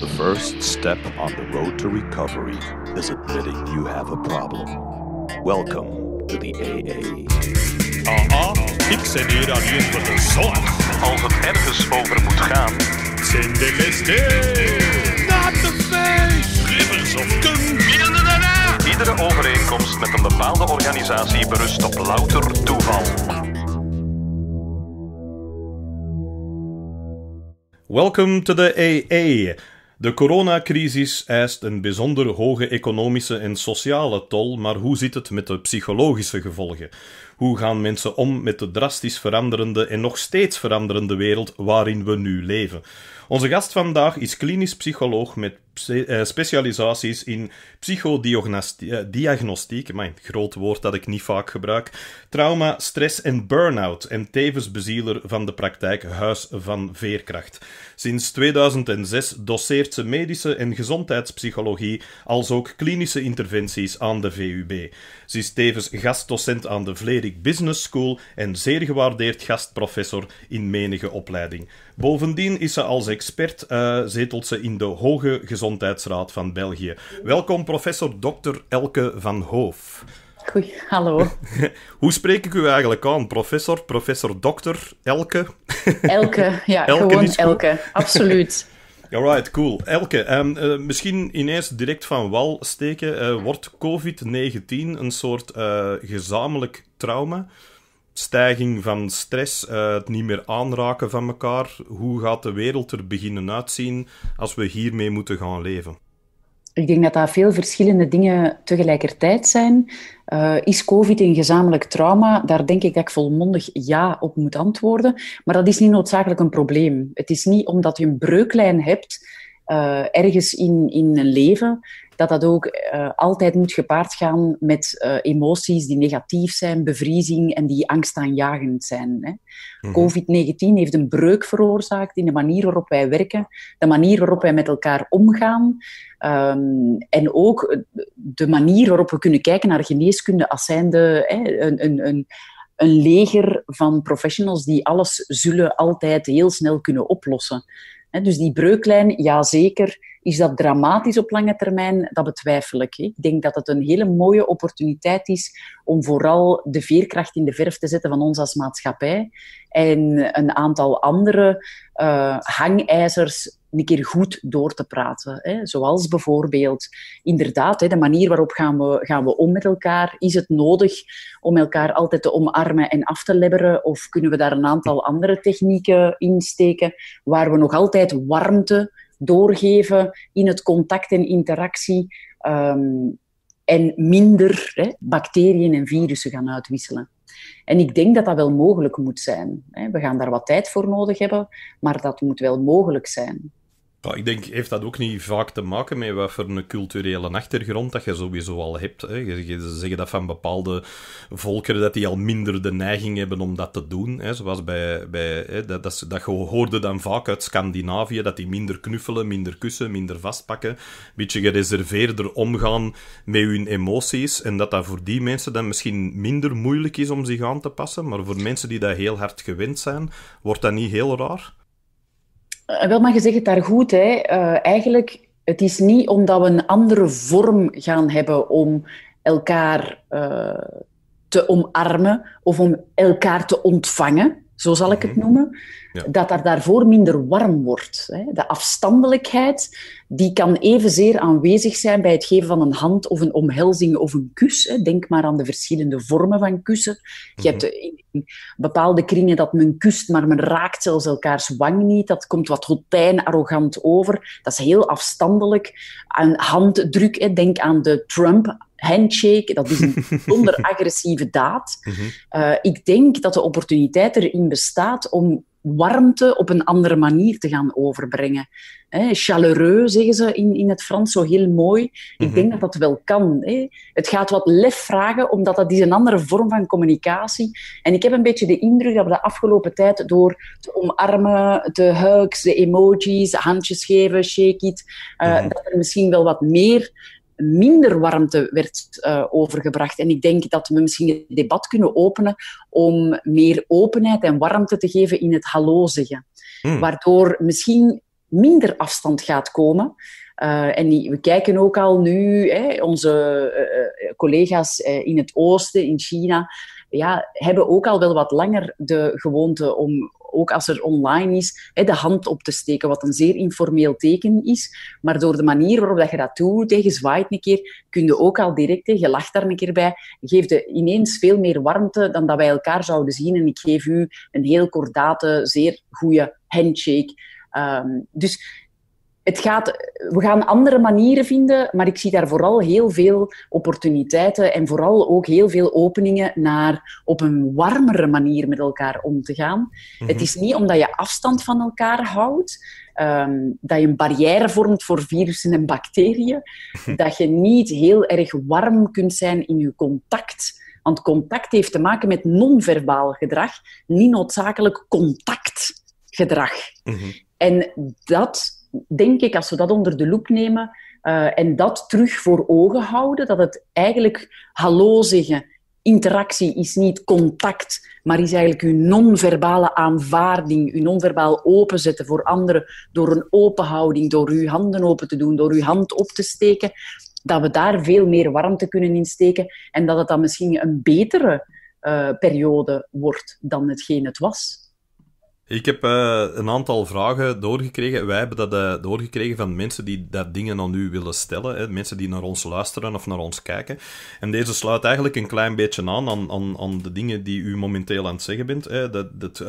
The first step on the road to recovery is admitting you have a problem. Welcome to the AA. ah, ik zit hier aan hier voor de zorg. Als het ergens over moet gaan, zijn de listen. Not the face! Rivers of daarna! Iedere overeenkomst met een bepaalde organisatie berust op louter toeval. Welcome to the AA. De coronacrisis eist een bijzonder hoge economische en sociale tol, maar hoe zit het met de psychologische gevolgen? Hoe gaan mensen om met de drastisch veranderende en nog steeds veranderende wereld waarin we nu leven? Onze gast vandaag is klinisch psycholoog met eh, specialisaties in psychodiagnostiek, eh, mijn groot woord dat ik niet vaak gebruik, trauma, stress en burn-out en tevens bezieler van de praktijk Huis van Veerkracht. Sinds 2006 doseert ze medische en gezondheidspsychologie als ook klinische interventies aan de VUB. Ze is tevens gastdocent aan de Vlerik Business School en zeer gewaardeerd gastprofessor in menige opleiding. Bovendien is ze als expert eh, zetelt ze in de hoge gezondheid van België. Welkom, professor Dr. Elke van Hoof. Goeie, hallo. Hoe spreek ik u eigenlijk aan? Professor, professor, Dr. Elke? Elke, ja, gewoon Elke, absoluut. Alright, cool. Elke, ehm, eh, misschien ineens direct van wal steken. Eh, wordt COVID-19 een soort eh, gezamenlijk trauma? stijging van stress, eh, het niet meer aanraken van elkaar. Hoe gaat de wereld er beginnen uitzien als we hiermee moeten gaan leven? Ik denk dat dat veel verschillende dingen tegelijkertijd zijn. Eh, is COVID een gezamenlijk trauma? Daar denk ik dat ik volmondig ja op moet antwoorden. Maar dat is niet noodzakelijk een probleem. Het is niet omdat je een breuklijn hebt eh, ergens in, in een leven dat dat ook eh, altijd moet gepaard gaan met eh, emoties die negatief zijn, bevriezing en die angstaanjagend zijn. Hè. Mhm. COVID-19 heeft een breuk veroorzaakt in de manier waarop wij werken, de manier waarop wij met elkaar omgaan ehm, en ook de manier waarop we kunnen kijken naar geneeskunde als zijnde een, een, een een leger van professionals die alles zullen altijd heel snel kunnen oplossen. Dus die breuklijn, ja zeker, is dat dramatisch op lange termijn? Dat betwijfel ik. Ik denk dat het een hele mooie opportuniteit is om vooral de veerkracht in de verf te zetten van ons als maatschappij en een aantal andere eh, hangijzers een keer goed door te praten. Hè. Zoals bijvoorbeeld, inderdaad, hè, de manier waarop gaan we, gaan we om met elkaar. Is het nodig om elkaar altijd te omarmen en af te lebberen? Of kunnen we daar een aantal andere technieken in steken waar we nog altijd warmte doorgeven in het contact en interactie? Ehm, en minder hè, bacteriën en virussen gaan uitwisselen. En ik denk dat dat wel mogelijk moet zijn. We gaan daar wat tijd voor nodig hebben, maar dat moet wel mogelijk zijn. Ja, ik denk, heeft dat ook niet vaak te maken met wat voor een culturele achtergrond dat je sowieso al hebt. Hè? Je zeggen dat van bepaalde volkeren, dat die al minder de neiging hebben om dat te doen. Hè? Zoals bij, bij hè? Dat, dat, dat hoorde dan vaak uit Scandinavië, dat die minder knuffelen, minder kussen, minder vastpakken. Een beetje gereserveerder omgaan met hun emoties. En dat dat voor die mensen dan misschien minder moeilijk is om zich aan te passen. Maar voor mensen die dat heel hard gewend zijn, wordt dat niet heel raar? Eh, wel, maar je daar goed. Hè. Eh, eigenlijk, het is niet omdat we een andere vorm gaan hebben om elkaar eh, te omarmen of om elkaar te ontvangen, zo zal ik het mhm. noemen. Dat er daarvoor minder warm wordt. De afstandelijkheid die kan evenzeer aanwezig zijn bij het geven van een hand of een omhelzing of een kus. Denk maar aan de verschillende vormen van kussen. Je mhm. hebt eh, in bepaalde kringen dat men kust, maar men raakt zelfs elkaars wang niet. Dat komt wat hotijn, arrogant over. Dat is heel afstandelijk. Een handdruk, denk aan de Trump handshake, dat is een onderagressieve agressieve daad. Mhm. Eh, ik denk dat de opportuniteit erin bestaat om warmte op een andere manier te gaan overbrengen. Hè, chaleureux, zeggen ze in, in het Frans zo heel mooi. Ik mhm. denk dat dat wel kan. Het gaat wat lef vragen, omdat dat is een andere vorm van communicatie. En ik heb een beetje de indruk dat we de afgelopen tijd door te omarmen, te hugs, de emojis, handjes geven, shake it, eh, mhm. dat er misschien wel wat meer minder warmte werd eh, overgebracht. En ik denk dat we misschien het debat kunnen openen om meer openheid en warmte te geven in het hallo zeggen. Hmm. Waardoor misschien minder afstand gaat komen. Eh, en we kijken ook al nu, hè, onze eh, collega's in het oosten, in China, ja, hebben ook al wel wat langer de gewoonte om ook als er online is, de hand op te steken, wat een zeer informeel teken is. Maar door de manier waarop dat je dat doet, je zwaait een keer, kun je ook al direct, je lacht daar een keer bij, geeft de ineens veel meer warmte dan dat wij elkaar zouden zien. En ik geef u een heel kordate, eh, zeer goede handshake. Ehm, dus het gaat, we gaan andere manieren vinden, maar ik zie daar vooral heel veel opportuniteiten en vooral ook heel veel openingen naar op een warmere manier met elkaar om te gaan. Mhm. Het is niet omdat je afstand van elkaar houdt, ehm, dat je een barrière vormt voor virussen en bacteriën, dat je niet heel erg warm kunt zijn in je contact. Want contact heeft te maken met non-verbaal gedrag, niet noodzakelijk contactgedrag. Mhm. En dat denk ik, als we dat onder de loep nemen eh, en dat terug voor ogen houden, dat het eigenlijk hallo zeggen, interactie is niet contact, maar is eigenlijk uw non-verbale aanvaarding, uw non-verbaal openzetten voor anderen door een open houding, door uw handen open te doen, door uw hand op te steken, dat we daar veel meer warmte kunnen insteken en dat het dan misschien een betere eh, periode wordt dan hetgeen het was. Ik heb eh, een aantal vragen doorgekregen. Wij hebben dat eh, doorgekregen van mensen die dat dingen aan u willen stellen. Hè? Mensen die naar ons luisteren of naar ons kijken. En deze sluit eigenlijk een klein beetje aan aan, aan, aan de dingen die u momenteel aan het zeggen bent. Hè? Dat, eh,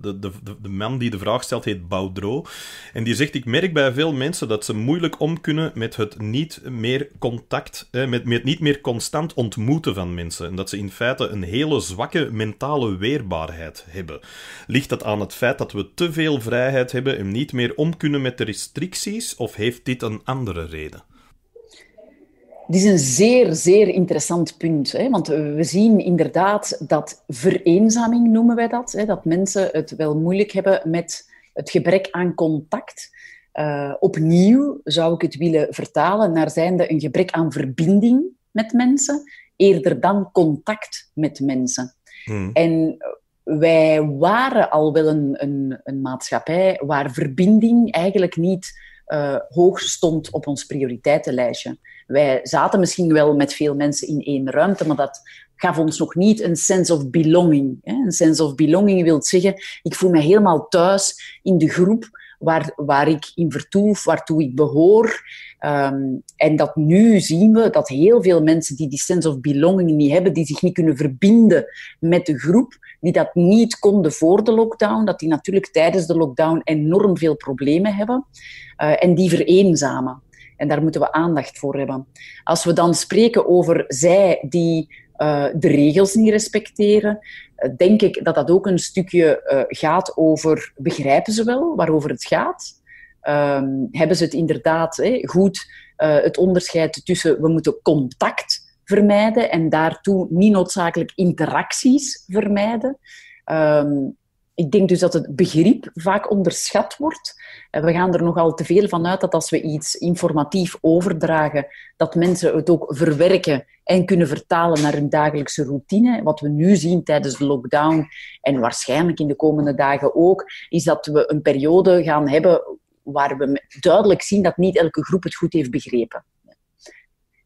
de, de, de, man die de vraag stelt heet Boudreau. En die zegt, ik merk bij veel mensen dat ze moeilijk om kunnen met het niet meer contact, hè? Met, met niet meer constant ontmoeten van mensen. En dat ze in feite een hele zwakke mentale weerbaarheid hebben. Ligt dat aan het het feit dat we te veel vrijheid hebben en niet meer om kunnen met de restricties? Of heeft dit een andere reden? Het is een zeer, zeer interessant punt. Hè? Want we zien inderdaad dat vereenzaming, noemen wij dat. Hè? Dat mensen het wel moeilijk hebben met het gebrek aan contact. Eh, opnieuw zou ik het willen vertalen naar zijnde een gebrek aan verbinding met mensen, eerder dan contact met mensen. Hmm. En wij waren al wel een, een, een maatschappij waar verbinding eigenlijk niet eh, hoog stond op ons prioriteitenlijstje. Wij zaten misschien wel met veel mensen in één ruimte, maar dat gaf ons nog niet een sense of belonging. Een sense of belonging wil zeggen, ik voel me helemaal thuis in de groep waar, waar ik in vertoef, waartoe ik behoor. Ehm, en dat nu zien we dat heel veel mensen die die sense of belonging niet hebben, die zich niet kunnen verbinden met de groep, die dat niet konden voor de lockdown, dat die natuurlijk tijdens de lockdown enorm veel problemen hebben eh, en die vereenzamen. En daar moeten we aandacht voor hebben. Als we dan spreken over zij die eh, de regels niet respecteren, eh, denk ik dat dat ook een stukje eh, gaat over begrijpen ze wel waarover het gaat. Ehm, hebben ze het inderdaad goed, het onderscheid tussen we moeten contact vermijden en daartoe niet noodzakelijk interacties vermijden. Ehm, ik denk dus dat het begrip vaak onderschat wordt. We gaan er nogal te veel van uit dat als we iets informatief overdragen, dat mensen het ook verwerken en kunnen vertalen naar hun dagelijkse routine. Wat we nu zien tijdens de lockdown en waarschijnlijk in de komende dagen ook, is dat we een periode gaan hebben waar we duidelijk zien dat niet elke groep het goed heeft begrepen.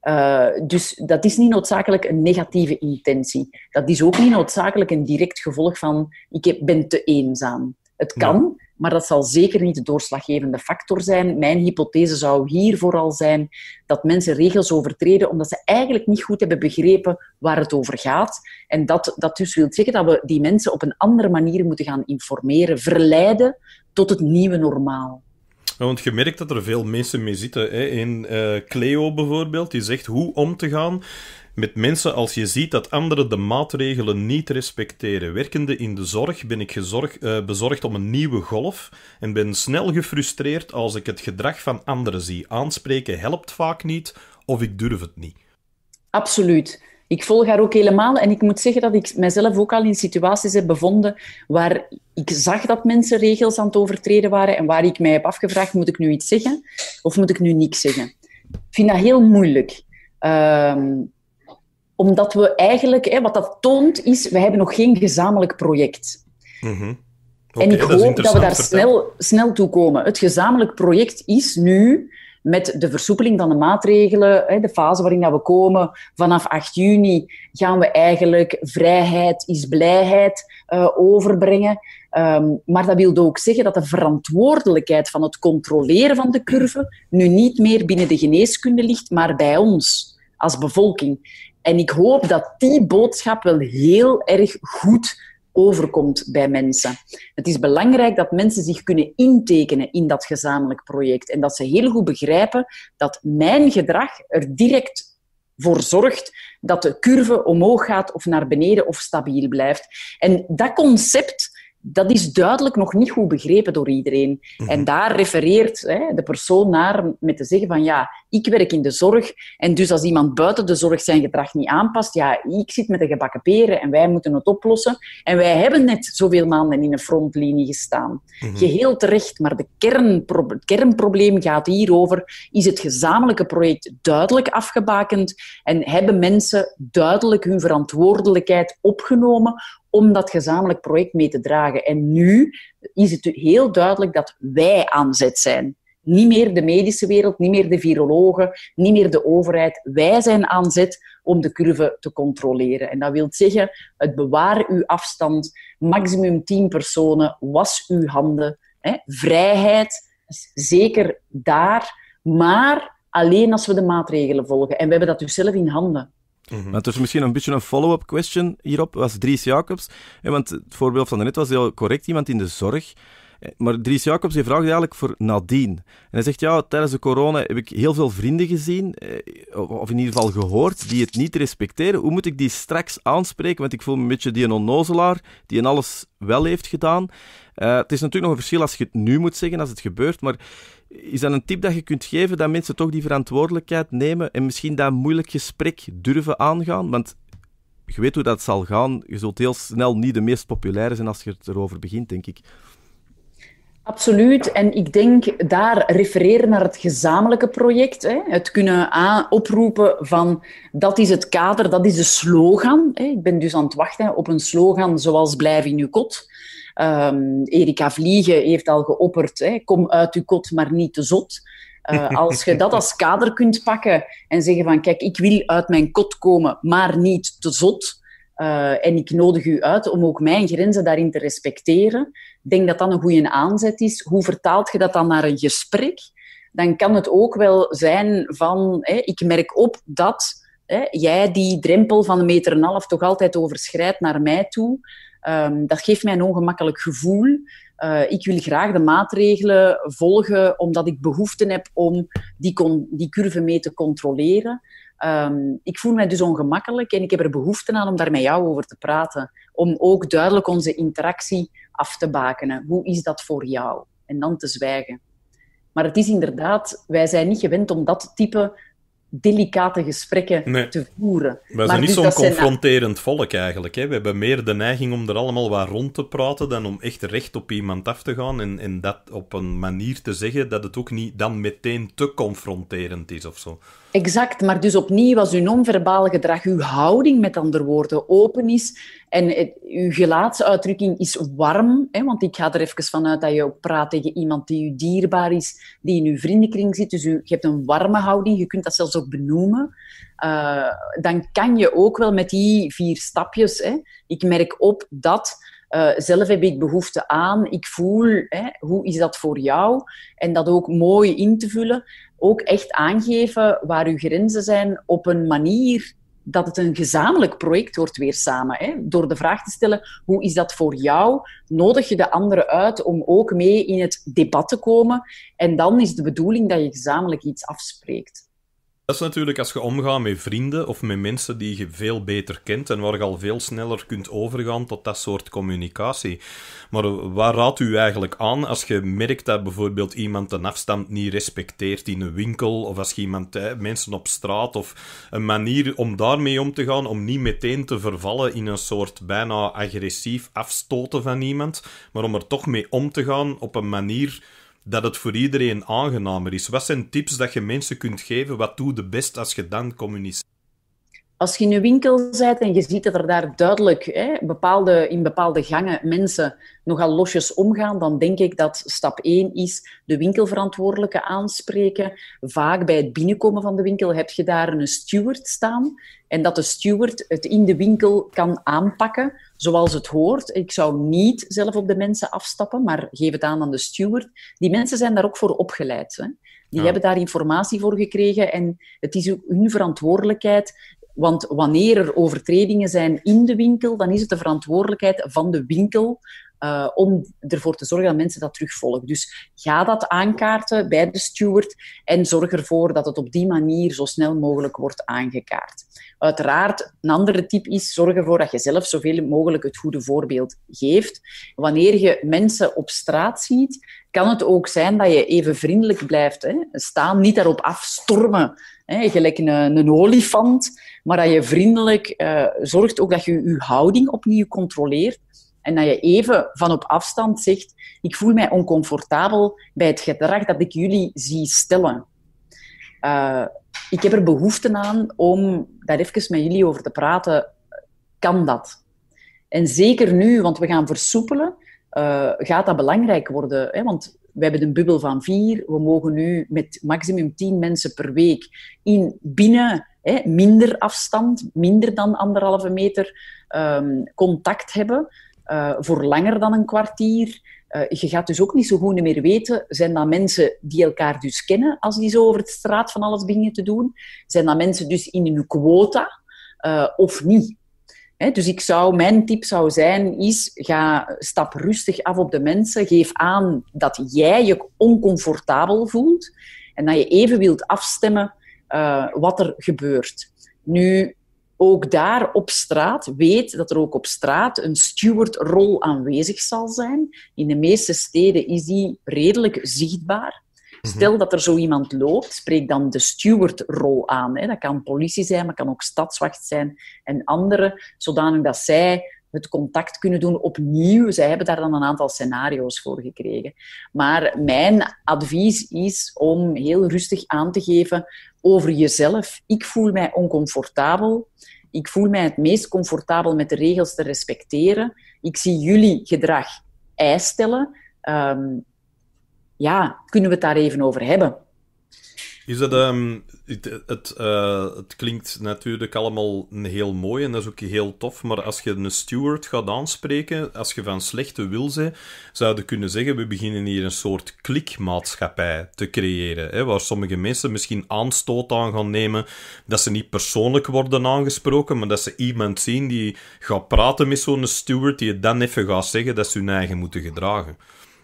Eh, dus dat is niet noodzakelijk een negatieve intentie. Dat is ook niet noodzakelijk een direct gevolg van ik ben te eenzaam. Het kan, maar dat zal zeker niet de doorslaggevende factor zijn. Mijn hypothese zou hier vooral zijn dat mensen regels overtreden omdat ze eigenlijk niet goed hebben begrepen waar het over gaat. En dat, dat dus wil zeggen dat we die mensen op een andere manier moeten gaan informeren, verleiden tot het nieuwe normaal want je merkt dat er veel mensen mee zitten. Hè. In eh, Cleo bijvoorbeeld, die zegt hoe om te gaan met mensen als je ziet dat anderen de maatregelen niet respecteren. Werkende in de zorg ben ik eh, bezorgd om een nieuwe golf en ben snel gefrustreerd als ik het gedrag van anderen zie. Aanspreken helpt vaak niet of ik durf het niet. Absoluut. Ik volg haar ook helemaal en ik moet zeggen dat ik mezelf ook al in situaties heb bevonden waar ik zag dat mensen regels aan het overtreden waren en waar ik mij heb afgevraagd, moet ik nu iets zeggen of moet ik nu niks zeggen? Ik vind dat heel moeilijk. Ehm, omdat we eigenlijk, hè, wat dat toont is, we hebben nog geen gezamenlijk project. Mhm. en ik hoop dat, we daar snel, snel toe komen. Het gezamenlijk project is nu met de versoepeling van de maatregelen, de fase waarin we komen, vanaf 8 juni gaan we eigenlijk vrijheid is blijheid eh, overbrengen. Ehm, maar dat wil ook zeggen dat de verantwoordelijkheid van het controleren van de curve nu niet meer binnen de geneeskunde ligt, maar bij ons als bevolking. En ik hoop dat die boodschap wel heel erg goed overkomt bij mensen. Het is belangrijk dat mensen zich kunnen intekenen in dat gezamenlijk project en dat ze heel goed begrijpen dat mijn gedrag er direct voor zorgt dat de curve omhoog gaat of naar beneden of stabiel blijft. En dat concept dat is duidelijk nog niet goed begrepen door iedereen. Mhm. En daar refereert hè, de persoon naar met te zeggen van ja, ik werk in de zorg en dus als iemand buiten de zorg zijn gedrag niet aanpast, ja, ik zit met de gebakken peren en wij moeten het oplossen. En wij hebben net zoveel maanden in een frontlinie gestaan. Mm Geheel terecht, maar de het kernprobleem gaat hierover. Is het gezamenlijke project duidelijk afgebakend en hebben mensen duidelijk hun verantwoordelijkheid opgenomen om dat gezamenlijk project mee te dragen. En nu is het heel duidelijk dat wij aan zet zijn. Niet meer de medische wereld, niet meer de virologen, niet meer de overheid. Wij zijn aan zet om de curve te controleren. En dat wil zeggen, het bewaar uw afstand, maximum 10 personen, was uw handen. Hè. Vrijheid, zeker daar, maar alleen als we de maatregelen volgen. En we hebben dat dus zelf in handen. Mhm. Het dus misschien een beetje een follow-up question hierop was Dries Jacobs. Want het voorbeeld van daarnet was heel correct. Iemand in de zorg eh, maar Dries Jacobs die vraagt eigenlijk voor nadien. En hij zegt, ja, tijdens de corona heb ik heel veel vrienden gezien, eh, of in ieder geval gehoord, die het niet respecteren. Hoe moet ik die straks aanspreken? Want ik voel me een beetje die een onnozelaar, die in alles wel heeft gedaan. Eh, het is natuurlijk nog een verschil als je het nu moet zeggen, als het gebeurt, maar is dat een tip dat je kunt geven dat mensen toch die verantwoordelijkheid nemen en misschien dat moeilijk gesprek durven aangaan? Want je weet hoe dat zal gaan. Je zult heel snel niet de meest populaire zijn als je het erover begint, denk ik. Absoluut. En ik denk daar refereren naar het gezamenlijke project. Hè. Het kunnen oproepen van dat is het kader, dat is de slogan. Hè. Ik ben dus aan het wachten op een slogan zoals blijf in uw kot. Um, Erika Vliegen heeft al geopperd, hè, kom uit uw kot, maar niet te zot. Eh, als je dat als kader kunt pakken en zeggen van kijk, ik wil uit mijn kot komen, maar niet te zot. Eh, en ik nodig u uit om ook mijn grenzen daarin te respecteren denk dat dat een goede aanzet is. Hoe vertaalt je dat dan naar een gesprek? Dan kan het ook wel zijn van, hè, ik merk op dat hè, jij die drempel van een meter en een half toch altijd overschrijdt naar mij toe. Ehm, dat geeft mij een ongemakkelijk gevoel. Eh, ik wil graag de maatregelen volgen omdat ik behoefte heb om die, die curve mee te controleren. Ehm, ik voel mij dus ongemakkelijk en ik heb er behoefte aan om daar met jou over te praten om ook duidelijk onze interactie af te bakenen. Hoe is dat voor jou? En dan te zwijgen. Maar het is inderdaad, wij zijn niet gewend om dat type delicate gesprekken te voeren. Wij maar dus zijn niet zo'n confronterend volk eigenlijk. Hè? We hebben meer de neiging om er allemaal wat rond te praten dan om echt recht op iemand af te gaan en, en dat op een manier te zeggen dat het ook niet dan meteen te confronterend is of zo. Exact, maar dus opnieuw was uw non-verbaal gedrag, uw houding met andere woorden open is en het, eh, uw gelaatsuitdrukking is warm, hè, want ik ga er even vanuit dat je ook praat tegen iemand die u dierbaar is, die in uw vriendenkring zit, dus u, je hebt een warme houding, je kunt dat zelfs ook benoemen. Eh, dan kan je ook wel met die vier stapjes, hè, ik merk op dat eh, zelf heb ik behoefte aan, ik voel, hè, hoe is dat voor jou? En dat ook mooi in te vullen. Ook echt aangeven waar uw grenzen zijn op een manier dat het een gezamenlijk project wordt weer samen. Hè? Door de vraag te stellen, hoe is dat voor jou? Nodig je de anderen uit om ook mee in het debat te komen? En dan is de bedoeling dat je gezamenlijk iets afspreekt. Dat is natuurlijk als je omgaat met vrienden of met mensen die je veel beter kent en waar je al veel sneller kunt overgaan tot dat soort communicatie. Maar waar raadt u eigenlijk aan als je merkt dat bijvoorbeeld iemand een afstand niet respecteert in een winkel of als je iemand, mensen op straat of een manier om daarmee om te gaan om niet meteen te vervallen in een soort bijna agressief afstoten van iemand, maar om er toch mee om te gaan op een manier dat het voor iedereen aangenamer is? Wat zijn tips dat je mensen kunt geven? Wat doe je best als je dan communiceert? Als je in een winkel bent en je ziet dat er daar duidelijk hè, bepaalde, in bepaalde gangen mensen nogal losjes omgaan, dan denk ik dat stap 1 is de winkelverantwoordelijke aanspreken. Vaak bij het binnenkomen van de winkel heb je daar een steward staan en dat de steward het in de winkel kan aanpakken zoals het hoort. Ik zou niet zelf op de mensen afstappen, maar geef het aan aan de steward. Die mensen zijn daar ook voor opgeleid. Hè. Die hebben daar informatie voor gekregen en het is ook hun verantwoordelijkheid want wanneer er overtredingen zijn in de winkel, dan is het de verantwoordelijkheid van de winkel eh, om ervoor te zorgen dat mensen dat terugvolgen. Dus ga dat aankaarten bij de steward en zorg ervoor dat het op die manier zo snel mogelijk wordt aangekaart. Uiteraard, een andere tip is zorg ervoor dat je zelf zoveel mogelijk het goede voorbeeld geeft. Wanneer je mensen op straat ziet, kan het ook zijn dat je even vriendelijk blijft hè? staan, niet daarop afstormen Hè, gelijk een, een olifant, maar dat je vriendelijk eh, zorgt ook dat je je houding opnieuw controleert. En dat je even van op afstand zegt: Ik voel mij oncomfortabel bij het gedrag dat ik jullie zie stellen. Eh, ik heb er behoefte aan om daar even met jullie over te praten. Kan dat? En zeker nu, want we gaan versoepelen, eh, gaat dat belangrijk worden. Hè? Want we hebben een bubbel van vier, we mogen nu met maximum tien mensen per week in binnen hè, minder afstand, minder dan anderhalve meter ehm, contact hebben. Eh, voor langer dan een kwartier. Eh, je gaat dus ook niet zo goed meer weten, zijn dat mensen die elkaar dus kennen als die zo over de straat van alles beginnen te doen? Zijn dat mensen dus in hun quota eh, of niet? dus ik zou, mijn tip zou zijn, is ga stap rustig af op de mensen. Geef aan dat jij je oncomfortabel voelt en dat je even wilt afstemmen eh, wat er gebeurt. Nu, ook daar op straat, weet dat er ook op straat een stewardrol aanwezig zal zijn. In de meeste steden is die redelijk zichtbaar. Stel dat er zo iemand loopt, spreek dan de stewardrol aan. Hè. Dat kan politie zijn, maar kan ook stadswacht zijn en anderen, zodanig dat zij het contact kunnen doen opnieuw. Zij hebben daar dan een aantal scenario's voor gekregen. Maar mijn advies is om heel rustig aan te geven over jezelf. Ik voel mij oncomfortabel. Ik voel mij het meest comfortabel met de regels te respecteren. Ik zie jullie gedrag eistellen. Ehm, ja, kunnen we het daar even over hebben? Is dat, ehm, het, het, eh, het, klinkt natuurlijk allemaal heel mooi en dat is ook heel tof, maar als je een steward gaat aanspreken, als je van slechte wil zijn, zouden kunnen zeggen, we beginnen hier een soort klikmaatschappij te creëren, hè, waar sommige mensen misschien aanstoot aan gaan nemen, dat ze niet persoonlijk worden aangesproken, maar dat ze iemand zien die gaat praten met zo'n steward, die het dan even gaat zeggen dat ze hun eigen moeten gedragen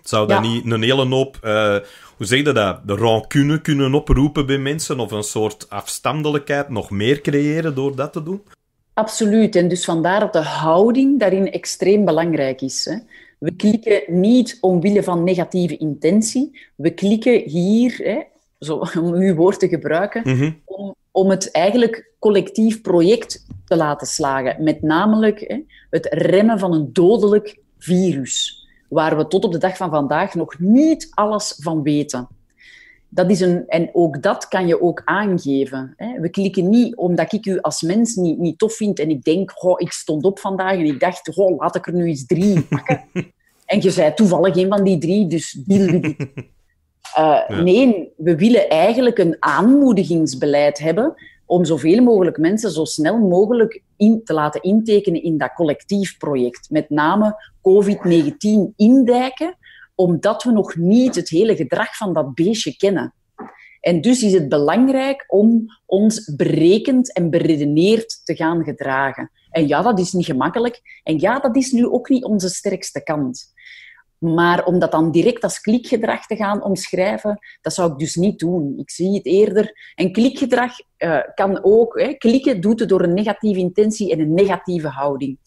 zou dat niet een hele hoop, eh, hoe zeg je dat, de rancune kunnen oproepen bij mensen of een soort afstandelijkheid nog meer creëren door dat te doen? Absoluut. En dus vandaar dat de houding daarin extreem belangrijk is. Hè. We klikken niet omwille van negatieve intentie. We klikken hier, hè, zo, om uw woord te gebruiken, mhm. om, om het eigenlijk collectief project te laten slagen. Met namelijk hè, het remmen van een dodelijk virus waar we tot op de dag van vandaag nog niet alles van weten. Dat is een, en ook dat kan je ook aangeven. Hè. We klikken niet omdat ik u als mens niet, niet tof vind en ik denk, goh, ik stond op vandaag en ik dacht, goh, laat ik er nu eens drie pakken. en je zei toevallig een van die drie, dus eh, Nee, we willen eigenlijk een aanmoedigingsbeleid hebben om zoveel mogelijk mensen zo snel mogelijk in, te laten intekenen in dat collectief project. Met name COVID-19 indijken, omdat we nog niet het hele gedrag van dat beestje kennen. En dus is het belangrijk om ons berekend en beredeneerd te gaan gedragen. En ja, dat is niet gemakkelijk. En ja, dat is nu ook niet onze sterkste kant. Maar om dat dan direct als klikgedrag te gaan omschrijven, dat zou ik dus niet doen. Ik zie het eerder. En klikgedrag eh, kan ook, hè, klikken doet het door een negatieve intentie en een negatieve houding.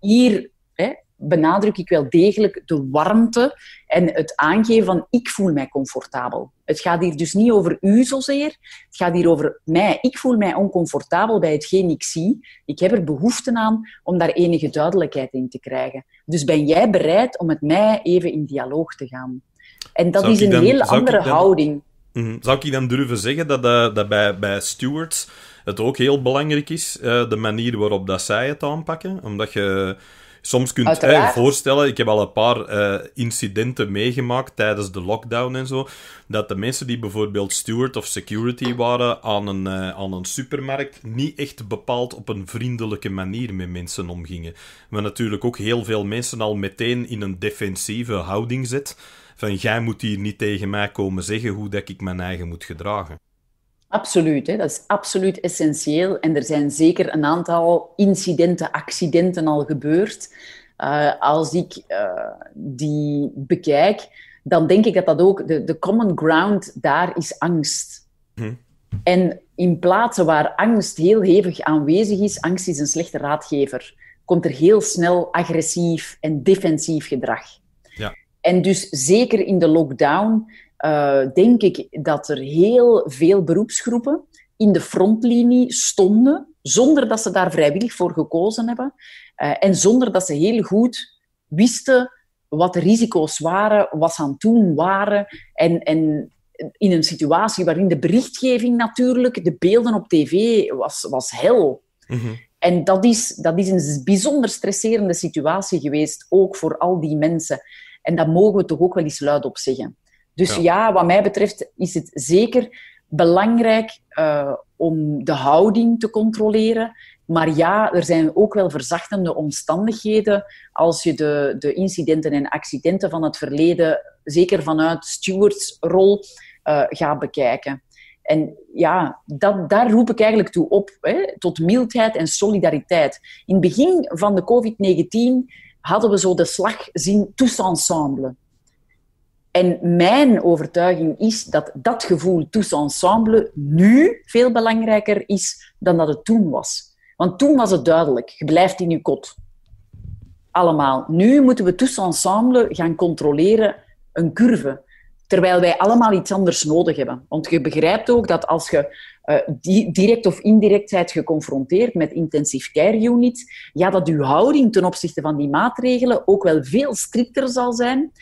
Hier benadruk ik wel degelijk de warmte en het aangeven van ik voel mij comfortabel. Het gaat hier dus niet over u zozeer, het gaat hier over mij. Ik voel mij oncomfortabel bij hetgeen ik zie. Ik heb er behoefte aan om daar enige duidelijkheid in te krijgen. Dus ben jij bereid om met mij even in dialoog te gaan? En dat is een heel andere houding. Mhm. Zou ik dan durven zeggen dat, eh, dat bij, bij stewards het ook heel belangrijk is, eh, de manier waarop dat zij het aanpakken? Omdat je soms kunt je voorstellen, ik heb al een paar eh, incidenten meegemaakt tijdens de lockdown en zo, dat de mensen die bijvoorbeeld steward of security waren aan een, eh, aan een supermarkt, niet echt bepaald op een vriendelijke manier met mensen omgingen. Maar natuurlijk ook heel veel mensen al meteen in een defensieve houding zet. Van jij moet hier niet tegen mij komen zeggen hoe dat ik mijn eigen moet gedragen. Absoluut, hè? dat is absoluut essentieel. En er zijn zeker een aantal incidenten, accidenten al gebeurd. Eh, als ik eh, die bekijk, dan denk ik dat dat ook de, de common ground daar is angst. Hm. En in plaatsen waar angst heel hevig aanwezig is, angst is een slechte raadgever, komt er heel snel agressief en defensief gedrag. Ja. En dus zeker in de lockdown eh, denk ik dat er heel veel beroepsgroepen in de frontlinie stonden, zonder dat ze daar vrijwillig voor gekozen hebben eh, en zonder dat ze heel goed wisten wat de risico's waren, wat ze aan het doen waren. En, in een situatie waarin de berichtgeving natuurlijk, de beelden op tv, was, was hel. Mhm. En dat is, dat is een bijzonder stresserende situatie geweest, ook voor al die mensen. En dat mogen we toch ook wel eens luid op zeggen. Dus ja. wat mij betreft is het zeker belangrijk uh, om de houding te controleren. Maar ja, er zijn ook wel verzachtende omstandigheden als je de, de incidenten en accidenten van het verleden, zeker vanuit stewardsrol, uh, eh, gaat bekijken. En ja, dat, daar roep ik eigenlijk toe op, hè, tot mildheid en solidariteit. In het begin van de COVID-19 hadden we zo de slag zien tous ensemble. En mijn overtuiging is dat dat gevoel tous ensemble nu veel belangrijker is dan dat het toen was. Want toen was het duidelijk, je blijft in je kot. Allemaal. Nu moeten we tous ensemble gaan controleren een curve. Terwijl wij allemaal iets anders nodig hebben. Want je begrijpt ook dat als je eh, direct of indirect bent geconfronteerd met intensive care units, ja, dat je houding ten opzichte van die maatregelen ook wel veel strikter zal zijn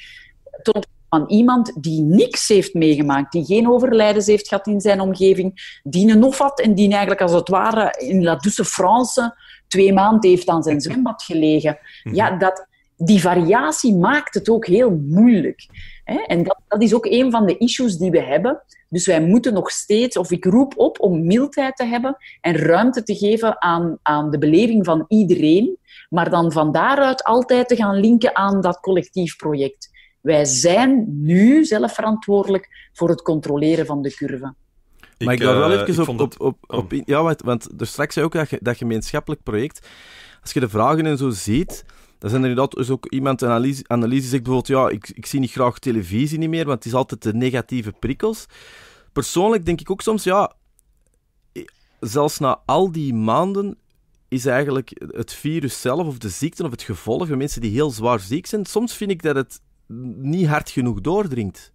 ten van iemand die niks heeft meegemaakt, die geen overlijdens heeft gehad in zijn omgeving, die een of had en die eigenlijk als het ware in La Douce France twee maanden heeft aan zijn zwembad gelegen. Mhm. Ja, dat, die variatie maakt het ook heel moeilijk. En dat, dat is ook een van de issues die we hebben. Dus wij moeten nog steeds, of ik roep op om mildheid te hebben en ruimte te geven aan, aan de beleving van iedereen, maar dan van daaruit altijd te gaan linken aan dat collectief project. Wij zijn nu zelf verantwoordelijk voor het controleren van de curve. Maar ik, eh, ik daar wel even op, op, oh. Ja, want, want er straks zei ook dat, dat gemeenschappelijk project. Als je de vragen en zo ziet, dan zijn er inderdaad dus ook iemand een analyse, analyse zegt bijvoorbeeld: ja, ik, ik zie niet graag televisie niet meer, want het is altijd de negatieve prikkels. Persoonlijk denk ik ook soms, ja, zelfs na al die maanden is eigenlijk het virus zelf of de ziekte of het gevolg van mensen die heel zwaar ziek zijn. Soms vind ik dat het niet hard genoeg doordringt.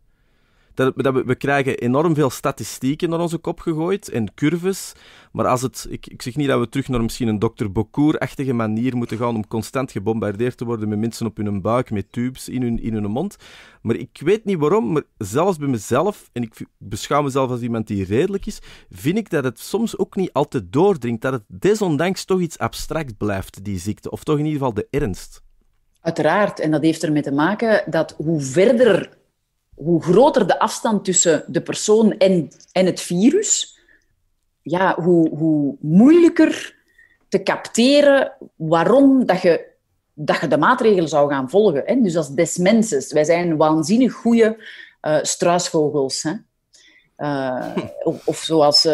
Dat, dat we, we, krijgen enorm veel statistieken naar onze kop gegooid en curves. Maar als het, ik, ik zeg niet dat we terug naar misschien een dokter bocour achtige manier moeten gaan om constant gebombardeerd te worden met mensen op hun buik, met tubes in hun, in hun mond. Maar ik weet niet waarom, maar zelfs bij mezelf, en ik beschouw mezelf als iemand die redelijk is, vind ik dat het soms ook niet altijd doordringt. Dat het desondanks toch iets abstract blijft, die ziekte. Of toch in ieder geval de ernst. Uiteraard, en dat heeft ermee te maken dat hoe verder, hoe groter de afstand tussen de persoon en, en het virus, ja, hoe, hoe moeilijker te capteren waarom dat je, dat je de maatregelen zou gaan volgen. Hè? Dus als desmenses. Wij zijn waanzinnig goede eh, struisvogels. Hè? Eh, of, zoals uh,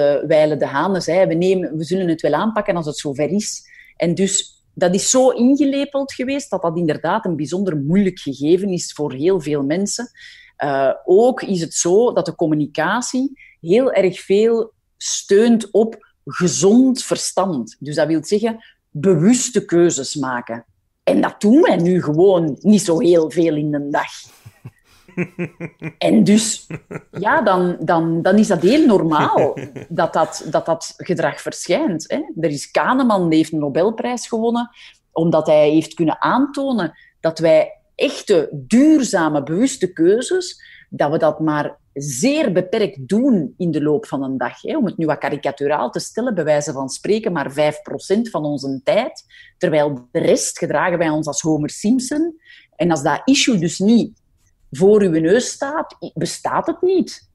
de haanen zei, we, nemen, we zullen het wel aanpakken als het zover is. En dus dat is zo ingelepeld geweest dat dat inderdaad een bijzonder moeilijk gegeven is voor heel veel mensen. Eh, ook is het zo dat de communicatie heel erg veel steunt op gezond verstand. Dus dat wil zeggen bewuste keuzes maken. En dat doen wij nu gewoon niet zo heel veel in een dag en dus, ja, dan, dan, dan is dat heel normaal dat dat, dat, dat gedrag verschijnt. Hè? Er is Kahneman, die heeft een Nobelprijs gewonnen, omdat hij heeft kunnen aantonen dat wij echte, duurzame, bewuste keuzes, dat we dat maar zeer beperkt doen in de loop van een dag. Hè? Om het nu wat karikaturaal te stellen, bij wijze van spreken maar 5% van onze tijd, terwijl de rest gedragen wij ons als Homer Simpson. En als dat issue dus niet voor uw neus staat, bestaat het niet.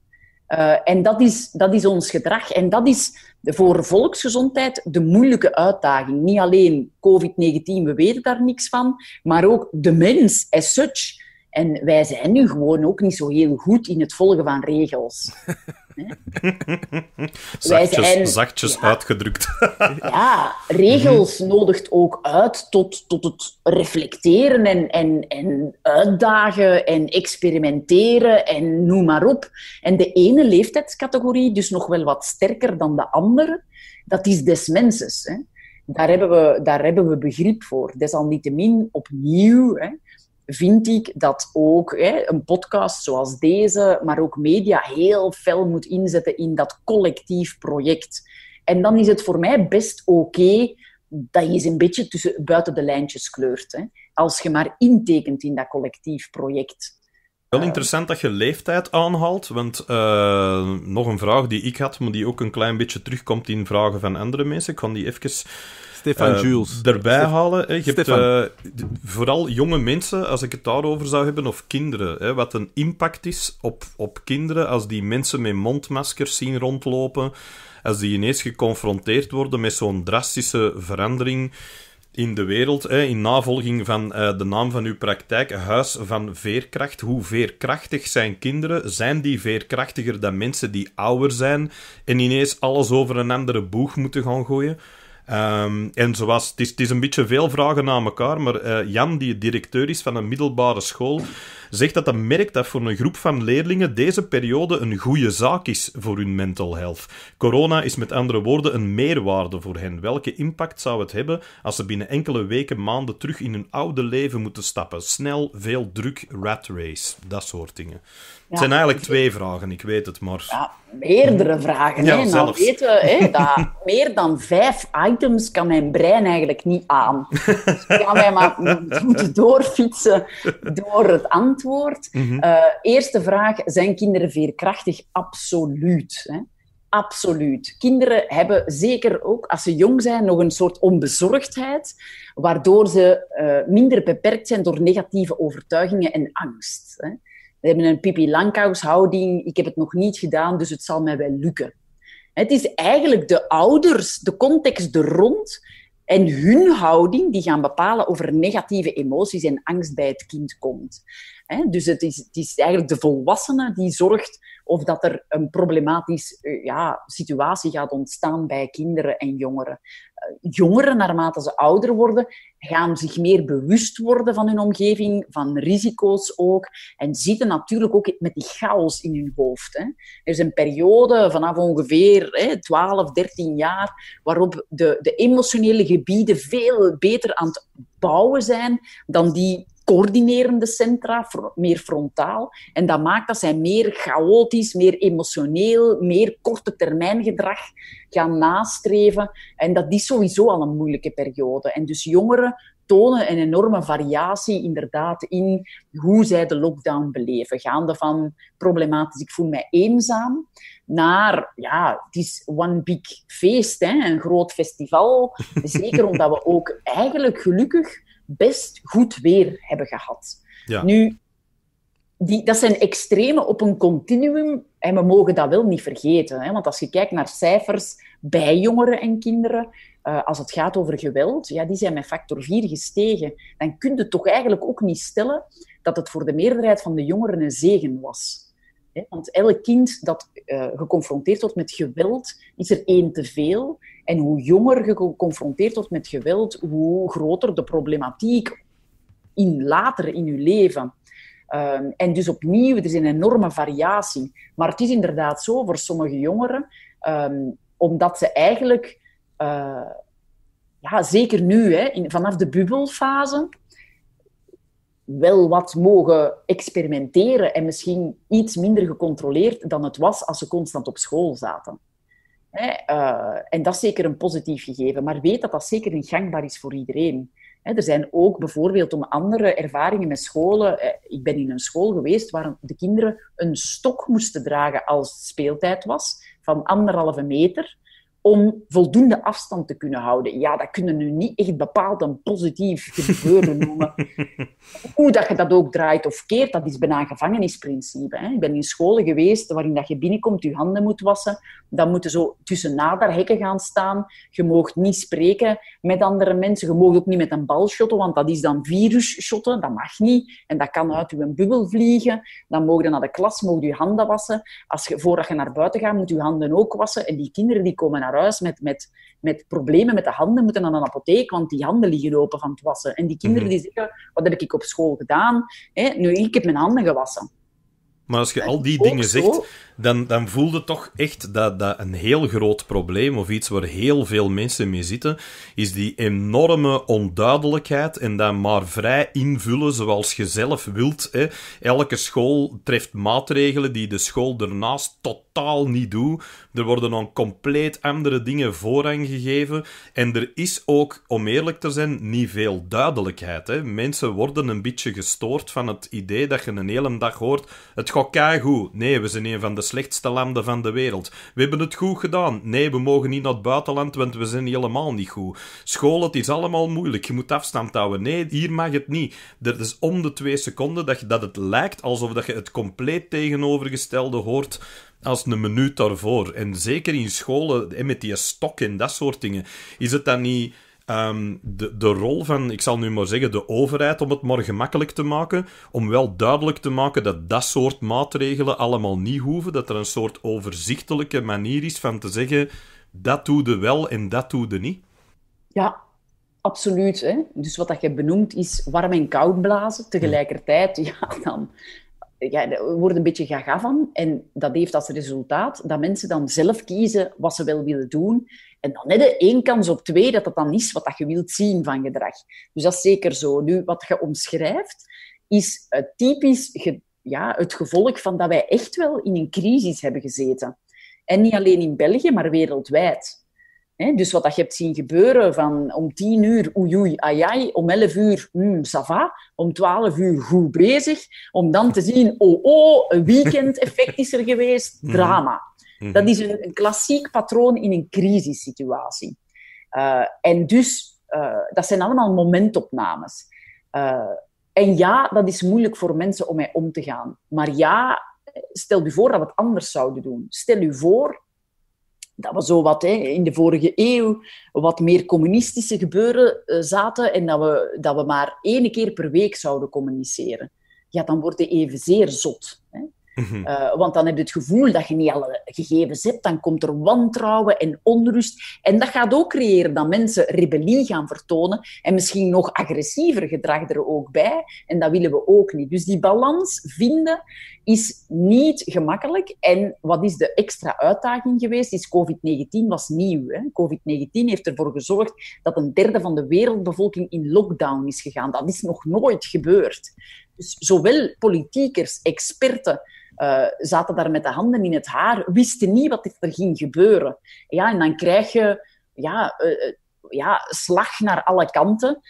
Eh, en dat is, dat is ons gedrag. En dat is voor volksgezondheid de moeilijke uitdaging. Niet alleen COVID-19, we weten daar niks van, maar ook de mens as such. En wij zijn nu gewoon ook niet zo heel goed in het volgen van regels. zachtjes, uitgedrukt. ja, regels nodigt ook uit tot, tot het reflecteren en, en, en uitdagen en experimenteren en noem maar op. En de ene leeftijdscategorie, dus nog wel wat sterker dan de andere, dat is des Daar, hebben we, daar hebben we begrip voor. Desalniettemin, opnieuw... Hè, vind ik dat ook hè, een podcast zoals deze, maar ook media, heel fel moet inzetten in dat collectief project. En dan is het voor mij best oké dat je eens een beetje tussen, buiten de lijntjes kleurt. Hè, als je maar intekent in dat collectief project. Wel interessant dat je leeftijd aanhaalt, want eh, nog een vraag die ik had, maar die ook een klein beetje terugkomt in vragen van andere mensen. Ik kan die even Stefan ehm, Jules. Daarbij halen. Hè. Je eh, vooral jonge mensen, als ik het daarover zou hebben, of kinderen. Hè, wat een impact is op, op kinderen als die mensen met mondmaskers zien rondlopen. Als die ineens geconfronteerd worden met zo'n drastische verandering in de wereld, hè, in navolging van eh, de naam van uw praktijk, Huis van Veerkracht. Hoe veerkrachtig zijn kinderen? Zijn die veerkrachtiger dan mensen die ouder zijn en ineens alles over een andere boeg moeten gaan gooien? Ehm, en zoals, het, is, het is een beetje veel vragen naar elkaar, maar eh, Jan, die directeur is van een middelbare school, zegt dat hij merkt dat voor een groep van leerlingen deze periode een goede zaak is voor hun mental health. Corona is met andere woorden een meerwaarde voor hen. Welke impact zou het hebben als ze binnen enkele weken, maanden terug in hun oude leven moeten stappen? Snel, veel druk, rat race, dat soort dingen. Het zijn eigenlijk twee vragen, ik weet het, maar... meerdere vragen. Ja, nou weten we hè, dat meer dan vijf items kan mijn brein eigenlijk niet aan. Dus ik wij mij maar moeten doorfietsen door het antwoord. Mhm. Eh, eerste vraag, zijn kinderen veerkrachtig? Absoluut. Hè? Absoluut. Kinderen hebben zeker ook, als ze jong zijn, nog een soort onbezorgdheid, waardoor ze eh, minder beperkt zijn door negatieve overtuigingen en angst. Hè? We hebben een Pipi Langkous houding. Ik heb het nog niet gedaan, dus het zal mij wel lukken. Het is eigenlijk de ouders, de context er rond en hun houding die gaan bepalen of er negatieve emoties en angst bij het kind komt. Dus het is, het is eigenlijk de volwassene die zorgt of dat er een problematische eh, ja, situatie gaat ontstaan bij kinderen en jongeren. Eh, jongeren, naarmate ze ouder worden, gaan zich meer bewust worden van hun omgeving, van risico's ook. En zitten natuurlijk ook met die chaos in hun hoofd. Hè. Er is een periode vanaf ongeveer hè, 12, 13 jaar waarop de, de emotionele gebieden veel beter aan het bouwen zijn dan die coördinerende centra, meer frontaal. En dat maakt dat zij meer chaotisch, meer emotioneel, meer korte termijn gedrag gaan nastreven. En dat is sowieso al een moeilijke periode. En dus jongeren tonen een enorme variatie inderdaad in hoe zij de lockdown beleven. Gaande van problematisch, ik voel mij eenzaam, naar, ja, het is one big feest, hè, een groot festival. Zeker omdat we ook eigenlijk gelukkig best goed weer hebben gehad. Nu, die, dat zijn extreme op een continuum. En we mogen dat wel niet vergeten. Hè? Want als je kijkt naar cijfers bij jongeren en kinderen, eh, als het gaat over geweld, ja, die zijn met factor 4 gestegen. Dan kun je toch eigenlijk ook niet stellen dat het voor de meerderheid van de jongeren een zegen was. Want elk kind dat eh, geconfronteerd wordt met geweld, is er één te veel. En hoe jonger geconfronteerd wordt met geweld, hoe groter de problematiek in later in je leven. Ehm, en dus opnieuw, er is een enorme variatie. Maar het is inderdaad zo voor sommige jongeren, ehm, omdat ze eigenlijk eh, ja, zeker nu, hè, vanaf de bubbelfase, wel wat mogen experimenteren en misschien iets minder gecontroleerd dan het was als ze constant op school zaten. Hè, eh, en dat is zeker een positief gegeven, maar weet dat dat zeker niet gangbaar is voor iedereen. er zijn ook bijvoorbeeld om andere ervaringen met scholen. Eh, ik ben in een school geweest waar de kinderen een stok moesten dragen als speeltijd was, van anderhalve meter om voldoende afstand te kunnen houden. Ja, dat kunnen nu niet echt bepaald een positief gebeuren noemen. Hoe dat je dat ook draait of keert, dat is bijna een gevangenisprincipe. Hè. Ik ben in scholen geweest waarin dat je binnenkomt, je handen moet wassen. Dan moeten zo tussen nader hekken gaan staan. Je mag niet spreken met andere mensen. Je mag ook niet met een bal schotten, want dat is dan schotten, Dat mag niet. En dat kan uit je bubbel vliegen. Dan mogen je naar de klas, mogen je handen wassen. Als je, voordat je naar buiten gaat, moet je handen ook wassen. En die kinderen die komen naar naar met, met, met problemen met de handen, moeten naar een apotheek, want die handen liggen open van het wassen. En die kinderen mhm. die zeggen, wat heb ik op school gedaan? Hè? Nu, ik heb mijn handen gewassen. Maar als je al die dingen zegt, dan, dan voelde toch echt dat, dat een heel groot probleem, of iets waar heel veel mensen mee zitten, is die enorme onduidelijkheid en dat maar vrij invullen zoals je zelf wilt. Hè. Elke school treft maatregelen die de school ernaast totaal niet doet. Er worden dan compleet andere dingen voorrang gegeven. En er is ook, om eerlijk te zijn, niet veel duidelijkheid. Hè. Mensen worden een beetje gestoord van het idee dat je een hele dag hoort: het gaat Nee, we zijn een van de slechtste landen van de wereld. We hebben het goed gedaan. Nee, we mogen niet naar het buitenland, want we zijn helemaal niet goed. School, het is allemaal moeilijk. Je moet afstand houden. Nee, hier mag het niet. Dat is om de twee seconden dat, je, dat het lijkt alsof dat je het compleet tegenovergestelde hoort als een minuut daarvoor. En zeker in scholen, met die stok en dat soort dingen, is het dan niet Ehm, de, de rol van, ik zal nu maar zeggen, de overheid, om het morgen gemakkelijk te maken, om wel duidelijk te maken dat dat soort maatregelen allemaal niet hoeven, dat er een soort overzichtelijke manier is van te zeggen, dat doe de wel en dat doe de niet? Ja, absoluut. Hè? Dus wat dat je benoemt is warm en koud blazen. Tegelijkertijd, ja, dan ja, er wordt een beetje gaga van. En dat heeft als resultaat dat mensen dan zelf kiezen wat ze wel willen doen. En dan net één kans op twee dat dat dan is wat je wilt zien van gedrag. Dus dat is zeker zo. Nu, wat je omschrijft, is typisch ja, het gevolg van dat wij echt wel in een crisis hebben gezeten. En niet alleen in België, maar wereldwijd dus wat dat je hebt zien gebeuren van om tien uur oei oei om elf uur mm, va, om twaalf uur goed bezig, om dan te zien oh oh, een weekend-effect is er geweest, mhm. drama. Mhm. Dat is een, klassiek patroon in een crisissituatie. Uh, en dus, eh, dat zijn allemaal momentopnames. Eh, en ja, dat is moeilijk voor mensen om mee om te gaan. Maar ja, stel je voor dat we het anders zouden doen. Stel je voor dat we zo wat hè, in de vorige eeuw wat meer communistische gebeuren eh, zaten en dat we, dat we maar één keer per week zouden communiceren. Ja, dan word je evenzeer zot. Hè. Mhm. Eh, want dan heb je het gevoel dat je niet alle gegevens hebt. Dan komt er wantrouwen en onrust. En dat gaat ook creëren dat mensen rebellie gaan vertonen. En misschien nog agressiever gedrag er ook bij. En dat willen we ook niet. Dus die balans vinden is niet gemakkelijk. En wat is de extra uitdaging geweest? Is COVID-19 was nieuw. COVID-19 heeft ervoor gezorgd dat een derde van de wereldbevolking in lockdown is gegaan. Dat is nog nooit gebeurd. Dus zowel politiekers, experten, eh, zaten daar met de handen in het haar, wisten niet wat er ging gebeuren. Ja, en dan krijg je ja, eh, eh, ja, slag naar alle kanten.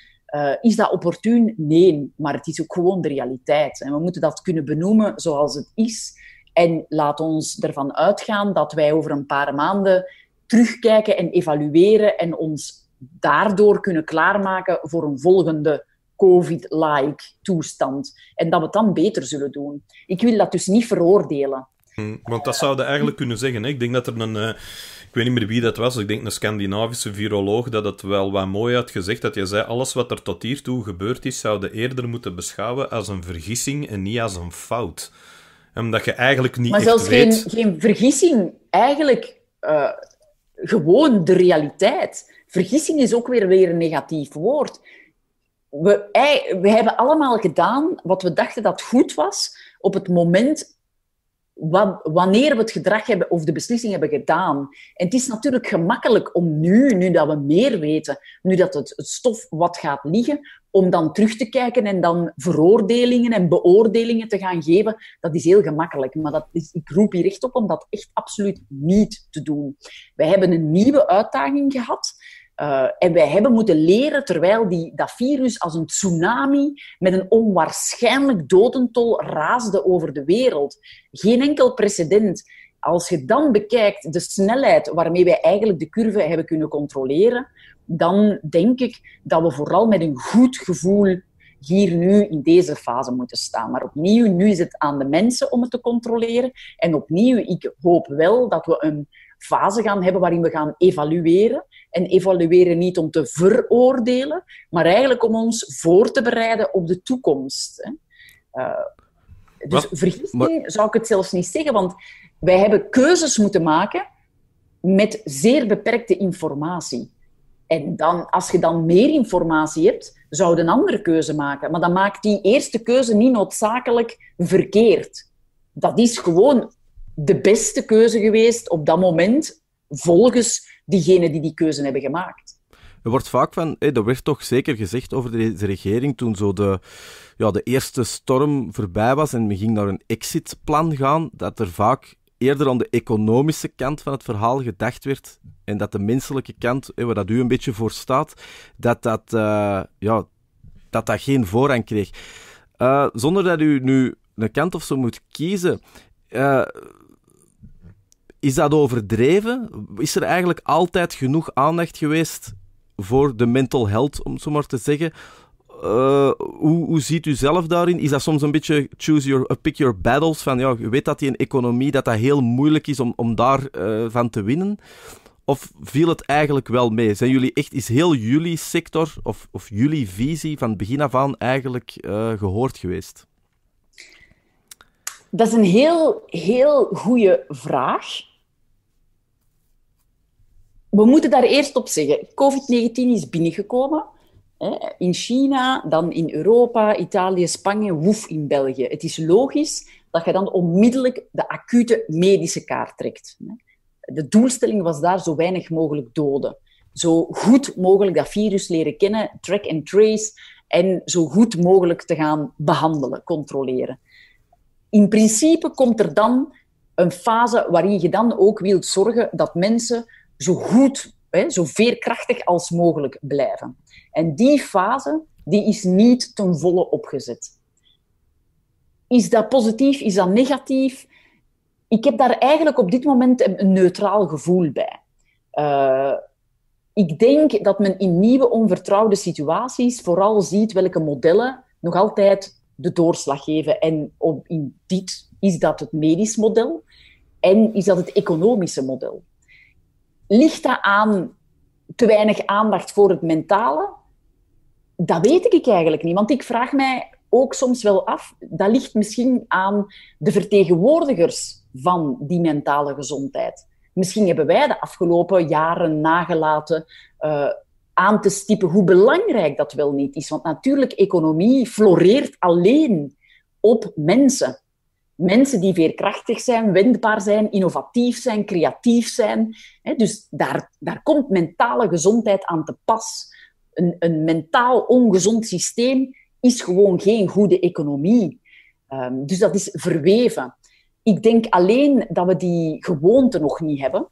is dat opportun? Nee, maar het is ook gewoon de realiteit. En we moeten dat kunnen benoemen zoals het is. En laat ons ervan uitgaan dat wij over een paar maanden terugkijken en evalueren en ons daardoor kunnen klaarmaken voor een volgende COVID-like toestand. En dat we het dan beter zullen doen. Ik wil dat dus niet veroordelen. Hmm, want dat zouden eigenlijk kunnen zeggen. Ik denk dat er een. Eh, ik weet niet meer wie dat was. Ik denk een Scandinavische viroloog dat het wel wat mooi had gezegd. Dat je zei: alles wat er tot hiertoe gebeurd is, zouden eerder moeten beschouwen als een vergissing en niet als een fout. Omdat je eigenlijk niet. Maar zelfs geen, geen vergissing. Eigenlijk eh, gewoon de realiteit. Vergissing is ook weer, weer een negatief woord we, we hebben allemaal gedaan wat we dachten dat goed was op het moment wanneer we het gedrag hebben of de beslissing hebben gedaan. En het is natuurlijk gemakkelijk om nu, nu dat we meer weten, nu dat het, stof wat gaat liggen, om dan terug te kijken en dan veroordelingen en beoordelingen te gaan geven. Dat is heel gemakkelijk. Maar dat is, ik roep hier recht op om dat echt absoluut niet te doen. We hebben een nieuwe uitdaging gehad. Eh, en wij hebben moeten leren, terwijl die, dat virus als een tsunami met een onwaarschijnlijk dodentol raasde over de wereld. Geen enkel precedent. Als je dan bekijkt de snelheid waarmee wij eigenlijk de curve hebben kunnen controleren, dan denk ik dat we vooral met een goed gevoel hier nu in deze fase moeten staan. Maar opnieuw, nu is het aan de mensen om het te controleren. En opnieuw, ik hoop wel dat we een fase gaan hebben waarin we gaan evalueren en evalueren niet om te veroordelen, maar eigenlijk om ons voor te bereiden op de toekomst. Hè. Eh, dus maar, zou ik het zelfs niet zeggen, want wij hebben keuzes moeten maken met zeer beperkte informatie. En dan, als je dan meer informatie hebt, zou je een andere keuze maken. Maar dan maakt die eerste keuze niet noodzakelijk verkeerd. Dat is gewoon de beste keuze geweest op dat moment, volgens diegenen die die keuze hebben gemaakt. Er wordt vaak van, Er dat werd toch zeker gezegd over deze regering toen zo de, ja, de eerste storm voorbij was en men ging naar een exitplan gaan, dat er vaak eerder aan de economische kant van het verhaal gedacht werd en dat de menselijke kant, waar dat u een beetje voor staat, dat dat, eh, ja, dat, dat geen voorrang kreeg. Eh, zonder dat u nu een kant of zo moet kiezen, eh, is dat overdreven? Is er eigenlijk altijd genoeg aandacht geweest voor de mental health, om zo maar te zeggen? Eh, hoe, ziet u zelf daarin? Is dat soms een beetje choose your, uh, pick your battles? Van ja, je weet dat die een economie dat dat heel moeilijk is om, om daarvan eh, van te winnen. Of viel het eigenlijk wel mee? Zijn jullie echt, is heel jullie sector of, of jullie visie van begin af aan eigenlijk eh, gehoord geweest? Dat is een heel, heel goede vraag we moeten daar eerst op zeggen. COVID-19 is binnengekomen. Hè, in China, dan in Europa, Italië, Spanje, woef in België. Het is logisch dat je dan onmiddellijk de acute medische kaart trekt. De doelstelling was daar zo weinig mogelijk doden. Zo goed mogelijk dat virus leren kennen, track and trace, en zo goed mogelijk te gaan behandelen, controleren. In principe komt er dan een fase waarin je dan ook wilt zorgen dat mensen zo goed, hè, zo veerkrachtig als mogelijk blijven. En die fase die is niet ten volle opgezet. Is dat positief? Is dat negatief? Ik heb daar eigenlijk op dit moment een neutraal gevoel bij. Eh, ik denk dat men in nieuwe onvertrouwde situaties vooral ziet welke modellen nog altijd de doorslag geven. En op, in dit is dat het medisch model en is dat het economische model ligt dat aan te weinig aandacht voor het mentale? Dat weet ik eigenlijk niet. Want ik vraag mij ook soms wel af, dat ligt misschien aan de vertegenwoordigers van die mentale gezondheid. Misschien hebben wij de afgelopen jaren nagelaten eh, aan te stippen hoe belangrijk dat wel niet is. Want natuurlijk, economie floreert alleen op mensen mensen die veerkrachtig zijn, wendbaar zijn, innovatief zijn, creatief zijn. Dus daar, daar komt mentale gezondheid aan te pas. Een, een mentaal ongezond systeem is gewoon geen goede economie. Ehm, dus dat is verweven. Ik denk alleen dat we die gewoonte nog niet hebben.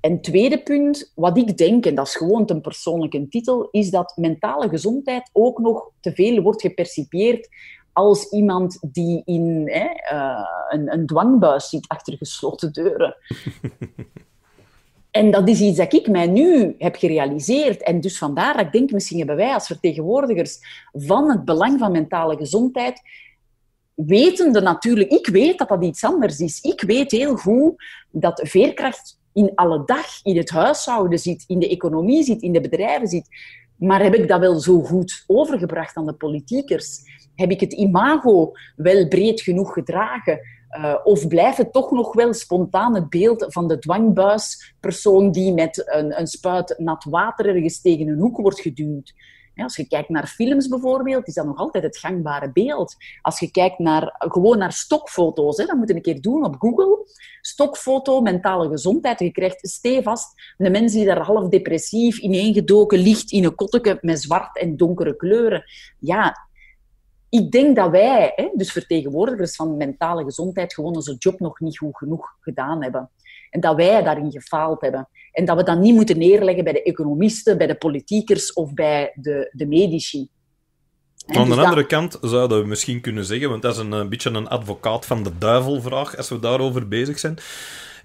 En tweede punt, wat ik denk, en dat is gewoon een persoonlijke titel, is dat mentale gezondheid ook nog te veel wordt gepercipieerd als iemand die in hè, eh, een, een dwangbuis zit achter gesloten deuren. En dat is iets dat ik mij nu heb gerealiseerd. En dus vandaar dat ik denk, misschien hebben wij als vertegenwoordigers van het belang van mentale gezondheid, wetende natuurlijk, ik weet dat dat iets anders is. Ik weet heel goed dat veerkracht in alle dag, in het huishouden zit, in de economie zit, in de bedrijven zit. Maar heb ik dat wel zo goed overgebracht aan de politiekers? heb ik het imago wel breed genoeg gedragen? Eh, of blijft het toch nog wel spontaan het beeld van de dwangbuispersoon die met een, een spuit nat water ergens tegen een hoek wordt geduwd? als je kijkt naar films bijvoorbeeld, is dat nog altijd het gangbare beeld. Als je kijkt naar, gewoon naar stokfoto's, hè, dat moet je een keer doen op Google. Stokfoto, mentale gezondheid. Je krijgt stevast de mens die daar half depressief ineengedoken ligt in een kotteke met zwart en donkere kleuren. Ja, ik denk dat wij, hè, dus vertegenwoordigers van mentale gezondheid, gewoon onze job nog niet goed genoeg gedaan hebben. En dat wij daarin gefaald hebben. En dat we dat niet moeten neerleggen bij de economisten, bij de politiekers of bij de, de medici. Van dus de andere kant zouden we misschien kunnen zeggen, want dat is een, een beetje een advocaat van de duivelvraag als we daarover bezig zijn.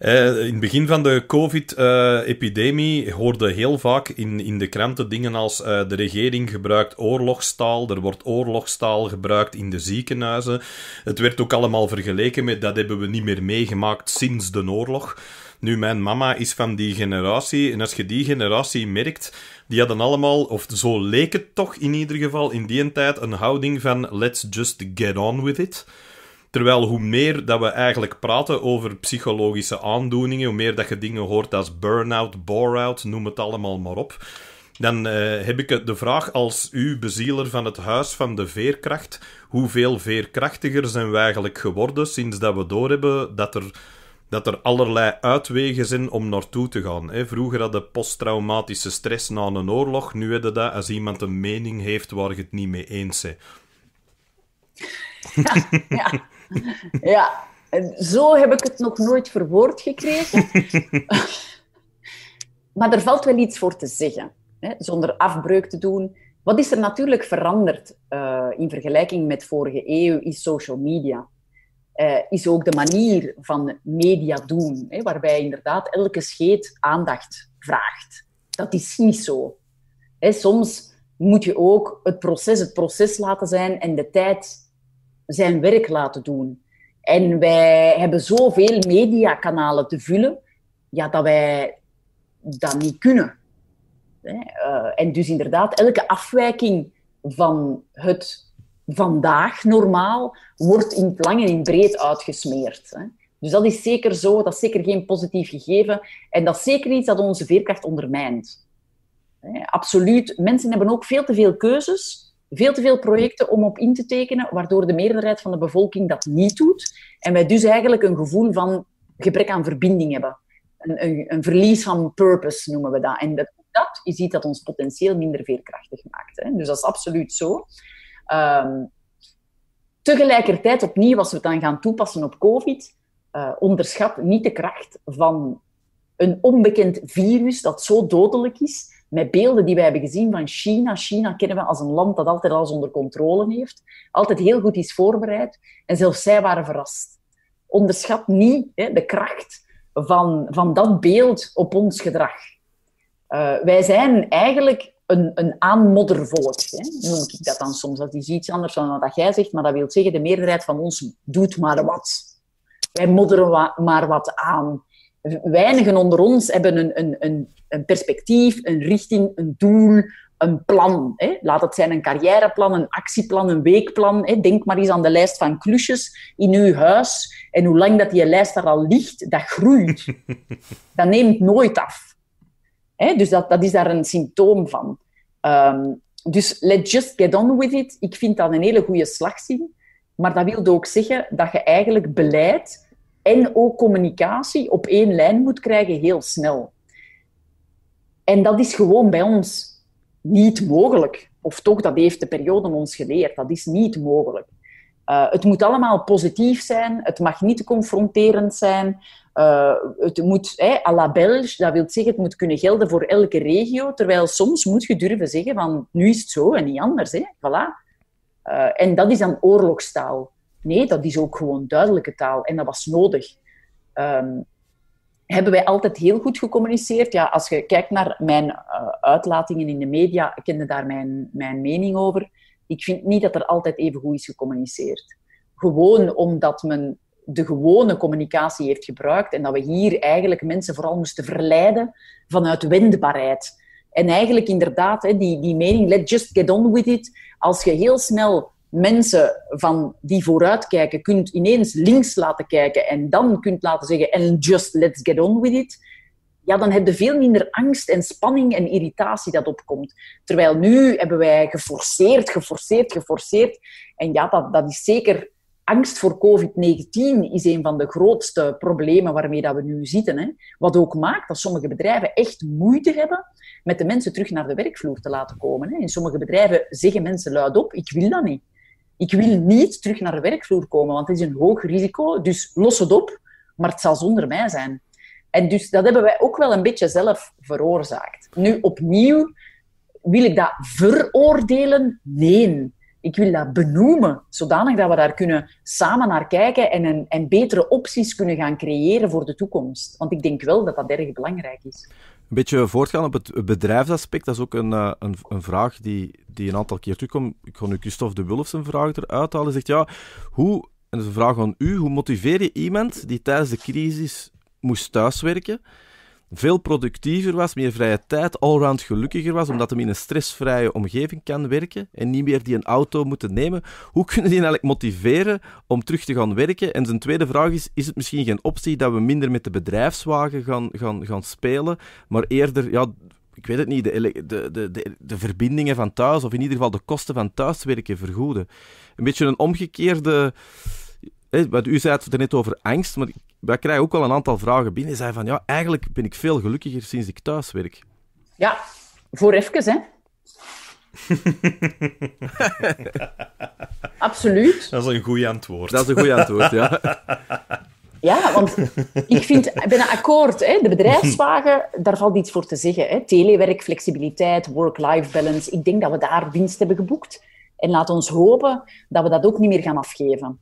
Eh, in het begin van de COVID-epidemie hoorde heel vaak in, in de kranten dingen als eh, de regering gebruikt oorlogstaal, er wordt oorlogstaal gebruikt in de ziekenhuizen. Het werd ook allemaal vergeleken met dat hebben we niet meer meegemaakt sinds de oorlog. Nu, mijn mama is van die generatie. En als je die generatie merkt, die hadden allemaal, of zo leek het toch in ieder geval in die tijd, een houding van let's just get on with it. Terwijl hoe meer dat we eigenlijk praten over psychologische aandoeningen, hoe meer dat je dingen hoort als burn-out, bore-out, noem het allemaal maar op. Dan eh, heb ik de vraag als u bezieler van het huis van de veerkracht, hoeveel veerkrachtiger zijn we eigenlijk geworden sinds dat we doorhebben dat er dat er allerlei uitwegen zijn om naartoe te gaan. Vroeger hadden posttraumatische stress na een oorlog, nu hadden dat als iemand een mening heeft waar je het niet mee eens bent. Ja, ja. ja, en zo heb ik het nog nooit verwoord gekregen. maar er valt wel iets voor te zeggen, hè? zonder afbreuk te doen. Wat is er natuurlijk veranderd eh, in vergelijking met vorige eeuw is social media. Eh, is ook de manier van media doen, hè, waarbij inderdaad elke scheet aandacht vraagt. Dat is niet zo. Hè, soms moet je ook het proces het proces laten zijn en de tijd zijn werk laten doen. En wij hebben zoveel mediakanalen te vullen, ja, dat wij dat niet kunnen. Eh, en dus inderdaad, elke afwijking van het vandaag normaal wordt in het lang en in breed uitgesmeerd. Dus dat is zeker zo, dat is zeker geen positief gegeven. En dat is zeker iets dat onze veerkracht ondermijnt. Absoluut, mensen hebben ook veel te veel keuzes veel te veel projecten om op in te tekenen, waardoor de meerderheid van de bevolking dat niet doet. En wij dus eigenlijk een gevoel van gebrek aan verbinding hebben. Een, een, een verlies van purpose noemen we dat. En dat, dat is iets dat ons potentieel minder veerkrachtig maakt. Hè? Dus dat is absoluut zo. Ehm, tegelijkertijd, opnieuw, als we het dan gaan toepassen op COVID, eh, onderschat niet de kracht van een onbekend virus dat zo dodelijk is met beelden die we hebben gezien van China. China kennen we als een land dat altijd alles onder controle heeft, altijd heel goed is voorbereid. En zelfs zij waren verrast. Onderschat niet hè, de kracht van, van dat beeld op ons gedrag. Eh, wij zijn eigenlijk een, een aanmoddervolk, hè? noem ik dat dan soms. Dat is iets anders dan wat jij zegt, maar dat wil zeggen, de meerderheid van ons doet maar wat. Wij modderen maar wat aan weinigen onder ons hebben een, een, een, een perspectief, een richting, een doel, een plan. Hè. Laat het zijn een carrièreplan, een actieplan, een weekplan. Hè. Denk maar eens aan de lijst van klusjes in uw huis en hoe lang dat die lijst er al ligt, dat groeit. dat neemt nooit af. Hè. Dus dat, dat is daar een symptoom van. Ehm, dus let's just get on with it. Ik vind dat een hele goede slagzin. Maar dat wil ook zeggen dat je eigenlijk beleid en ook communicatie op één lijn moet krijgen, heel snel. En dat is gewoon bij ons niet mogelijk. Of toch, dat heeft de periode ons geleerd. Dat is niet mogelijk. Eh, het moet allemaal positief zijn, het mag niet confronterend zijn. Eh, het moet hey, à la Belge, dat wil zeggen, het moet kunnen gelden voor elke regio. Terwijl soms moet je durven zeggen van nu is het zo en niet anders. Hè? Voilà. Eh, en dat is dan oorlogstaal. Nee, dat is ook gewoon duidelijke taal en dat was nodig. Ehm, hebben wij altijd heel goed gecommuniceerd? Ja, als je kijkt naar mijn eh, uitlatingen in de media, ik kende daar mijn, mijn mening over. Ik vind niet dat er altijd even goed is gecommuniceerd. Gewoon omdat men de gewone communicatie heeft gebruikt en dat we hier eigenlijk mensen vooral moesten verleiden vanuit wendbaarheid. En eigenlijk inderdaad, die, die mening, let just get on with it. Als je heel snel mensen van die vooruitkijken kunt ineens links laten kijken en dan kunt laten zeggen en just let's get on with it, ja, dan heb je veel minder angst en spanning en irritatie dat opkomt. Terwijl nu hebben wij geforceerd, geforceerd, geforceerd. En ja, dat, dat is zeker... Angst voor COVID-19 is een van de grootste problemen waarmee dat we nu zitten. Hè? Wat ook maakt dat sommige bedrijven echt moeite hebben met de mensen terug naar de werkvloer te laten komen. Hè? In sommige bedrijven zeggen mensen luidop, ik wil dat niet ik wil niet terug naar de werkvloer komen, want het is een hoog risico. Dus los het op, maar het zal zonder mij zijn. En dus dat hebben wij ook wel een beetje zelf veroorzaakt. Nu opnieuw, wil ik dat veroordelen? Nee. Ik wil dat benoemen, zodanig dat we daar kunnen samen naar kijken en, en betere opties kunnen gaan creëren voor de toekomst. Want ik denk wel dat dat erg belangrijk is. Een beetje voortgaan op het bedrijfsaspect, dat is ook een, eh, een, een vraag die, die een aantal keer terugkomt. Ik ga nu Christophe de Wulf zijn vraag eruit halen. Hij zegt, ja, hoe, en een vraag aan u, hoe motiveer je iemand die tijdens de crisis moest thuiswerken veel productiever was, meer vrije tijd, allround gelukkiger was, omdat hij in een stressvrije omgeving kan werken en niet meer die een auto moeten nemen. Hoe kunnen die eigenlijk motiveren om terug te gaan werken? En zijn tweede vraag is, is het misschien geen optie dat we minder met de bedrijfswagen gaan, gaan, gaan spelen, maar eerder... Ja, ik weet het niet, de, de, de, de verbindingen van thuis, of in ieder geval de kosten van thuiswerken vergoeden. Een beetje een omgekeerde wat u zei het er net over angst, maar wij krijgen ook wel een aantal vragen binnen. zei van, ja, eigenlijk ben ik veel gelukkiger sinds ik thuis werk. Ja, voor even, hè. Absoluut. Dat is een goed antwoord. Dat is een goed antwoord, ja. Ja, want ik vind, ik ben akkoord, hè, de bedrijfswagen, daar valt iets voor te zeggen. Hè. Telewerk, flexibiliteit, work-life balance. Ik denk dat we daar winst hebben geboekt. En laat ons hopen dat we dat ook niet meer gaan afgeven.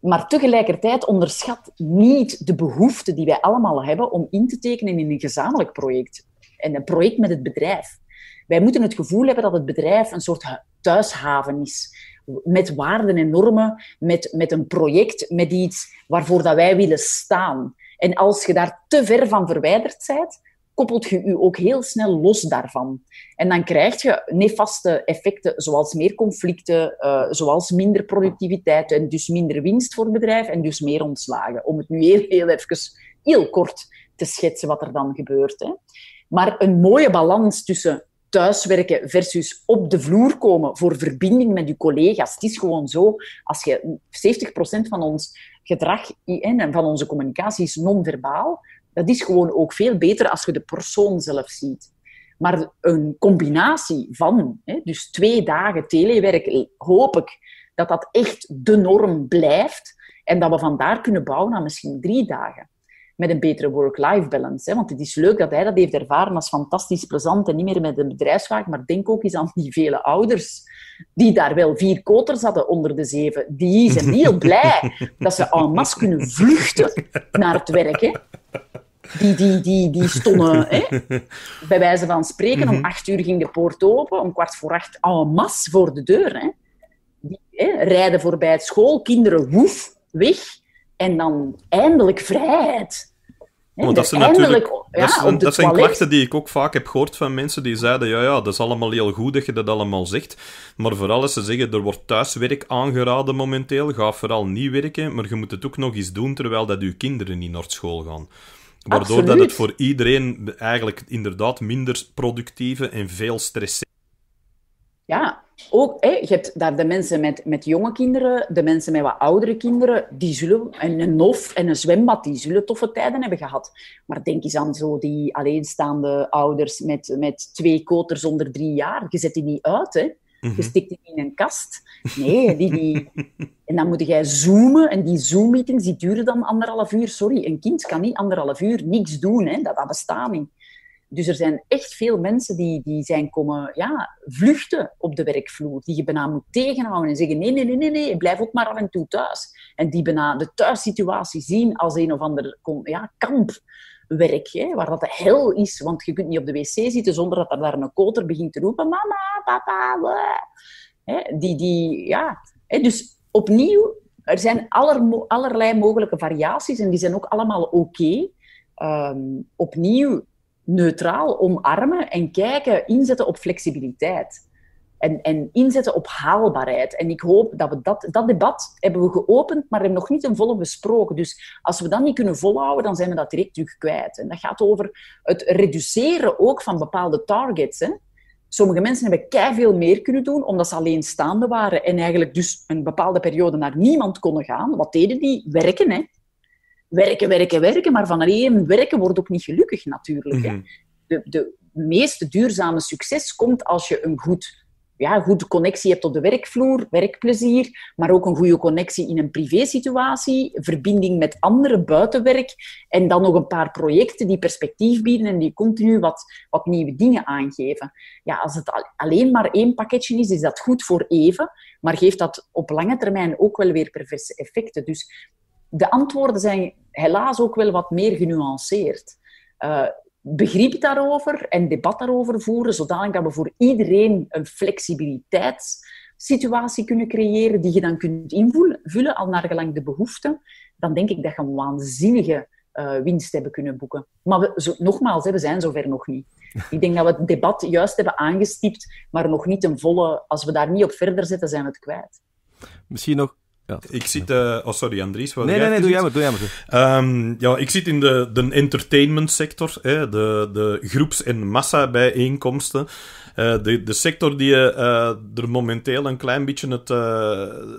Maar tegelijkertijd onderschat niet de behoefte die wij allemaal hebben om in te tekenen in een gezamenlijk project. En een project met het bedrijf. Wij moeten het gevoel hebben dat het bedrijf een soort thuishaven is. Met waarden en normen, met, met een project, met iets waarvoor dat wij willen staan. En als je daar te ver van verwijderd bent, koppelt je je ook heel snel los daarvan. En dan krijg je nefaste effecten, zoals meer conflicten, eh, zoals minder productiviteit en dus minder winst voor het bedrijf en dus meer ontslagen. Om het nu heel, heel even heel kort te schetsen wat er dan gebeurt. Hè. Maar een mooie balans tussen thuiswerken versus op de vloer komen voor verbinding met je collega's. Het is gewoon zo, als je 70% mm, van ons gedrag en van onze communicatie is non-verbaal, dat is gewoon ook veel beter als je de persoon zelf ziet. Maar een combinatie van, hè, dus twee dagen telewerk, eh, hoop ik dat dat echt de norm blijft. En dat we vandaar kunnen bouwen naar misschien drie dagen. Met een betere work-life balance. Hè? Want het is leuk dat hij dat heeft ervaren als fantastisch plezant en niet meer met een bedrijfswagen. Maar denk ook eens aan die vele ouders die daar wel vier koters hadden onder de zeven. Die zijn heel blij dat ze en masse kunnen vluchten naar het werk. Hè? die, die, die, die stonden, hè, bij wijze van spreken, om mhm. acht uur ging de poort open, om kwart voor acht al mas voor de deur. Hè. Die hè, rijden voorbij het school, kinderen woef, weg. En dan eindelijk vrijheid. En dus dat, zijn natuurlijk, ja, dat, zijn, klachten die ik ook vaak heb gehoord van mensen die zeiden: ja, ja, dat is allemaal heel goed dat je dat allemaal zegt. Maar vooral als ze zeggen: er wordt thuiswerk aangeraden momenteel, ga vooral niet werken, maar je moet het ook nog eens doen terwijl dat uw kinderen niet naar school gaan. Waardoor dat het voor iedereen eigenlijk inderdaad minder productieve en veel stress ja, ook, hé, je hebt daar de mensen met, met jonge kinderen, de mensen met wat oudere kinderen, die zullen, en een hof en een zwembad, die zullen toffe tijden hebben gehad. Maar denk eens aan zo die alleenstaande ouders met, met twee koters onder drie jaar. Je zet die niet uit, hè. Mhm. Je stikt die in een kast. Nee, die, die... en dan moet jij zoomen. En die Zoom-meetings die duren dan anderhalf uur. Sorry, een kind kan niet anderhalf uur niks doen. Hè. Dat, dat bestaat niet. Dus er zijn echt veel mensen die, die zijn komen ja, vluchten op de werkvloer. Die je bijna moet tegenhouden en zeggen: nee, nee, nee, nee, nee, blijf ook maar af en toe thuis. En die bijna de thuissituatie zien als een of ander ja, kamp hè, waar dat hel is, want je kunt niet op de wc zitten zonder dat er daar een koter begint te roepen, mama, papa, hè, die, die, ja. Hè, dus opnieuw, er zijn aller, allerlei mogelijke variaties en die zijn ook allemaal oké. Ehm, opnieuw, neutraal omarmen en kijken, inzetten op flexibiliteit en, en inzetten op haalbaarheid. En ik hoop dat we dat, dat debat hebben we geopend, maar hebben nog niet een volle besproken. Dus als we dat niet kunnen volhouden, dan zijn we dat direct terug kwijt. En dat gaat over het reduceren ook van bepaalde targets. Hè. Sommige mensen hebben kei veel meer kunnen doen omdat ze alleen staande waren en eigenlijk dus een bepaalde periode naar niemand konden gaan. Wat deden die? Werken, hè? Werken, werken, werken. Maar van alleen werken wordt ook niet gelukkig natuurlijk. Hè. Mhm. De, de meest duurzame succes komt als je een goed ja, een goede connectie hebt op de werkvloer, werkplezier, maar ook een goede connectie in een privésituatie, verbinding met anderen buiten werk en dan nog een paar projecten die perspectief bieden en die continu wat, wat nieuwe dingen aangeven. Ja, als het alleen maar één pakketje is, is dat goed voor even, maar geeft dat op lange termijn ook wel weer perverse effecten. Dus de antwoorden zijn helaas ook wel wat meer genuanceerd. Eh, begrip daarover en debat daarover voeren, zodanig dat we voor iedereen een flexibiliteitssituatie kunnen creëren die je dan kunt invullen, al naar gelang de behoeften, dan denk ik dat je een waanzinnige eh, winst hebben kunnen boeken. Maar we, nogmaals, we zijn zover nog niet. Ik denk dat we het debat juist hebben aangestipt, maar nog niet een volle. Als we daar niet op verder zetten, zijn we het kwijt. Misschien nog ja. Ik zit... Eh, oh, sorry, Andries. Nee, nee, nee, doe jij maar. Doe jij maar. Ehm, ja, ik zit in de, de entertainment sector, hè, de, de groeps- en massa-bijeenkomsten. Uh, de, de sector die eh, er momenteel een klein beetje het,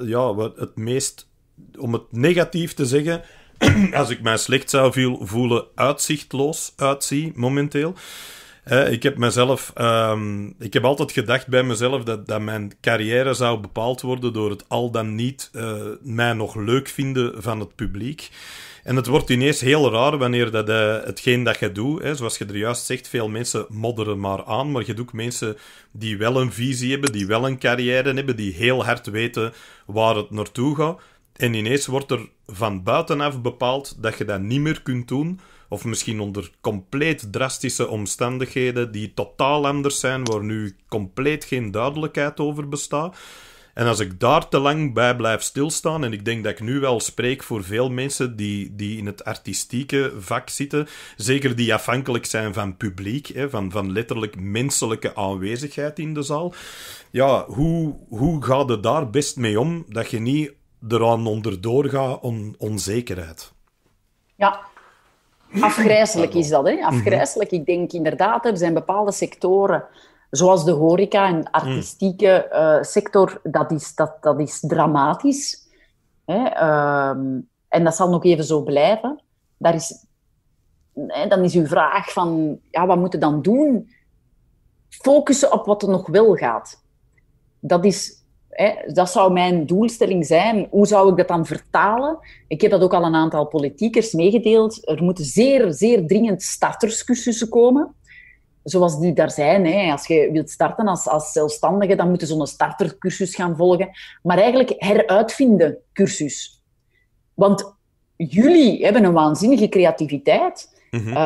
ja, het meest, om het negatief te zeggen, als ik mij slecht zou voelen, uitzichtloos uitzie momenteel ik heb mezelf, ehm, ik heb altijd gedacht bij mezelf dat, dat mijn carrière zou bepaald worden door het al dan niet eh, mij nog leuk vinden van het publiek. En het wordt ineens heel raar wanneer dat, eh, hetgeen dat je doet, hè, zoals je er juist zegt, veel mensen modderen maar aan, maar je doet ook mensen die wel een visie hebben, die wel een carrière hebben, die heel hard weten waar het naartoe gaat. En ineens wordt er van buitenaf bepaald dat je dat niet meer kunt doen, of misschien onder compleet drastische omstandigheden die totaal anders zijn, waar nu compleet geen duidelijkheid over bestaat. En als ik daar te lang bij blijf stilstaan, en ik denk dat ik nu wel spreek voor veel mensen die, die in het artistieke vak zitten, zeker die afhankelijk zijn van publiek, hè, van, van letterlijk menselijke aanwezigheid in de zaal. Ja, hoe, hoe ga je daar best mee om dat je niet eraan onderdoor gaat onzekerheid? Ja, Afgrijzelijk is dat, hè? Mhm. Afgrijzelijk. Ik denk inderdaad, er zijn bepaalde sectoren, zoals de horeca en de artistieke mhm. eh, sector, dat is, dat, dat is dramatisch. Hè? Ehm, en dat zal nog even zo blijven. Daar is, hè, dan is uw vraag van, ja, wat moeten we dan doen? Focussen op wat er nog wel gaat. Dat is dat zou mijn doelstelling zijn. Hoe zou ik dat dan vertalen? Ik heb dat ook al een aantal politiekers meegedeeld. Er moeten zeer, zeer dringend starterscursussen komen. Zoals die daar zijn. Hè. Als je wilt starten als, als zelfstandige, dan moeten ze een startercursus gaan volgen. Maar eigenlijk heruitvinden cursus. Want jullie hebben een waanzinnige creativiteit. Mm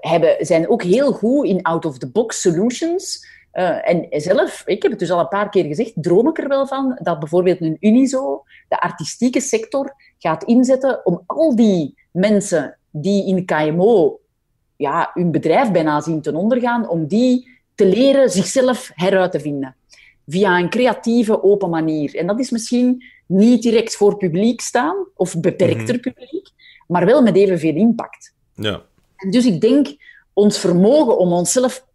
hebben, zijn ook heel goed in out-of-the-box solutions eh, en zelf, ik heb het dus al een paar keer gezegd, droom ik er wel van dat bijvoorbeeld een Unizo, de artistieke sector, gaat inzetten om al die mensen die in KMO ja, hun bedrijf bijna zien ten ondergaan, om die te leren zichzelf heruit te vinden. Via een creatieve, open manier. En dat is misschien niet direct voor publiek staan, of beperkter mhm. publiek, maar wel met evenveel impact. Ja. En dus ik denk, ons vermogen om onszelf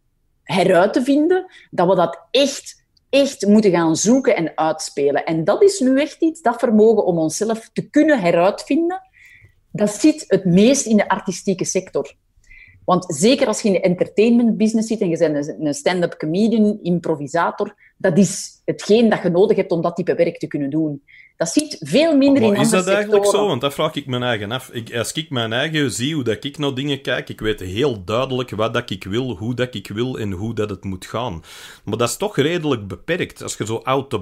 heruit te vinden, dat we dat echt, echt moeten gaan zoeken en uitspelen. En dat is nu echt iets, dat vermogen om onszelf te kunnen heruitvinden, dat zit het meest in de artistieke sector. Want zeker als je in de entertainment business zit en je bent een stand-up comedian, improvisator, dat is hetgeen dat je nodig hebt om dat type werk te kunnen doen. Dat zit veel minder in andere sectoren. Is dat eigenlijk zo? Want dat vraag ik mijn eigen af. Ik, als ik mijn eigen zie, hoe dat ik naar dingen kijk, ik weet heel duidelijk wat dat ik wil, hoe dat ik wil en hoe dat het moet gaan. Maar dat is toch redelijk beperkt. Als je zo out,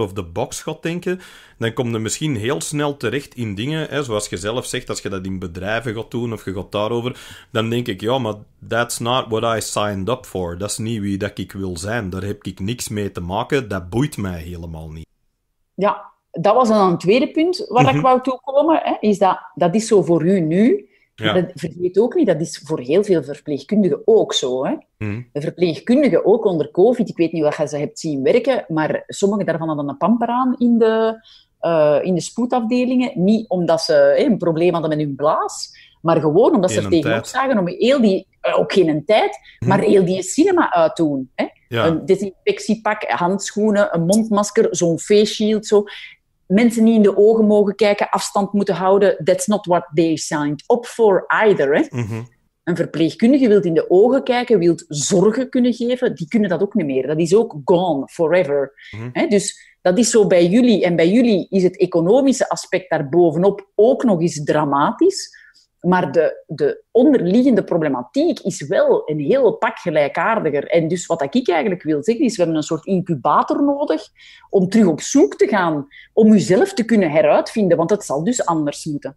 of the box gaat denken, dan kom je misschien heel snel terecht in dingen, hè, zoals je zelf zegt, als je dat in bedrijven gaat doen of je gaat daarover, dan denk ik, ja, maar that's not what I signed up for. Dat is niet wie dat ik wil zijn. Daar heb ik niks mee te maken. Dat boeit mij helemaal niet. Ja, dat was dan een tweede punt waar ik mhm. wou toekomen. Hè, is dat, dat is zo voor u nu. Ja. Dat vergeet ook niet, dat is voor heel veel verpleegkundigen ook zo. Hè? Mhm. De verpleegkundigen ook onder COVID, ik weet niet wat je ze hebt zien werken, maar sommigen daarvan hadden een pamper aan in de, eh, in de spoedafdelingen. Niet omdat ze een probleem hadden met hun blaas, maar gewoon omdat ze er tegenop zagen om heel die, eh, ook geen tijd, mhm. maar heel die cinema uit te doen. Hè? Een desinfectiepak, handschoenen, een mondmasker, zo'n face shield. Zo mensen niet in de ogen mogen kijken, afstand moeten houden. That's not what they signed up for either. Hè? Mhm. Een verpleegkundige wilt in de ogen kijken, wilt zorgen kunnen geven. Die kunnen dat ook niet meer. Dat is ook gone forever. Mhm. hè? Dus dat is zo bij jullie. En bij jullie is het economische aspect daarbovenop ook nog eens dramatisch. Maar de, de onderliggende problematiek is wel een heel pak gelijkaardiger. En dus wat ik eigenlijk wil zeggen is, we hebben een soort incubator nodig om terug op zoek te gaan, om uzelf te kunnen heruitvinden, want het zal dus anders moeten.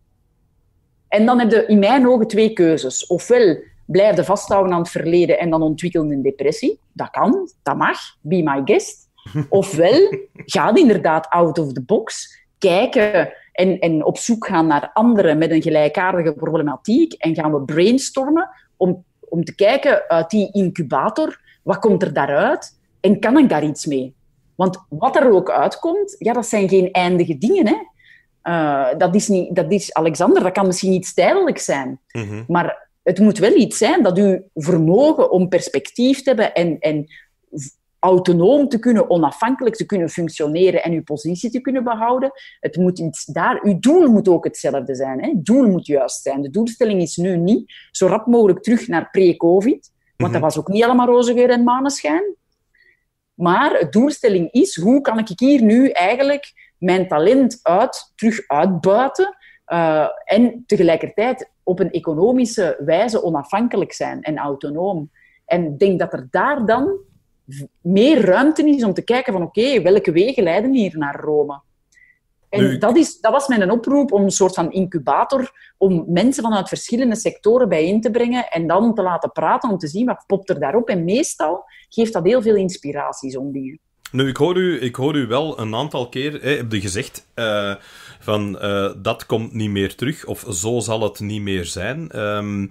En dan heb je in mijn ogen twee keuzes. Ofwel blijf je vasthouden aan het verleden en dan ontwikkel een depressie. Dat kan, dat mag, be my guest. Ofwel ga inderdaad out of the box, kijken en, en op zoek gaan naar anderen met een gelijkaardige problematiek en gaan we brainstormen om, om te kijken uit die incubator, wat komt er daaruit en kan ik daar iets mee? Want wat er ook uitkomt, ja, dat zijn geen eindige dingen. Hè? Eh, dat, is niet, dat is Alexander, dat kan misschien iets tijdelijks zijn. Mhm. Maar het moet wel iets zijn dat uw vermogen om perspectief te hebben en, en autonoom te kunnen, onafhankelijk te kunnen functioneren en uw positie te kunnen behouden. Het moet iets daar, uw doel moet ook hetzelfde zijn. Hè? Het doel moet juist zijn. De doelstelling is nu niet zo rap mogelijk terug naar pre-COVID, want dat mhm. was ook niet allemaal roze geur en maneschijn. Maar de doelstelling is, hoe kan ik hier nu eigenlijk mijn talent uit, terug uitbuiten eh, en tegelijkertijd op een economische wijze onafhankelijk zijn en autonoom. En ik denk dat er daar dan meer ruimte is om te kijken van oké, welke wegen leiden hier naar Rome? En dat, is, dat was mijn oproep om een soort van incubator, om mensen vanuit verschillende sectoren bij in te brengen en dan te laten praten, om te zien wat popt er daarop. En meestal geeft dat heel veel inspiratie, om die. Nu, ik hoor, u, ik hoor u wel een aantal keer, hè, heb je gezegd, eh, van eh, dat komt niet meer terug, of zo zal het niet meer zijn. Ehm,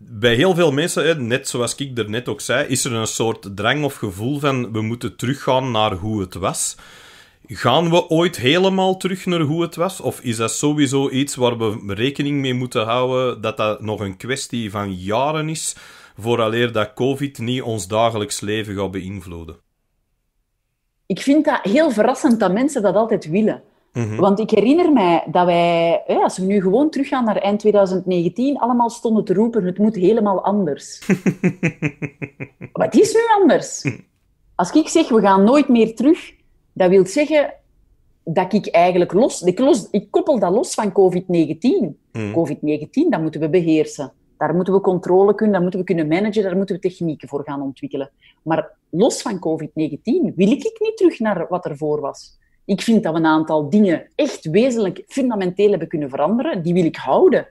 bij heel veel mensen, net zoals ik er net ook zei, is er een soort drang of gevoel van we moeten teruggaan naar hoe het was. Gaan we ooit helemaal terug naar hoe het was? Of is dat sowieso iets waar we rekening mee moeten houden dat dat nog een kwestie van jaren is, vooraleer dat COVID niet ons dagelijks leven gaat beïnvloeden? Ik vind dat heel verrassend dat mensen dat altijd willen. Mhm. Want ik herinner mij dat wij, hè, als we nu gewoon teruggaan naar eind 2019, allemaal stonden te roepen, het moet helemaal anders. Wat is nu anders. Als ik zeg, we gaan nooit meer terug, dat wil zeggen dat ik eigenlijk los... Ik, los, ik koppel dat los van COVID-19. Mhm. COVID-19, dat moeten we beheersen. Daar moeten we controle kunnen, daar moeten we kunnen managen, daar moeten we technieken voor gaan ontwikkelen. Maar los van COVID-19 wil ik niet terug naar wat er voor was. Ik vind dat we een aantal dingen echt wezenlijk fundamenteel hebben kunnen veranderen. Die wil ik houden.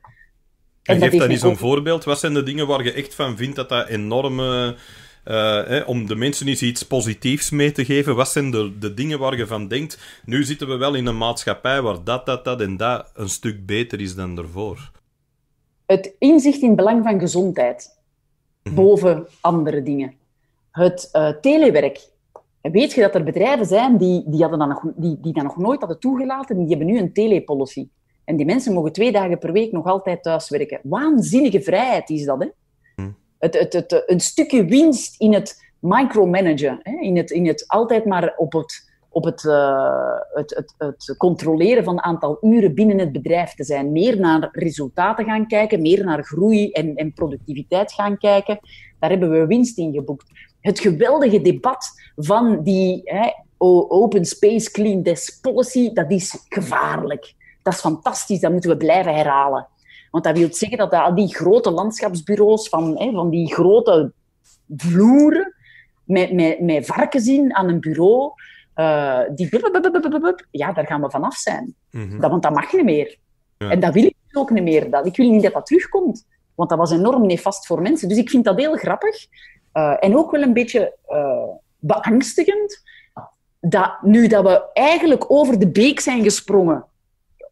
En, geef dat eens een voorbeeld. Wat zijn de dingen waar je echt van vindt dat dat enorme... Uh, om de mensen eens iets positiefs mee te geven. Wat zijn de, de dingen waar je van denkt? Nu zitten we wel in een maatschappij waar dat, dat, dat en dat een stuk beter is dan ervoor. Het inzicht in het belang van gezondheid mhm. boven andere dingen. Het eh, telewerk weet je dat er bedrijven zijn die, die, hadden dan nog, die, die dat nog nooit hadden toegelaten en die hebben nu een telepolicy. En die mensen mogen twee dagen per week nog altijd thuiswerken. Waanzinnige vrijheid is dat, hè? Hmm. Het, het, het, een stukje winst in het micromanagen, hè? In, het, in het altijd maar op het, op het, eh, het, het, het, controleren van het aantal uren binnen het bedrijf te zijn. Meer naar resultaten gaan kijken, meer naar groei en, en productiviteit gaan kijken. Daar hebben we winst in geboekt. Het geweldige debat van die hè, open space clean desk policy, dat is gevaarlijk. Dat is fantastisch, dat moeten we blijven herhalen. Want dat wil zeggen dat al die grote landschapsbureaus van, hè, van die grote vloeren met, met, met varken zien aan een bureau, uh, die ja, daar gaan we vanaf zijn. Mhm. dat, want dat mag niet meer. En dat wil ik dus ook niet meer. Dat, ik wil niet dat dat terugkomt. Want dat was enorm nefast voor mensen. Dus ik vind dat heel grappig. Eh, en ook wel een beetje eh, beangstigend dat nu dat we eigenlijk over de beek zijn gesprongen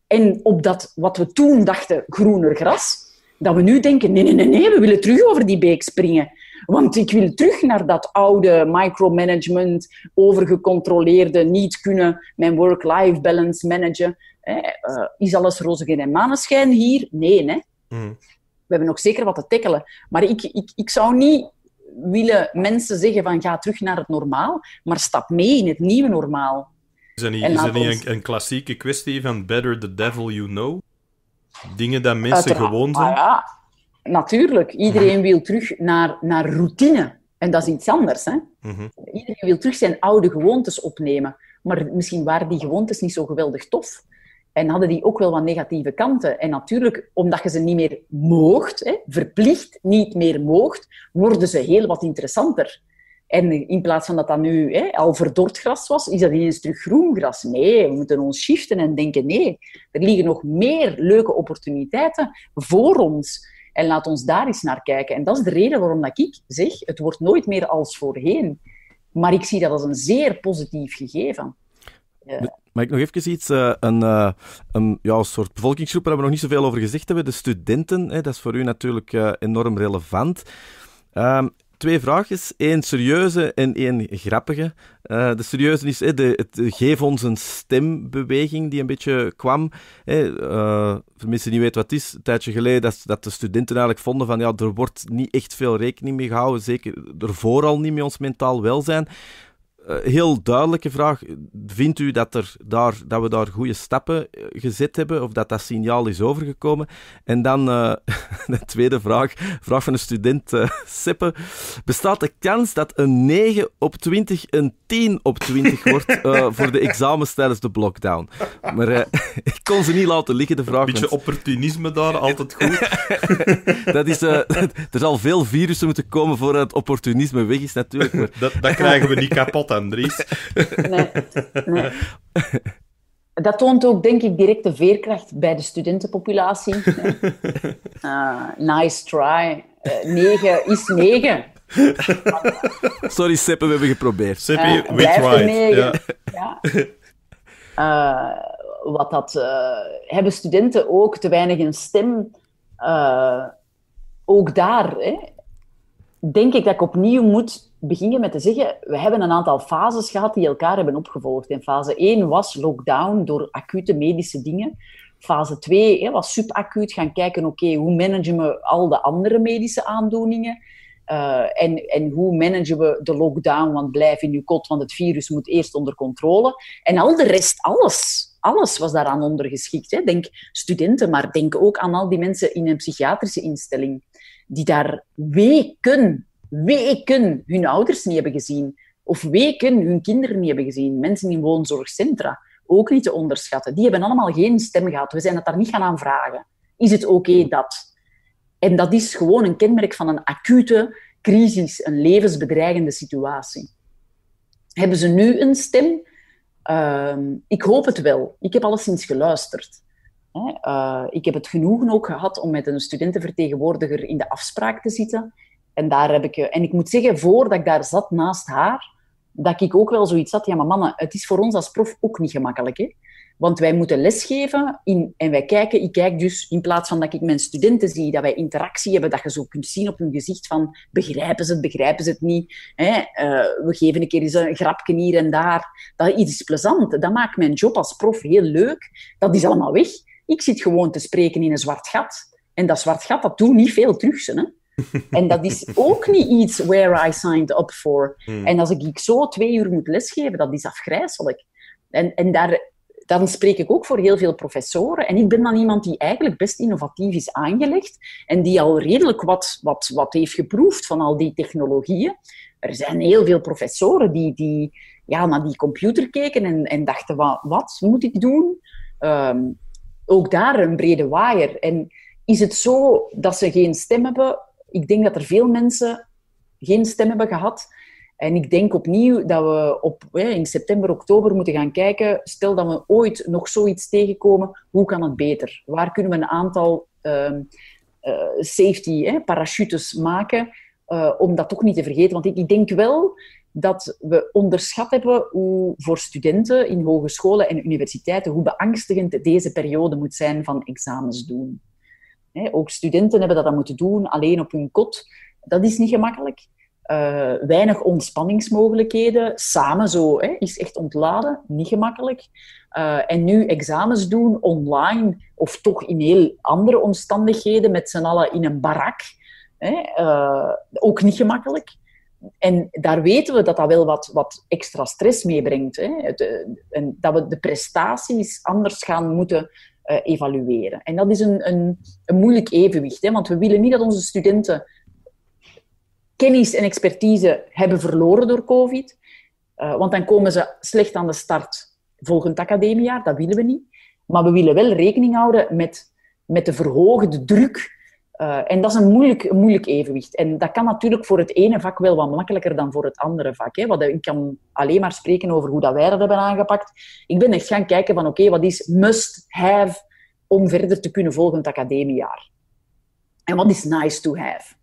en op dat wat we toen dachten groener gras, dat we nu denken, nee, nee, nee, nee, we willen terug over die beek springen. Want ik wil terug naar dat oude micromanagement, overgecontroleerde, niet kunnen mijn work-life balance managen. Eh, is alles roze en maneschijn hier? Nee, nee mm. We hebben nog zeker wat te tackelen. Maar ik, ik, ik zou niet willen mensen zeggen van ga terug naar het normaal, maar stap mee in het nieuwe normaal. Is dat niet, is niet een, klassieke kwestie van better the devil you know? Dingen dat mensen Uiteraard, gewoon zijn? Ah ja, natuurlijk. Iedereen wil terug naar, naar routine. En dat is iets anders. Hè? Mhm. Iedereen wil terug zijn oude gewoontes opnemen. Maar misschien waren die gewoontes niet zo geweldig tof. En hadden die ook wel wat negatieve kanten. En natuurlijk, omdat je ze niet meer moogt, verplicht niet meer moogt, worden ze heel wat interessanter. En in plaats van dat dat nu hè, al verdord gras was, is dat ineens terug groen gras. Nee, we moeten ons shiften en denken, nee, er liggen nog meer leuke opportuniteiten voor ons. En laat ons daar eens naar kijken. En dat is de reden waarom dat ik zeg, het wordt nooit meer als voorheen. Maar ik zie dat als een zeer positief gegeven. Ja. Mag ik nog even iets? Eh, eh, een, ja, een soort bevolkingsgroep waar we nog niet zoveel over gezegd hebben, de studenten. Hè, dat is voor u natuurlijk eh, enorm relevant. Ehm, twee vraagjes. één serieuze en één grappige. de serieuze is de, het Geef ons een stembeweging die een beetje kwam. voor mensen die niet weten wat het is, een tijdje geleden dat, dat de studenten eigenlijk vonden van ja, er wordt niet echt veel rekening mee gehouden, zeker ervoor al niet met ons mentaal welzijn. Eh, heel duidelijke vraag. Vindt u dat, er daar, dat we daar goede stappen eh, gezet hebben of dat dat signaal is overgekomen? En dan eh, de tweede vraag, vraag van een student uh, Seppe. Bestaat de kans dat een 9 op 20 een 10 op 20 wordt voor de examens tijdens de lockdown? Maar ik kon ze niet laten liggen, de vraag. Een beetje opportunisme daar, altijd goed. dat is, er zal veel virussen moeten komen voordat het opportunisme weg is natuurlijk. Dat, dat krijgen we niet kapot, Andries, nee, nee. Dat toont ook, denk ik, direct de veerkracht bij de studentenpopulatie. Ah, nice try. Uh, eh, 9 is 9. Sorry, Seppe, we hebben geprobeerd. Seppe, uh, we tried. Eh, wat dat, eh, hebben studenten ook te weinig een stem? ook daar hè, denk ik dat ik opnieuw moet begin je met te zeggen, we hebben een aantal fases gehad die elkaar hebben opgevolgd. En fase 1 was lockdown door acute medische dingen. Fase 2 hè, was subacuut gaan kijken, oké, okay, hoe managen we al de andere medische aandoeningen? Eh, en, en hoe managen we de lockdown, want blijf in je kot, want het virus moet eerst onder controle. En al de rest, alles, alles was daaraan ondergeschikt. Hè. Denk studenten, maar denk ook aan al die mensen in een psychiatrische instelling die daar weken weken hun ouders niet hebben gezien. Of weken hun kinderen niet hebben gezien. Mensen in woonzorgcentra ook niet te onderschatten. Die hebben allemaal geen stem gehad. We zijn het daar niet gaan aanvragen. Is het oké hmm. dat? En dat is gewoon een kenmerk van een acute crisis, een levensbedreigende situatie. Hebben ze nu een stem? Ehm, ik hoop het wel. Ik heb alleszins geluisterd. Eh, ik heb het genoegen ook gehad om met een studentenvertegenwoordiger in de afspraak te zitten. En daar heb ik... En ik moet zeggen, voordat ik daar zat naast haar, dat ik ook wel zoiets had. Ja, maar mannen, het is voor ons als prof ook niet gemakkelijk, hè? Want wij moeten lesgeven in, en wij kijken, ik kijk dus in plaats van dat ik mijn studenten zie, dat wij interactie hebben, dat je zo kunt zien op hun gezicht van begrijpen ze het, begrijpen ze het niet. Hè? Eh, we geven een keer eens een grapje hier en daar. Dat is plezant. Dat maakt mijn job als prof heel leuk. Dat is allemaal weg. Ik zit gewoon te spreken in een zwart gat. En dat zwart gat, dat doet niet veel terug. Hè? en dat is ook niet iets where I signed up for. Hmm. En als ik zo twee uur moet lesgeven, dat is afgrijzelijk. En, en daar, dan spreek ik ook voor heel veel professoren. En ik ben dan iemand die eigenlijk best innovatief is aangelegd en die al redelijk wat, wat, wat heeft geproefd van al die technologieën. Er zijn heel veel professoren die, die ja, naar die computer keken en, en dachten, wat, wat moet ik doen? Ehm, ook daar een brede waaier. En is het zo dat ze geen stem hebben? ik denk dat er veel mensen geen stem hebben gehad. En ik denk opnieuw dat we op, in september, oktober moeten gaan kijken. Stel dat we ooit nog zoiets tegenkomen, hoe kan het beter? Waar kunnen we een aantal ehm, eh, safety hè, parachutes maken eh, om dat toch niet te vergeten? Want ik, ik denk wel dat we onderschat hebben hoe voor studenten in hogescholen en universiteiten hoe beangstigend deze periode moet zijn van examens doen ook studenten hebben dat dan moeten doen, alleen op hun kot. Dat is niet gemakkelijk. Eh, weinig ontspanningsmogelijkheden. Samen zo hè, is echt ontladen, niet gemakkelijk. Eh, en nu examens doen online of toch in heel andere omstandigheden, met z'n allen in een barak, hè, eh, ook niet gemakkelijk. En daar weten we dat dat wel wat, wat extra stress meebrengt. Hè. en dat we de prestaties anders gaan moeten eh, evalueren. En dat is een, een, een moeilijk evenwicht, hè, want we willen niet dat onze studenten kennis en expertise hebben verloren door COVID. Eh, want dan komen ze slecht aan de start volgend academiejaar. Dat willen we niet. Maar we willen wel rekening houden met, met de verhoogde druk eh, en dat is een moeilijk, moeilijk evenwicht. En dat kan natuurlijk voor het ene vak wel wat makkelijker dan voor het andere vak. Hè? Want eh, ik kan alleen maar spreken over hoe dat wij dat hebben aangepakt. Ik ben echt gaan kijken van oké, wat is must have om verder te kunnen volgend het academiejaar? En wat is nice to have?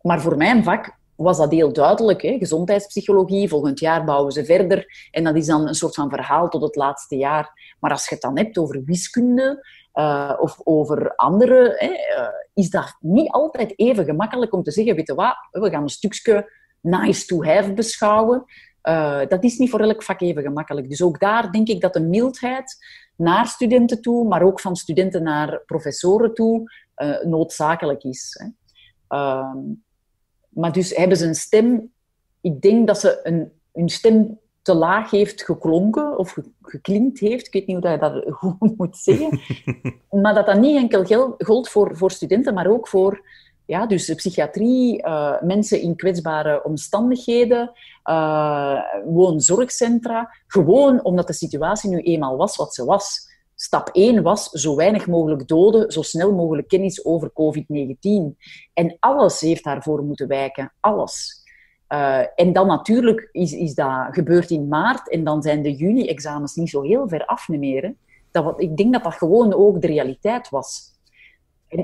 Maar voor mijn vak was dat heel duidelijk. Hè? Gezondheidspsychologie, volgend jaar bouwen ze verder. En dat is dan een soort van verhaal tot het laatste jaar. Maar als je het dan hebt over wiskunde, eh, of over andere hè, eh, is dat niet altijd even gemakkelijk om te zeggen, weet wat, we gaan een stukje nice to have beschouwen. Eh, dat is niet voor elk vak even gemakkelijk. Dus ook daar denk ik dat de mildheid naar studenten toe, maar ook van studenten naar professoren toe, noodzakelijk is. Hè. Ehm, maar dus hebben ze een stem, ik denk dat ze een, hun stem te laag heeft geklonken of geklinkt heeft. Ik weet niet hoe je dat goed moet zeggen. maar dat dat niet enkel geldt voor, voor studenten, maar ook voor ja, dus psychiatrie, eh, mensen in kwetsbare omstandigheden, uh, woonzorgcentra. Gewoon omdat de situatie nu eenmaal was wat ze was. Stap 1 was zo weinig mogelijk doden, zo snel mogelijk kennis over COVID-19. En alles heeft daarvoor moeten wijken. Alles. Eh, en dan natuurlijk is, is dat gebeurd in maart en dan zijn de juni-examens niet zo heel ver af meer. ik denk dat dat gewoon ook de realiteit was.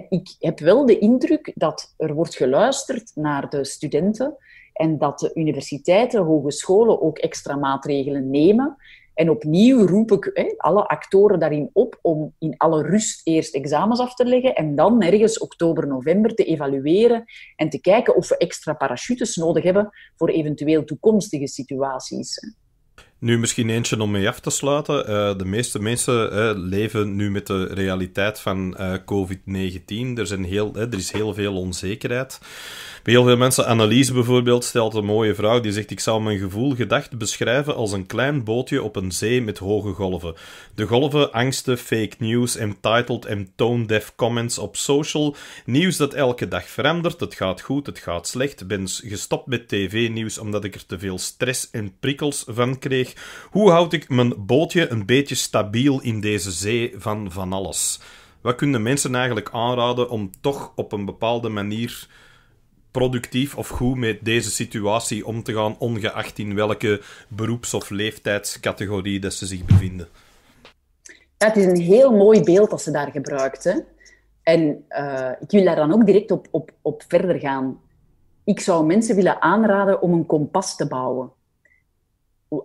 ik heb wel de indruk dat er wordt geluisterd naar de studenten en dat de universiteiten, hogescholen ook extra maatregelen nemen. En opnieuw roep ik hè, alle actoren daarin op om in alle rust eerst examens af te leggen en dan ergens oktober, november te evalueren en te kijken of we extra parachutes nodig hebben voor eventueel toekomstige situaties. Nu misschien eentje om mee af te sluiten. Eh, de meeste mensen eh, leven nu met de realiteit van eh, COVID-19. Er, er is heel veel onzekerheid bij heel veel mensen, analyse bijvoorbeeld, stelt een mooie vrouw Die zegt: Ik zou mijn gevoel, gedacht beschrijven als een klein bootje op een zee met hoge golven. De golven, angsten, fake news, entitled en tone-deaf comments op social. Nieuws dat elke dag verandert. Het gaat goed, het gaat slecht. Ben gestopt met tv-nieuws omdat ik er te veel stress en prikkels van kreeg. Hoe houd ik mijn bootje een beetje stabiel in deze zee van van alles? Wat kunnen mensen eigenlijk aanraden om toch op een bepaalde manier productief of goed met deze situatie om te gaan, ongeacht in welke beroeps- of leeftijdscategorie dat ze zich bevinden. het is een heel mooi beeld dat ze daar gebruikt. En eh, ik wil daar dan ook direct op, op, op verder gaan. Ik zou mensen willen aanraden om een kompas te bouwen.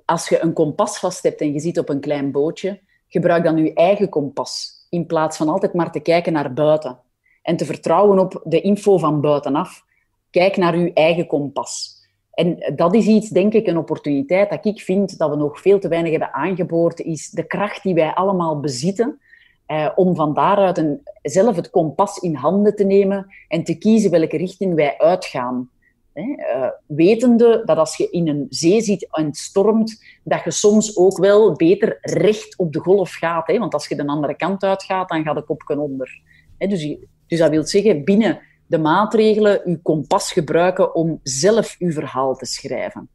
Als je een kompas vast hebt en je zit op een klein bootje, gebruik dan je eigen kompas. In plaats van altijd maar te kijken naar buiten. En te vertrouwen op de info van buitenaf. Kijk naar uw eigen kompas. En dat is iets, denk ik, een opportuniteit dat ik vind dat we nog veel te weinig hebben aangeboord, is de kracht die wij allemaal bezitten eh, om van daaruit een, zelf het kompas in handen te nemen en te kiezen welke richting wij uitgaan. Hè, uh, wetende dat als je in een zee zit en het stormt, dat je soms ook wel beter recht op de golf gaat. want als je de andere kant uitgaat, dan gaat de kopken onder. dus, dus dat wil zeggen, binnen de maatregelen, uw kompas gebruiken om zelf uw verhaal te schrijven.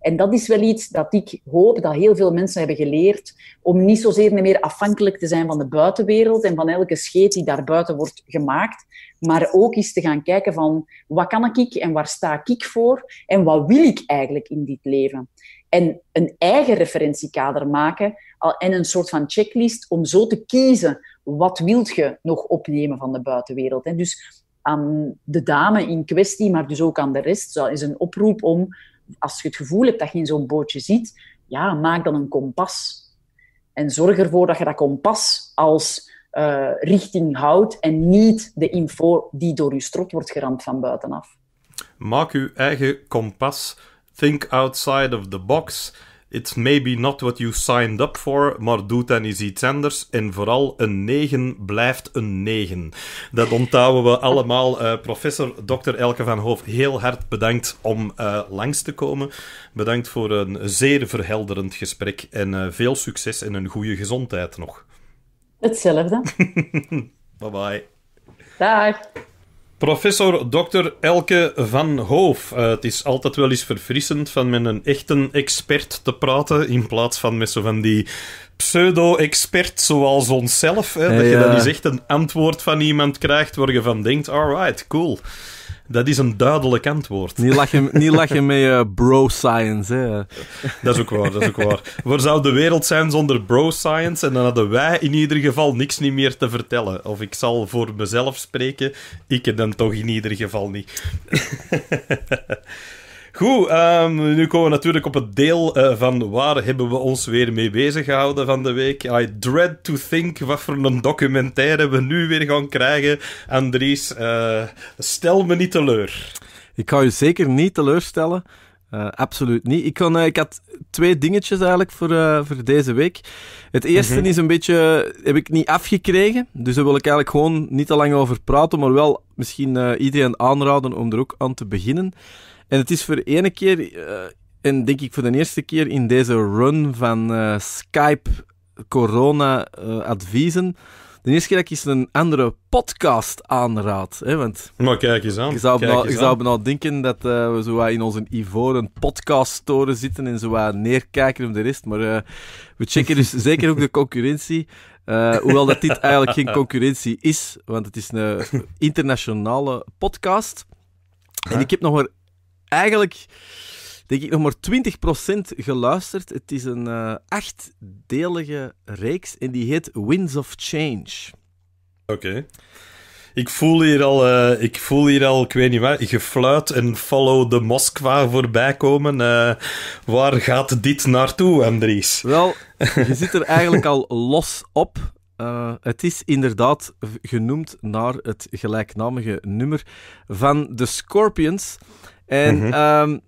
En dat is wel iets dat ik hoop dat heel veel mensen hebben geleerd om niet zozeer meer afhankelijk te zijn van de buitenwereld en van elke scheet die daarbuiten wordt gemaakt, maar ook eens te gaan kijken van wat kan ik en waar sta ik voor en wat wil ik eigenlijk in dit leven. En een eigen referentiekader maken en een soort van checklist om zo te kiezen wat wilt je nog opnemen van de buitenwereld. En dus aan de dame in kwestie, maar dus ook aan de rest. is een oproep om, als je het gevoel hebt dat je in zo'n bootje zit, ja, maak dan een kompas. En zorg ervoor dat je dat kompas als eh, richting houdt en niet de info die door je strot wordt geramd van buitenaf. Maak uw eigen kompas. Think outside of the box. It's maybe not what you signed up for, maar doet dan eens iets anders. En vooral een negen blijft een negen. Dat onthouden we allemaal. Eh, professor Dr. Elke van Hoof, heel hard bedankt om eh, langs te komen. Bedankt voor een zeer verhelderend gesprek. En eh, veel succes en een goede gezondheid nog. Hetzelfde. bye bye. Dag. Professor Dr. Elke van Hoof. Eh, het is altijd wel eens verfrissend van met een echte expert te praten in plaats van met zo van die pseudo-expert zoals onszelf. Hè, dat je dan eens echt een antwoord van iemand krijgt waar je van denkt, alright, cool. Dat is een duidelijk antwoord. Niet lachen, niet lachen met uh, eh, bro-science, hè. Dat is ook waar, dat is ook waar. Waar zou de wereld zijn zonder bro-science? En dan hadden wij in ieder geval niks niet meer te vertellen. Of ik zal voor mezelf spreken, ik dan toch in ieder geval niet. Goed, ehm, nu komen we natuurlijk op het deel eh, van waar hebben we ons weer mee bezig gehouden van de week. I dread to think wat voor een documentaire we nu weer gaan krijgen. Andries, eh, stel me niet teleur. Ik ga je zeker niet teleurstellen. Eh, absoluut niet. Ik, ik had twee dingetjes eigenlijk voor, voor deze week. Het eerste mhm. is een beetje, heb ik niet afgekregen. Dus daar wil ik eigenlijk gewoon niet te lang over praten, maar wel misschien iedereen aanraden om er ook aan te beginnen. En het is voor ene keer, eh, en denk ik voor de eerste keer in deze run van eh, Skype corona-adviezen, eh, de eerste keer dat ik eens een andere podcast aanraad. Hè, want maar kijk eens aan. Ik zou, nou, ik zou nou denken dat we zo in onze ivoren podcasttoren zitten en zo neerkijken op de rest. Maar we checken dus zeker ook de concurrentie. hoewel dat dit eigenlijk geen concurrentie is, want het is een internationale podcast. En ik heb nog maar eigenlijk denk ik nog maar 20% geluisterd. Het is een uh, achtdelige reeks en die heet Winds of Change. Oké. Ik voel hier al, eh, ik voel hier al, ik weet niet waar, gefluit en follow the Moskwa voorbij komen. Eh, waar gaat dit naartoe, Andries? Wel, je zit er eigenlijk al los op. het is inderdaad genoemd naar het gelijknamige nummer van de Scorpions. And mm-hmm. um,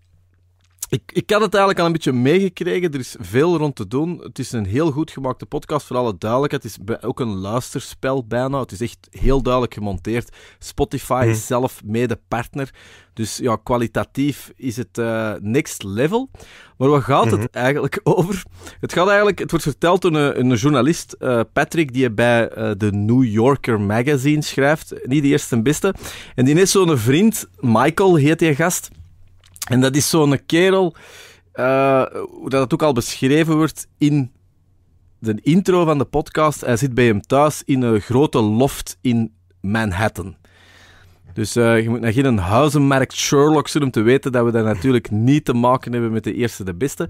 Ik, ik had het eigenlijk al een beetje meegekregen. Er is veel rond te doen. Het is een heel goed gemaakte podcast, voor alle duidelijkheid. Het is ook een luisterspel bijna. Het is echt heel duidelijk gemonteerd. Spotify is mhm. zelf mede partner. Dus ja, kwalitatief is het eh, next level. Maar wat gaat het mhm. eigenlijk over? Het gaat eigenlijk, het wordt verteld door een, een journalist, eh, Patrick, die bij eh, de New Yorker Magazine schrijft. Niet de eerste en beste. En die heeft zo'n vriend, Michael heet die gast. En dat is zo'n kerel, eh, hoe dat, ook al beschreven wordt in de intro van de podcast. Hij zit bij hem thuis in een grote loft in Manhattan. Dus eh, je moet naar geen huizenmarkt Sherlock zijn om te weten dat we daar natuurlijk niet te maken hebben met de eerste de beste.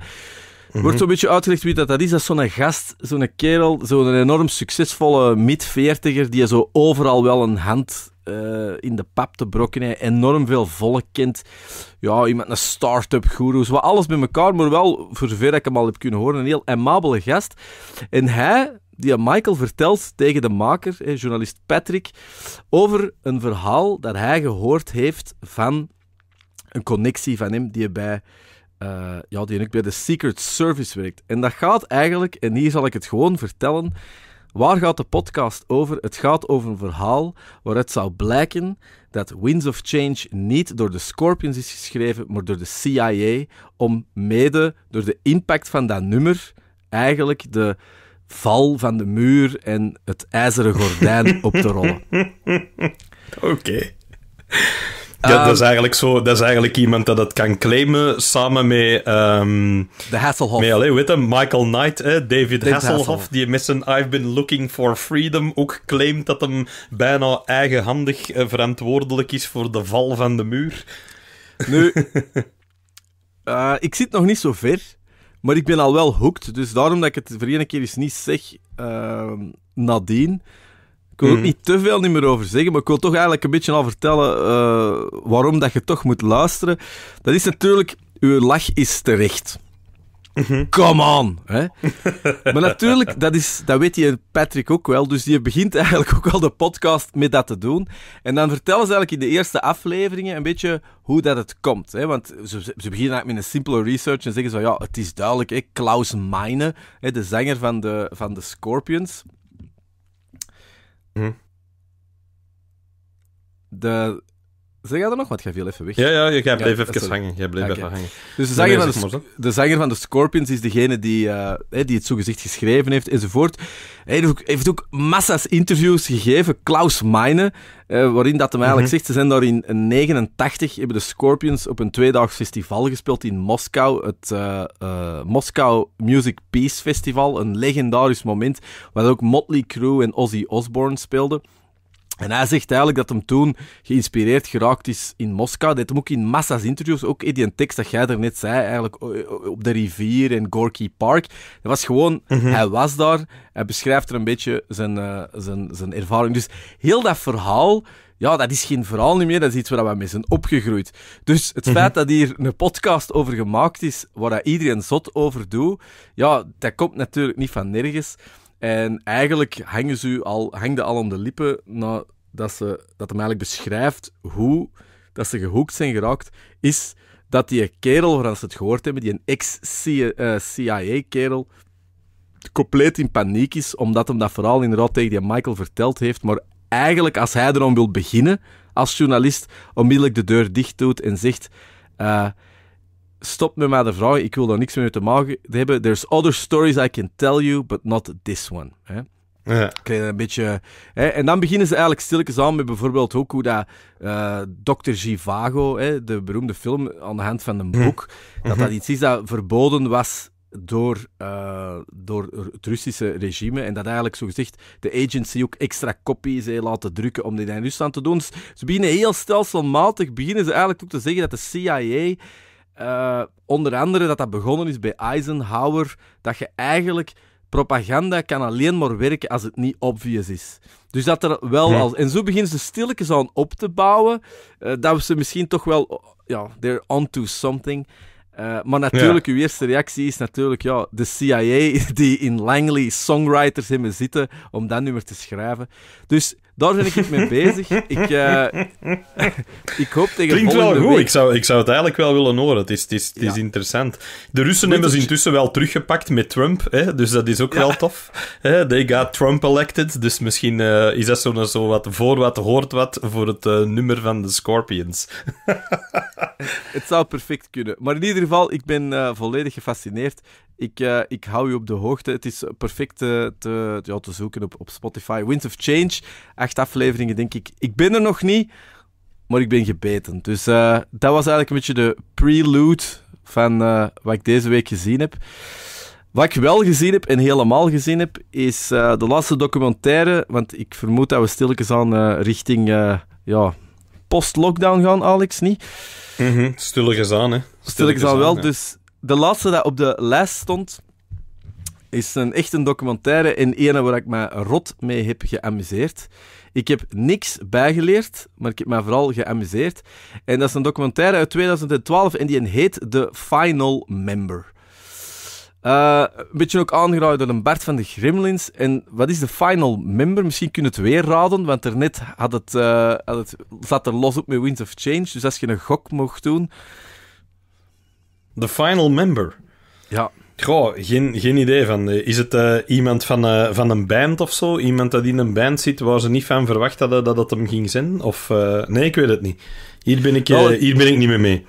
mm Wordt zo'n beetje uitgelegd wie dat, dat is. Dat is zo'n gast, zo'n kerel, zo'n enorm succesvolle mid-veertiger die zo overal wel een hand eh, in de pap te brokken. Hij enorm veel volk kent. Ja, iemand een start-up guru. wat alles bij elkaar, maar wel, voor zover ik hem al heb kunnen horen, een heel amabele gast. En hij, die Michael vertelt tegen de maker, journalist Patrick, over een verhaal dat hij gehoord heeft van een connectie van hem die bij, eh, ja, die ook bij de Secret Service werkt. En dat gaat eigenlijk, en hier zal ik het gewoon vertellen. Waar gaat de podcast over? Het gaat over een verhaal waaruit zou blijken dat Winds of Change niet door de Scorpions is geschreven, maar door de CIA, om mede door de impact van dat nummer eigenlijk de val van de muur en het ijzeren gordijn op te rollen. Oké. Ja, ehm, dat, is eigenlijk zo, dat is eigenlijk iemand dat het kan claimen samen met... Ehm, de Hasselhoff. Michael Knight, David, Hasselhoff, die met zijn I've Been Looking for Freedom ook claimt dat hem bijna eigenhandig eh, verantwoordelijk is voor de val van de muur. Nu, eh, ik zit nog niet zo ver, maar ik ben al wel hooked. Dus daarom dat ik het voor één keer eens niet zeg uh, nadien wil ook hmm. niet te veel niet meer over zeggen, maar ik wil toch eigenlijk een beetje al vertellen eh, waarom dat je toch moet luisteren. Dat is natuurlijk, uw lach is terecht. Mhm. Come on! Hè? maar natuurlijk, dat, is, dat weet je Patrick ook wel, dus die begint eigenlijk ook al de podcast met dat te doen. En dan vertellen ze eigenlijk in de eerste afleveringen een beetje hoe dat het komt. Hè? Want ze, beginnen eigenlijk met een simpele research en zeggen zo, ja, het is duidelijk, hè? Klaus Meine, hè, de zanger van de, van de Scorpions... Mm-hmm. The Zeg jij er nog? Want jij viel even weg. Ja, ja, jij bleef even hangen. Jij bleef okay. even hangen. Dus de zanger, van de, Scorpions is degene die, uh, die het zogezegd geschreven heeft enzovoort. Hij heeft ook, ook massa's interviews gegeven. Klaus Meine, eh, waarin dat hem eigenlijk mhm. zegt, ze zijn daar in 89 hebben de Scorpions op een tweedaags festival gespeeld in Moskou. Het uh, Moskou Music Peace Festival. Een legendarisch moment waar ook Motley Crue en Ozzy Osbourne speelden. En hij zegt eigenlijk dat hem toen geïnspireerd geraakt is in Moskou. Dat hem ook in massa's interviews, ook in die tekst dat jij er net zei, eigenlijk op de rivier en Gorky Park. Dat was gewoon, mhm. hij was daar, hij beschrijft er een beetje zijn, eh, zijn, zijn ervaring. Dus heel dat verhaal, ja, dat is geen verhaal niet meer, dat is iets waar we mee zijn opgegroeid. Dus het mhm. feit dat hier een podcast over gemaakt is, waar dat iedereen zot over doet, ja, dat komt natuurlijk niet van nergens. En eigenlijk hangen ze al, hangde al om de lippen dat, ze, dat hem eigenlijk beschrijft hoe dat ze gehoekt zijn geraakt, is dat die kerel, waar ze het gehoord hebben, die een ex-CIA-kerel, compleet in paniek is, omdat hem dat verhaal inderdaad tegen die Michael verteld heeft. Maar eigenlijk, als hij erom wil beginnen, als journalist, onmiddellijk de deur dicht doet en zegt... Eh, stop me maar de vraag. Ik wil daar niks meer uit de maken hebben. There's other stories I can tell you, but not this one. Hè? Ja. een beetje, hè? En dan beginnen ze eigenlijk stilletjes aan met bijvoorbeeld ook hoe dat uh, eh, Dr. Givago, hè, de beroemde film aan de hand van een hm. boek, dat dat mhm. iets is dat verboden was door, eh, door het Russische regime. En dat eigenlijk zogezegd de agency ook extra kopies heel laten drukken om dit in Rusland te doen. Dus ze beginnen heel stelselmatig, beginnen ze eigenlijk ook te zeggen dat de CIA eh, onder andere dat dat begonnen is bij Eisenhower, dat je eigenlijk propaganda kan alleen maar werken als het niet obvious is. Dus dat er wel al hm. als... En zo beginnen ze stilletjes aan op te bouwen, eh, dat we ze misschien toch wel... Oh, ja, they're onto something. Eh, maar natuurlijk, uw eerste reactie is natuurlijk ja, de CIA die in Langley songwriters hebben zitten om dat nummer te schrijven. Dus daar ben ik mee bezig. Ik, uh, ik hoop tegen Klinkt wel goed. Ik zou, ik zou het eigenlijk wel willen horen. Het is, is, is interessant. De Russen hebben ze intussen wel teruggepakt met Trump. Hè? Dus dat is ook wel tof. Hè? They got Trump elected. Dus misschien eh, is dat zo, zo wat voor wat hoort wat voor het eh, nummer van de Scorpions. het zou perfect kunnen. Maar in ieder geval, ik ben volledig gefascineerd. Ik, eh, ik hou je op de hoogte. Het is perfect eh, te, ja, te zoeken op, op Spotify. Winds of Change. Acht afleveringen, denk ik. Ik ben er nog niet, maar ik ben gebeten. Dus eh, dat was eigenlijk een beetje de prelude van wat ik deze week gezien heb. Wat ik wel gezien heb en helemaal gezien heb, is de laatste documentaire. Want ik vermoed dat we stilletjes aan richting ja, post-lockdown gaan, Alex, niet? Mm Stilletjes aan, hè. Stilletjes, aan, wel. Dus de laatste dat op de lijst stond, is een, echt een documentaire en ene waar ik me rot mee heb geamuseerd. Ik heb niks bijgeleerd, maar ik heb me vooral geamuseerd. En dat is een documentaire uit 2012 en die heet The Final Member. Eh, een beetje ook aangeraden door een Bart van de Gremlins. En wat is de final member? Misschien kunnen we het weer raden, want daarnet had het, eh, had het, zat er los op met Winds of Change. Dus als je een gok mocht doen, The Final Member. Ja. Goh, geen, geen idee van. Eh, is het eh, iemand van, eh, van een band of zo? Iemand dat in een band zit waar ze niet van verwacht hadden dat het hem ging zijn? Of, nee, ik weet het niet. Hier ben ik, nou, hier ben ik niet meer mee.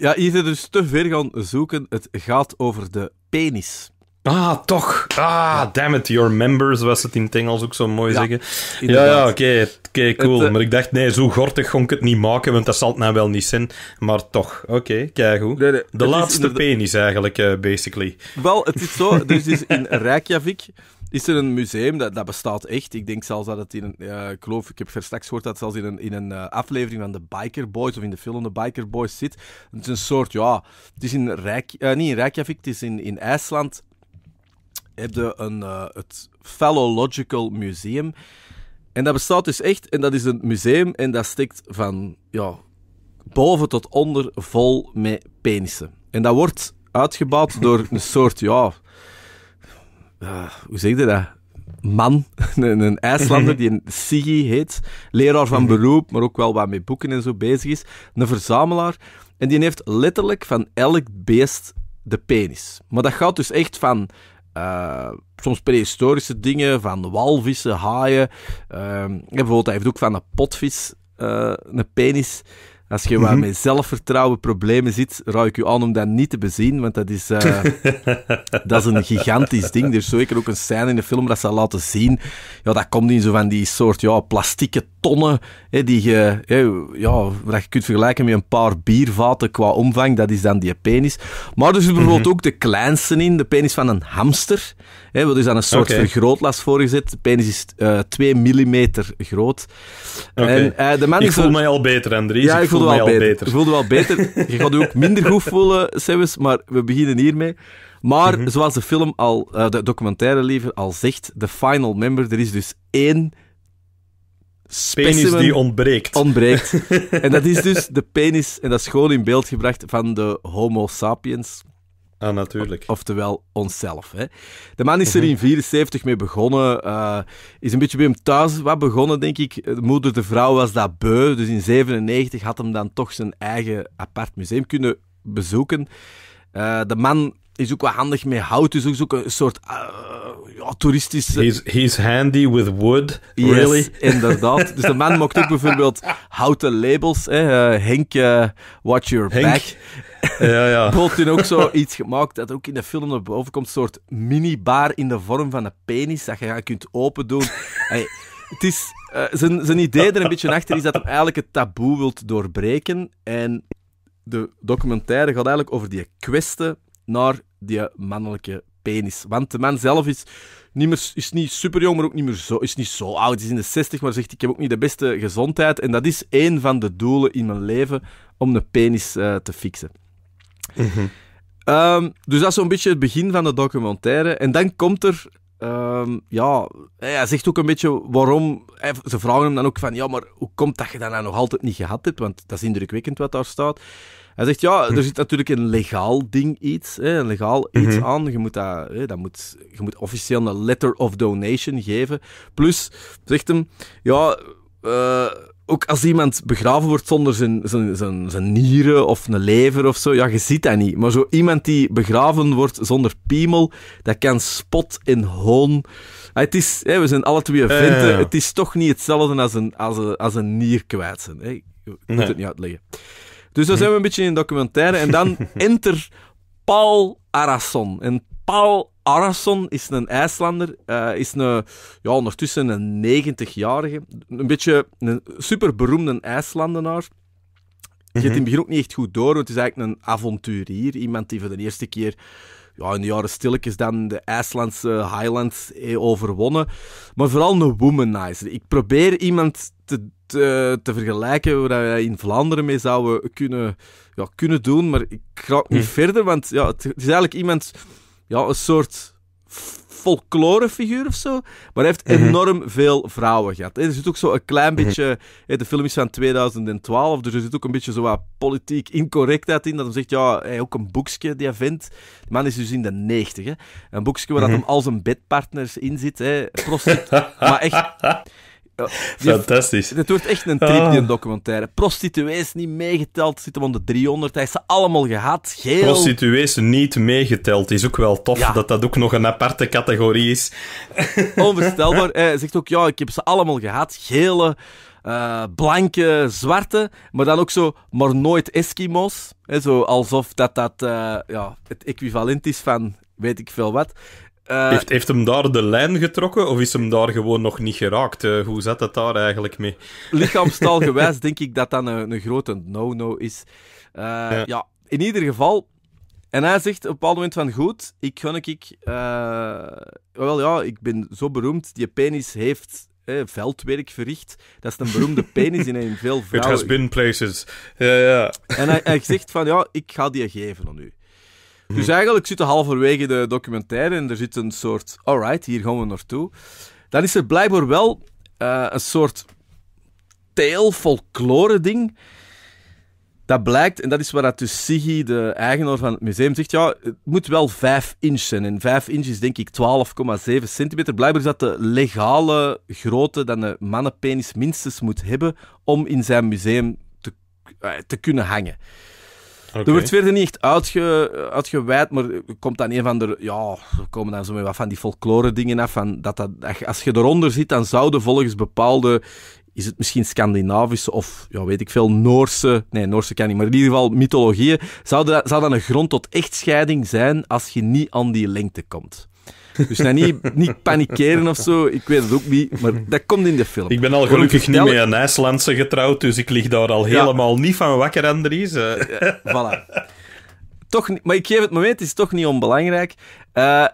Ja, hier is dus te ver gaan zoeken. Het gaat over de penis. Ah, toch. Ah, damn it, your members, was het in het Engels ook zo mooi zeggen. Ja, ja, oké, cool. Eh, maar ik dacht, nee, zo gortig kon ik het niet maken, want dat zal het nou wel niet zijn. Maar toch, oké, kijk hoe. de laatste penis eigenlijk, eh, basically. Wel, het is zo, dus is in Reykjavik is er een museum, dat, dat bestaat echt. Ik denk zelfs dat het in een, ik geloof, ik heb straks gehoord dat het zelfs in een, in een eh, aflevering van de Biker Boys of in de film van de Biker Boys zit. Het is een soort, ja, het is in Rijk, niet in Reykjavik, het is in, in IJsland heb je een, eh, het Phallological Museum. En dat bestaat dus echt, en dat is een museum, en dat stikt van ja, boven tot onder vol met penissen. En dat wordt uitgebouwd door een soort, ja, eh, hoe zeg je dat? man, een, een IJslander die een Sigi heet, leraar van mhm. beroep, maar ook wel wat met boeken en zo bezig is, een verzamelaar. En die heeft letterlijk van elk beest de penis. Maar dat gaat dus echt van eh, soms prehistorische dingen van walvissen, haaien. Ehm, bijvoorbeeld, hij heeft ook van een potvis eh, een penis. Als je waarmee mhm. met zelfvertrouwen problemen zit, raad ik u aan om dat niet te bezien, want dat is, eh, dat is een gigantisch ding. Er is zeker ook een scène in de film dat ze laten zien. Ja, dat komt in zo van die soort ja, plastieke tonnen, hè, die je, ja, dat je kunt vergelijken met een paar biervaten qua omvang. Dat is dan die penis. Maar er zit bijvoorbeeld mhm. ook de kleinste in, de penis van een hamster. Hè, er is dan een soort okay. vergrootglas voor gezet. De penis is uh, 2 mm groot. En, eh, de man ik voel mij al beter, Andries. Ja, ik, voel, voel, me al beter. Ik voelde wel beter. Je gaat je ook minder goed voelen, Sebus, maar we beginnen hiermee. Maar mhm. zoals de film al, eh, de documentaire liever, al zegt, de final member, er is dus één penis die ontbreekt. Ontbreekt. en dat is dus de penis, en dat is gewoon in beeld gebracht van de Homo sapiens. Ah, natuurlijk. Oftewel onszelf. Hè. De man is er mhm. in 74 mee begonnen. Eh, is een beetje bij hem thuis wat begonnen, denk ik. De moeder, de vrouw was dat beu. Dus in 97 had hem dan toch zijn eigen apart museum kunnen bezoeken. Eh, de man is ook wel handig met hout. Dus ook, een soort uh, ja, toeristisch... He's, he's, handy with wood, really? inderdaad. dus de man mocht ook bijvoorbeeld houten labels. Hè. Henk, watch your back. Ja, ja. Bolton ook zoiets gemaakt dat ook in de film naar boven komt. Een soort minibar in de vorm van een penis dat je kunt open doen. het is, eh, zijn, zijn idee er een beetje achter is dat hij eigenlijk het taboe wilt doorbreken. En de documentaire gaat eigenlijk over die kwestie naar die mannelijke penis. Want de man zelf is niet, meer, is niet super jong, maar ook niet meer zo, is niet zo oud. Hij Is in de 60, maar zegt ik heb ook niet de beste gezondheid. En dat is één van de doelen in mijn leven om de penis eh, te fixen. Mhm. Ehm, dus dat is zo'n beetje het begin van de documentaire. En dan komt er ehm, ja, hij zegt ook een beetje waarom. Ze vragen hem dan ook van: ja, maar hoe komt dat je dat nou nog altijd niet gehad hebt? Want dat is indrukwekkend wat daar staat. Hij zegt: ja, mhm. er zit natuurlijk een legaal ding iets, hè, een legaal iets mhm. aan. Je moet, dat, hè, dat moet, je moet officieel een letter of donation geven. Plus, zegt hem: ja, uh, ook als iemand begraven wordt zonder zijn, zijn, zijn, zijn nieren of een lever of zo, ja, je ziet dat niet. Maar zo iemand die begraven wordt zonder piemel, dat kan spot in hoon. Ah, het is, we zijn alle twee venten. Het is toch niet hetzelfde als een, als een, als een nier kwijt zijn. Ik moet het niet uitleggen. Dus dan zijn we een beetje in een documentaire. En dan enter Paul Arasson. En Paul Arason is een IJslander, uh, is een, ja, ondertussen een 90-jarige, een beetje een superberoemde IJslandenaar. Je hebt mhm. in het begin ook niet echt goed door, het is eigenlijk een avonturier. Iemand die voor de eerste keer ja, in de jaren stilletjes dan de IJslandse Highlands eh, overwonnen. Maar vooral een womanizer. Ik probeer iemand te, te, te vergelijken waar we in Vlaanderen mee zouden eh, kunnen, ja, kunnen doen, maar ik ga niet mhm. verder, want ja, het is eigenlijk iemand ja, een soort folklorefiguur of zo. Maar hij heeft mhm. enorm veel vrouwen gehad. Er zit ook zo een klein mhm. beetje. De film is van 2012, dus er zit ook een beetje zo wat politiek incorrectheid in. Dat hem zegt, ja, hij ook een boekje die hij vindt. De man is dus in de 90, hè. Een boekje waar mm -hmm. dat mhm. hem als een bedpartners in zit, hè. maar echt. Ja, Fantastisch. Het wordt echt een trip, die ah. documentaire. Prostituees niet meegeteld, zitten hem onder 300. Hij heeft ze allemaal gehad. Geel. Prostituees niet meegeteld is ook wel tof. Dat dat ook nog een aparte categorie is. Onvoorstelbaar. Hij eh, zegt ook, ja, ik heb ze allemaal gehad. Gele, eh, blanke, zwarte. Maar dan ook zo, maar nooit Eskimo's. zo alsof dat dat eh, ja, het equivalent is van weet ik veel wat. Eh, heeft, heeft hem daar de lijn getrokken of is hem daar gewoon nog niet geraakt? Eh, hoe zat het daar eigenlijk mee? Lichaamstaalgewijs denk ik dat dat een, een grote no-no is. Eh, ja. in ieder geval. En hij zegt op een bepaald moment van goed, ik gun ik. wel ja, ik ben zo beroemd. Die penis heeft veldwerk verricht. Dat is een beroemde penis in een veel vrouwen. It has been places. Ja, ja. En hij, zegt van ja, ik ga die geven aan u. Dus hm. eigenlijk zitten halverwege de documentaire en er zit een soort, alright, hier gaan we naartoe. Dan is er blijkbaar wel eh, een soort teel ding. Dat blijkt, en dat is waar dat dus Sigi, de eigenaar van het museum, zegt, ja, het moet wel 5 inch zijn. En 5 inch is denk ik 12,7 centimeter. Blijkbaar is dat de legale grootte dat een mannenpenis minstens moet hebben om in zijn museum te, eh, te kunnen hangen. Okay. Er wordt verder niet echt uitge, uitgeweid, maar komt dan een van de. Ja, komen dan zo met wat van die folklore dingen af. Van dat dat, als je eronder zit, dan zouden volgens bepaalde. Is het misschien Scandinavische of ja, weet ik veel, Noorse. Nee, Noorse kan niet, maar in ieder geval mythologieën. Zou, dat, zou dan een grond tot echtscheiding zijn als je niet aan die lengte komt? Dus nou, niet, niet panikeren of zo, ik weet het ook niet, maar dat komt in de film. Ik ben al gelukkig niet met een IJslandse getrouwd, dus ik lig daar al helemaal niet van wakker, Andries. Eh. voilà. Toch, maar ik geef het moment, het is toch niet onbelangrijk. Uh,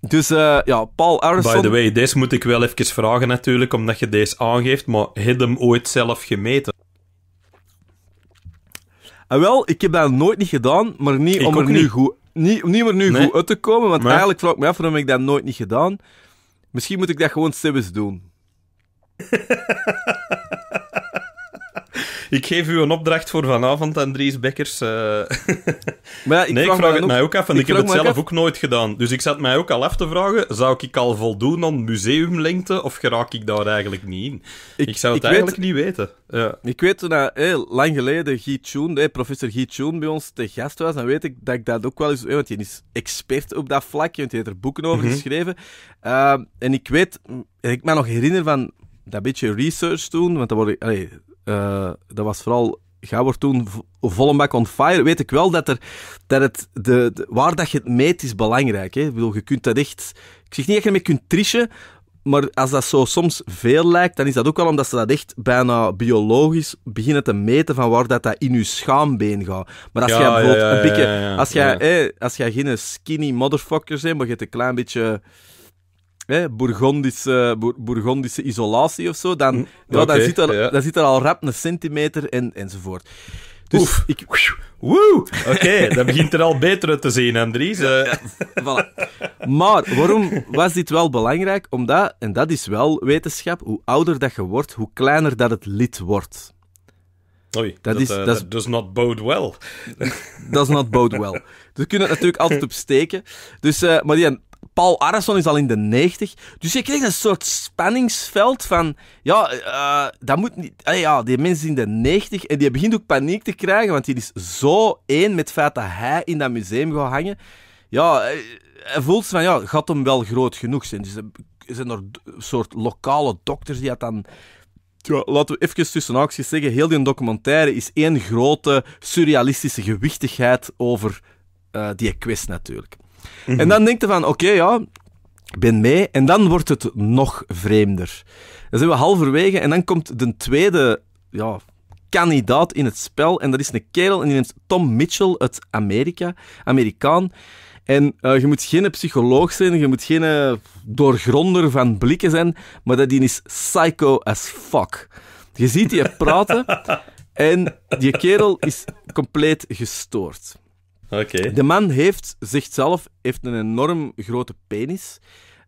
dus uh, ja, Paul Aronson... By the way, deze moet ik wel even vragen natuurlijk, omdat je deze aangeeft, maar heb hem ooit zelf gemeten? En ah, wel, ik heb dat nooit niet gedaan, maar niet om er nu goed niet, niet meer nu goed uit te komen, want eigenlijk vraag ik me af waarom ik dat nooit niet gedaan. Misschien moet ik dat gewoon stevens doen. ik geef u een opdracht voor vanavond, Andries Bekkers. Eh. Maar ja, ik nee, ik vraag het mij ook af, en ik, heb het zelf ook nooit gedaan. Dus ik zat mij ook al af te vragen, zou ik al voldoen aan museumlengte, of geraak ik daar eigenlijk niet in? Ik, ik zou het eigenlijk niet weten. Ja. Ik weet toen, eh, nou, lang geleden, Guy eh, professor Guy bij ons te gast was, dan weet ik dat ik dat ook wel eens... Hey, want hij is expert op dat vlak, want hij heeft er boeken over mhm. geschreven. Ehm, en ik weet, ik me nog herinner van dat beetje research doen, want dan word ik... Eh, dat was vooral Ga wordt toen volle on fire. Weet ik wel dat, er, dat het de, waar dat je het meet is belangrijk. Hè? bedoel, je kunt dat echt. Ik zeg niet dat je ermee kunt trischen, maar als dat zo soms veel lijkt, dan is dat ook wel omdat ze dat echt bijna biologisch beginnen te meten van waar dat, dat in je schaambeen gaat. Maar als jij bijvoorbeeld een beetje. Als jij, als jij geen skinny motherfucker bent, maar je hebt een klein beetje hè, Bourgondische, Bourgondische isolatie of zo, dan, hm, dan, zit er, dan zit er al rap een centimeter en, enzovoort. Dus Oef. ik... Oké, dan dat begint er al beter uit te zien, Andries. Eh. Maar waarom was dit wel belangrijk? Omdat, en dat is wel wetenschap, hoe ouder dat je wordt, hoe kleiner dat het lid wordt. Oei, dat, eh, is, dat does not bode well. does not bode well. we kunnen natuurlijk altijd op steken. Dus, uh, maar die Paul Arason is al in de 90. Dus je kreeg een soort spanningsveld van. Ja, eh, dat moet niet. ja, die mensen in de 90. En die begint ook paniek te krijgen, want die is zo één met het feit dat hij in dat museum gaat hangen. Ja, eh, hij voelt van ja, gaat hem wel groot genoeg zijn. Dus er eh, zijn er een soort lokale dokters die dat dan. laten we even tussen acties zeggen, heel die documentaire is één grote surrealistische gewichtigheid over die quest natuurlijk. Mhm. En dan denkt je van, oké, ja, ik ben mee. En dan wordt het nog vreemder. Dan zijn we halverwege en dan komt de tweede ja, kandidaat in het spel. En dat is een kerel en die neemt Tom Mitchell uit Amerika, Amerikaan. En eh, je moet geen psycholoog zijn, je moet geen eh, doorgronder van blikken zijn, maar dat die is psycho as fuck. Je ziet die praten en die kerel is compleet gestoord. De man heeft, zichzelf, heeft een enorm grote penis.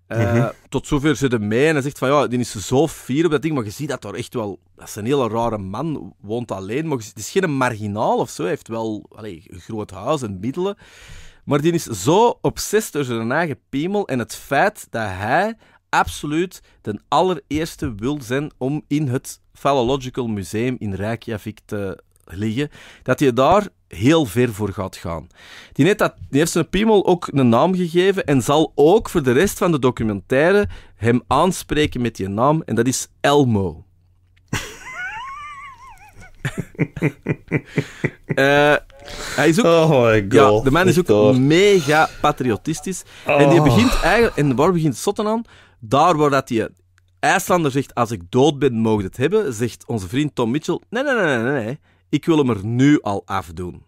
Eh, mhm. Tot zover zit hij mee en hij zegt van ja, die is zo fier op dat ding, maar je ziet dat daar echt wel, dat is een hele rare man, woont alleen, maar het is geen marginaal of zo, hij heeft wel een groot huis en middelen. Maar die is zo obsessief door zijn eigen piemel en het feit dat hij absoluut de allereerste wil zijn om in het Phallological Museum in Reykjavik te liggen. Dat je daar heel ver voor gaat gaan. Die, net dat, die heeft zijn piemel ook een naam gegeven en zal ook voor de rest van de documentaire hem aanspreken met die naam. En dat is Elmo. uh, hij is ook, oh my god. Ja, de man is ook mega patriotistisch. En die oh. begint eigenlijk, en waar begint Sotten aan? Daar waar dat die IJslander zegt: Als ik dood ben, mogen het hebben. Zegt onze vriend Tom Mitchell: Nee, nee, nee, nee, nee ik wil hem er nu al afdoen.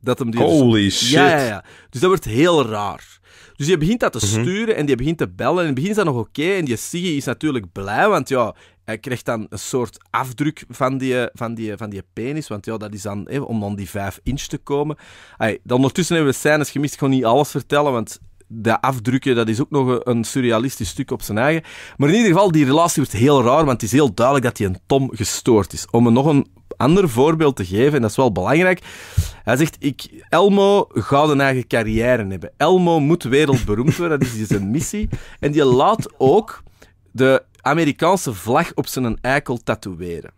Dat hem dus- Holy shit. Ja, ja, ja. Dus dat wordt heel raar. Dus je begint dat te mhm. sturen en die begint te bellen. En in het begin is dat nog oké. En die Sigi is natuurlijk blij, want ja, hij krijgt dan een soort afdruk van die, van die, van die penis. Want ja, dat is dan, om dan die 5 inch te komen. dan ondertussen hebben we scènes gemist. Ik ga niet alles vertellen, want dat afdrukken, dat is ook nog een surrealistisch stuk op zijn eigen. Maar in ieder geval, die relatie wordt heel raar, want het is heel duidelijk dat hij een Tom gestoord is. Om hem nog een ander voorbeeld te geven, en dat is wel belangrijk. Hij zegt, ik, Elmo gaat een eigen carrière hebben. Elmo moet wereldberoemd worden, dat is zijn dus missie. En die laat ook de Amerikaanse vlag op zijn eikel tatoeëren.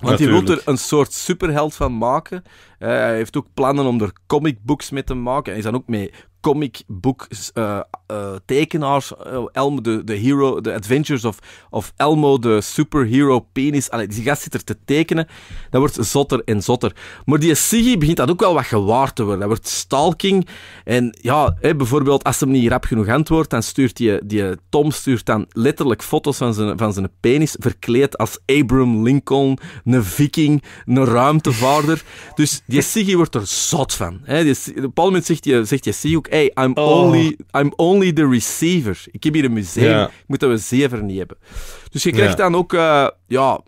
Want hij wil er een soort superheld van maken. Eh, hij heeft ook plannen om er comic books mee te maken. Hij is dan ook mee comic book uh, tekenaars. Elmo, de, de hero, de adventures of, of Elmo, de superhero penis. Allee, die gast zit er te tekenen. Dat wordt zotter en zotter. Maar die Siggy begint dat ook wel wat gewaar te worden. Dat wordt stalking. En ja, bijvoorbeeld als hem niet rap genoeg antwoordt, dan stuurt die, die Tom stuurt dan letterlijk foto's van zijn, van zijn penis verkleed als Abraham Lincoln, een viking, een ruimtevaarder. Dus die Siggy wordt er zot van. Hè? Die, op een moment zegt je, zegt je ook, hey, I'm, oh. only, I'm only the receiver. Ik heb hier een museum, Moeten ik moet dat we zeven niet hebben. Dus je krijgt dan ook, eh, ja,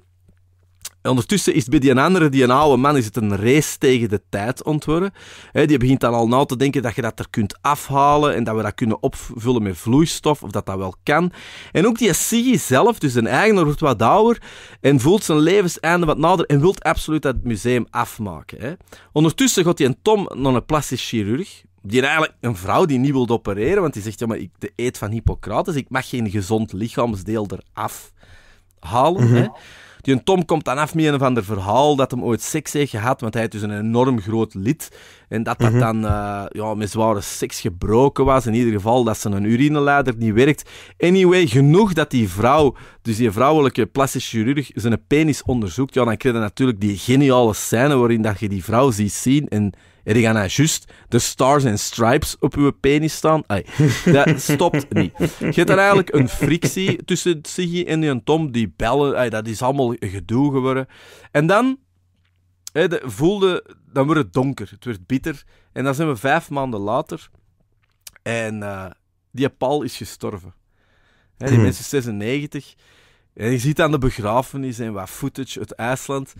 ondertussen is het bij die andere, die een oude man, is het een race tegen de tijd ontworpen. die begint dan al nauw te denken dat je dat er kunt afhalen en dat we dat kunnen opvullen met vloeistof, of dat dat wel kan. En ook die Sigi zelf, dus zijn eigenaar, wordt wat ouder en voelt zijn levenseinde wat nader en wil absoluut dat het museum afmaken. Ondertussen gaat hij een Tom nog een plastisch chirurg, die eigenlijk een vrouw die niet wilde opereren, want die zegt, ja, maar ik de eet van Hippocrates, ik mag geen gezond lichaamsdeel eraf halen. Mhm. hè. Die Tom komt dan af met een of ander verhaal dat hem ooit seks heeft gehad, want hij heeft dus een enorm groot lid. En dat dat mhm. dan eh, ja, met zware seks gebroken was. In ieder geval dat ze een urineleider niet werkt. Anyway, genoeg dat die vrouw, dus die vrouwelijke plastic chirurg, zijn penis onderzoekt. Ja, dan krijg je natuurlijk die geniale scène waarin dat je die vrouw ziet zien en en die gaan dan juist de stars and stripes op uw penis staan. dat stopt niet. Je hebt dan eigenlijk een frictie tussen Siggy en die Tom. Die bellen. dat is allemaal gedoe geworden. En dan de, voelde... Dan wordt het donker. Het werd bitter. En dan zijn we vijf maanden later. En eh, die Paul is gestorven. die hmm. mensen 96. En je ziet aan de begrafenis en wat footage uit IJsland.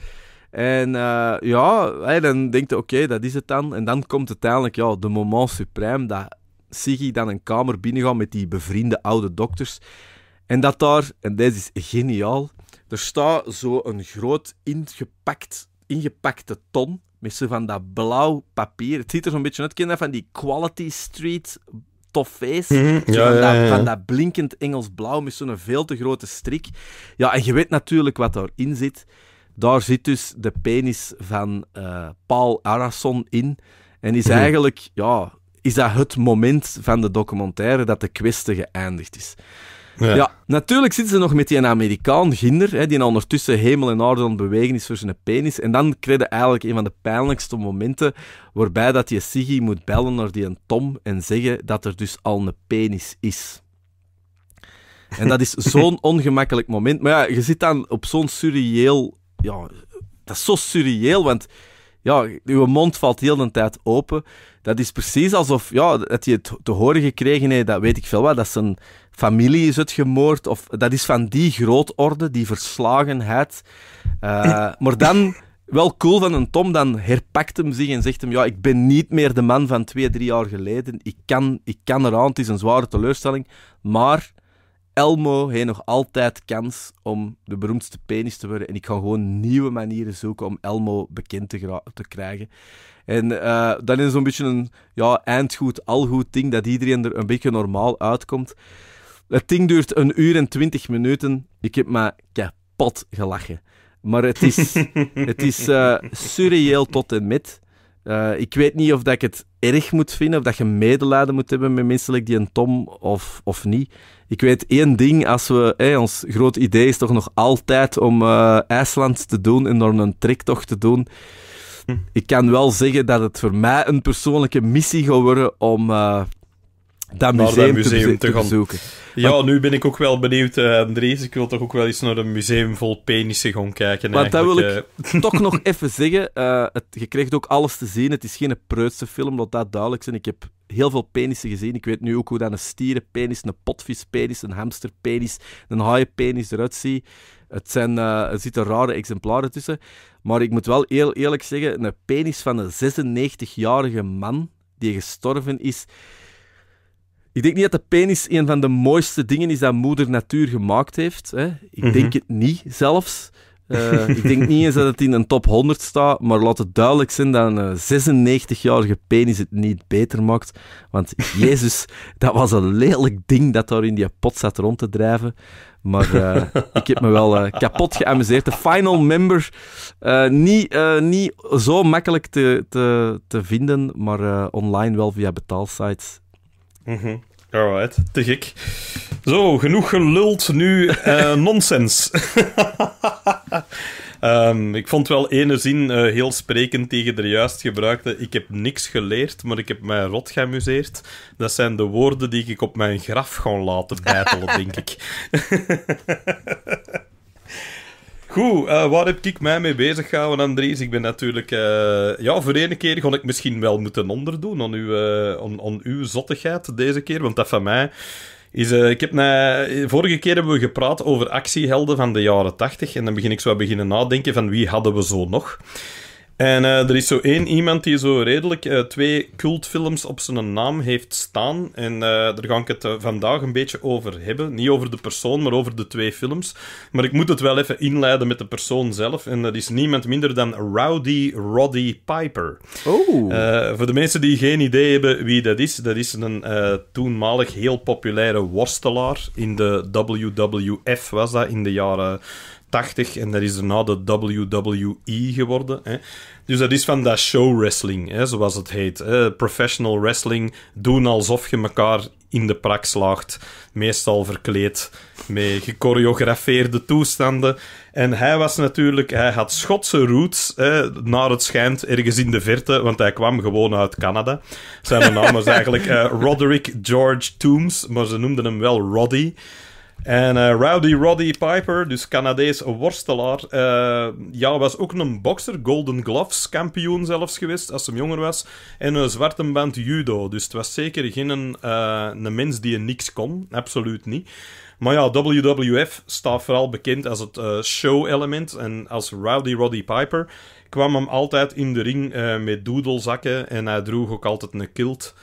En eh, ja, hey, dan denk je, oké, dat is het dan. En dan komt uiteindelijk ja, de moment suprême dat Siggy dan een kamer binnengaan met die bevriende oude dokters. En dat daar, en deze is geniaal, er staat zo'n groot ingepakt, ingepakte ton met zo van dat blauw papier. Het ziet er zo'n beetje uit, van die Quality Street toffees. Mhm. van, ja, van, dat, blinkend Engels blauw met zo'n veel te grote strik. Ja, en je weet natuurlijk wat daarin zit. Daar zit dus de penis van eh, Paul Arason in. En is mhm. eigenlijk, ja, is dat het moment van de documentaire dat de kwestie geëindigd is. Ja. ja. natuurlijk zitten ze nog met die Amerikaan, Ginder, hè, die ondertussen hemel en aarde aan het bewegen is voor zijn penis. En dan kreeg je eigenlijk een van de pijnlijkste momenten waarbij dat je Siggy moet bellen naar die Tom en zeggen dat er dus al een penis is. En dat is zo'n ongemakkelijk moment. Maar ja, je zit dan op zo'n surreëel ja, dat is zo surreëel, want ja, uw mond valt heel de tijd open. Dat is precies alsof ja, dat je het te horen gekregen heeft, dat weet ik veel wat, dat zijn familie is het gemoord. Of, dat is van die grootorde, die verslagenheid. Uh, maar dan, wel cool van een Tom, dan herpakt hem zich en zegt hem, ja, ik ben niet meer de man van twee, drie jaar geleden. Ik kan, ik kan eraan, het is een zware teleurstelling. Maar Elmo heeft nog altijd kans om de beroemdste penis te worden. En ik ga gewoon nieuwe manieren zoeken om Elmo bekend te, te krijgen. En uh, eh, dan is zo'n beetje een ja, eindgoed, algoed ding dat iedereen er een beetje normaal uitkomt. Het ding duurt een uur en twintig minuten. Ik heb me kapot gelachen. Maar het is, het is eh, tot en met. Eh, ik weet niet of dat ik het erg moet vinden, of dat je medelijden moet hebben met mensen die een Tom of, of niet. Ik weet één ding, als we, ons groot idee is toch nog altijd om eh, IJsland te doen en door een trektocht te doen. Hm. Ik kan wel zeggen dat het voor mij een persoonlijke missie gaat worden om eh, dat museum, dat museum te, gaan. zoeken. ja, nu ben ik ook wel benieuwd, eh, Andries. Ik wil toch ook wel eens naar een museum vol penissen gaan kijken. Maar dat wil ik eh. toch nog even zeggen. Eh, het, je krijgt ook alles te zien. Het is geen preutse film, dat dat duidelijk zijn. Ik heb heel veel penissen gezien. Ik weet nu ook hoe dan een stierenpenis, een potvispenis, een hamsterpenis, een haaienpenis eruit ziet. Het zijn, er zitten rare exemplaren tussen. Maar ik moet wel heel eerlijk zeggen, een penis van een 96-jarige man die gestorven is... Ik denk niet dat de penis een van de mooiste dingen is dat moeder natuur gemaakt heeft. Hè. Ik denk mhm. het niet, zelfs. Eh, ik denk niet eens dat het in een top 100 staat, maar laat het duidelijk zijn dat een 96-jarige eh, penis het niet beter maakt. Want Jezus, dat was een lelijk ding dat daar in die pot zat rond te drijven. Maar eh, ik heb me wel kapot geamuseerd. De final member, niet, niet zo makkelijk te, te, te vinden, maar online wel via betaalsites. Mm Alright, te gek. Zo, genoeg geluld, nu eh, nonsens. Ehm, ik vond wel ene zin eh, heel sprekend tegen de juist gebruikte. Ik heb niks geleerd, maar ik heb mij rot geamuseerd. Dat zijn de woorden die ik op mijn graf gewoon laten bijtelen, denk ik. Goed, uh, waar heb ik mij mee bezig gehouden, Andries? Ik ben natuurlijk... Eh, ja, voor ene keer kon ik misschien wel moeten onderdoen aan uw, eh, aan, uw zottigheid deze keer. Want dat van mij is... ik heb na, vorige keer hebben we gepraat over actiehelden van de jaren tachtig. En dan begin ik zo beginnen nadenken van wie hadden we zo nog... En eh, er is zo één iemand die zo redelijk uh, twee cultfilms op zijn naam heeft staan. En eh, daar ga ik het vandaag een beetje over hebben. Niet over de persoon, maar over de twee films. Maar ik moet het wel even inleiden met de persoon zelf. En dat is niemand minder dan Rowdy Roddy Piper. Oh. voor de mensen die geen idee hebben wie dat is, dat is een toenmalig heel populaire worstelaar in de WWF, was dat in de jaren 80 en dat is daarna de WWE geworden. Hè. Dus dat is van dat show wrestling, hè, zoals het heet. Professional wrestling, doen alsof je elkaar in de prak slaagt. Meestal verkleed met gechoreografeerde toestanden. En hij was natuurlijk, hij had Schotse roots, hè, naar het schijnt, ergens in de verte, want hij kwam gewoon uit Canada. Zijn naam was eigenlijk uh, Roderick George Toombs, maar ze noemden hem wel Roddy. En eh, Rowdy Roddy Piper, dus Canadees worstelaar, uh, ja, was ook een bokser, Golden Gloves kampioen zelfs geweest als hij jonger was. En een zwarte band judo, dus het was zeker geen eh, een mens die niks kon, absoluut niet. Maar ja, WWF staat vooral bekend als het show-element en als Rowdy Roddy Piper kwam hem altijd in de ring met doedelzakken en hij droeg ook altijd een kilt.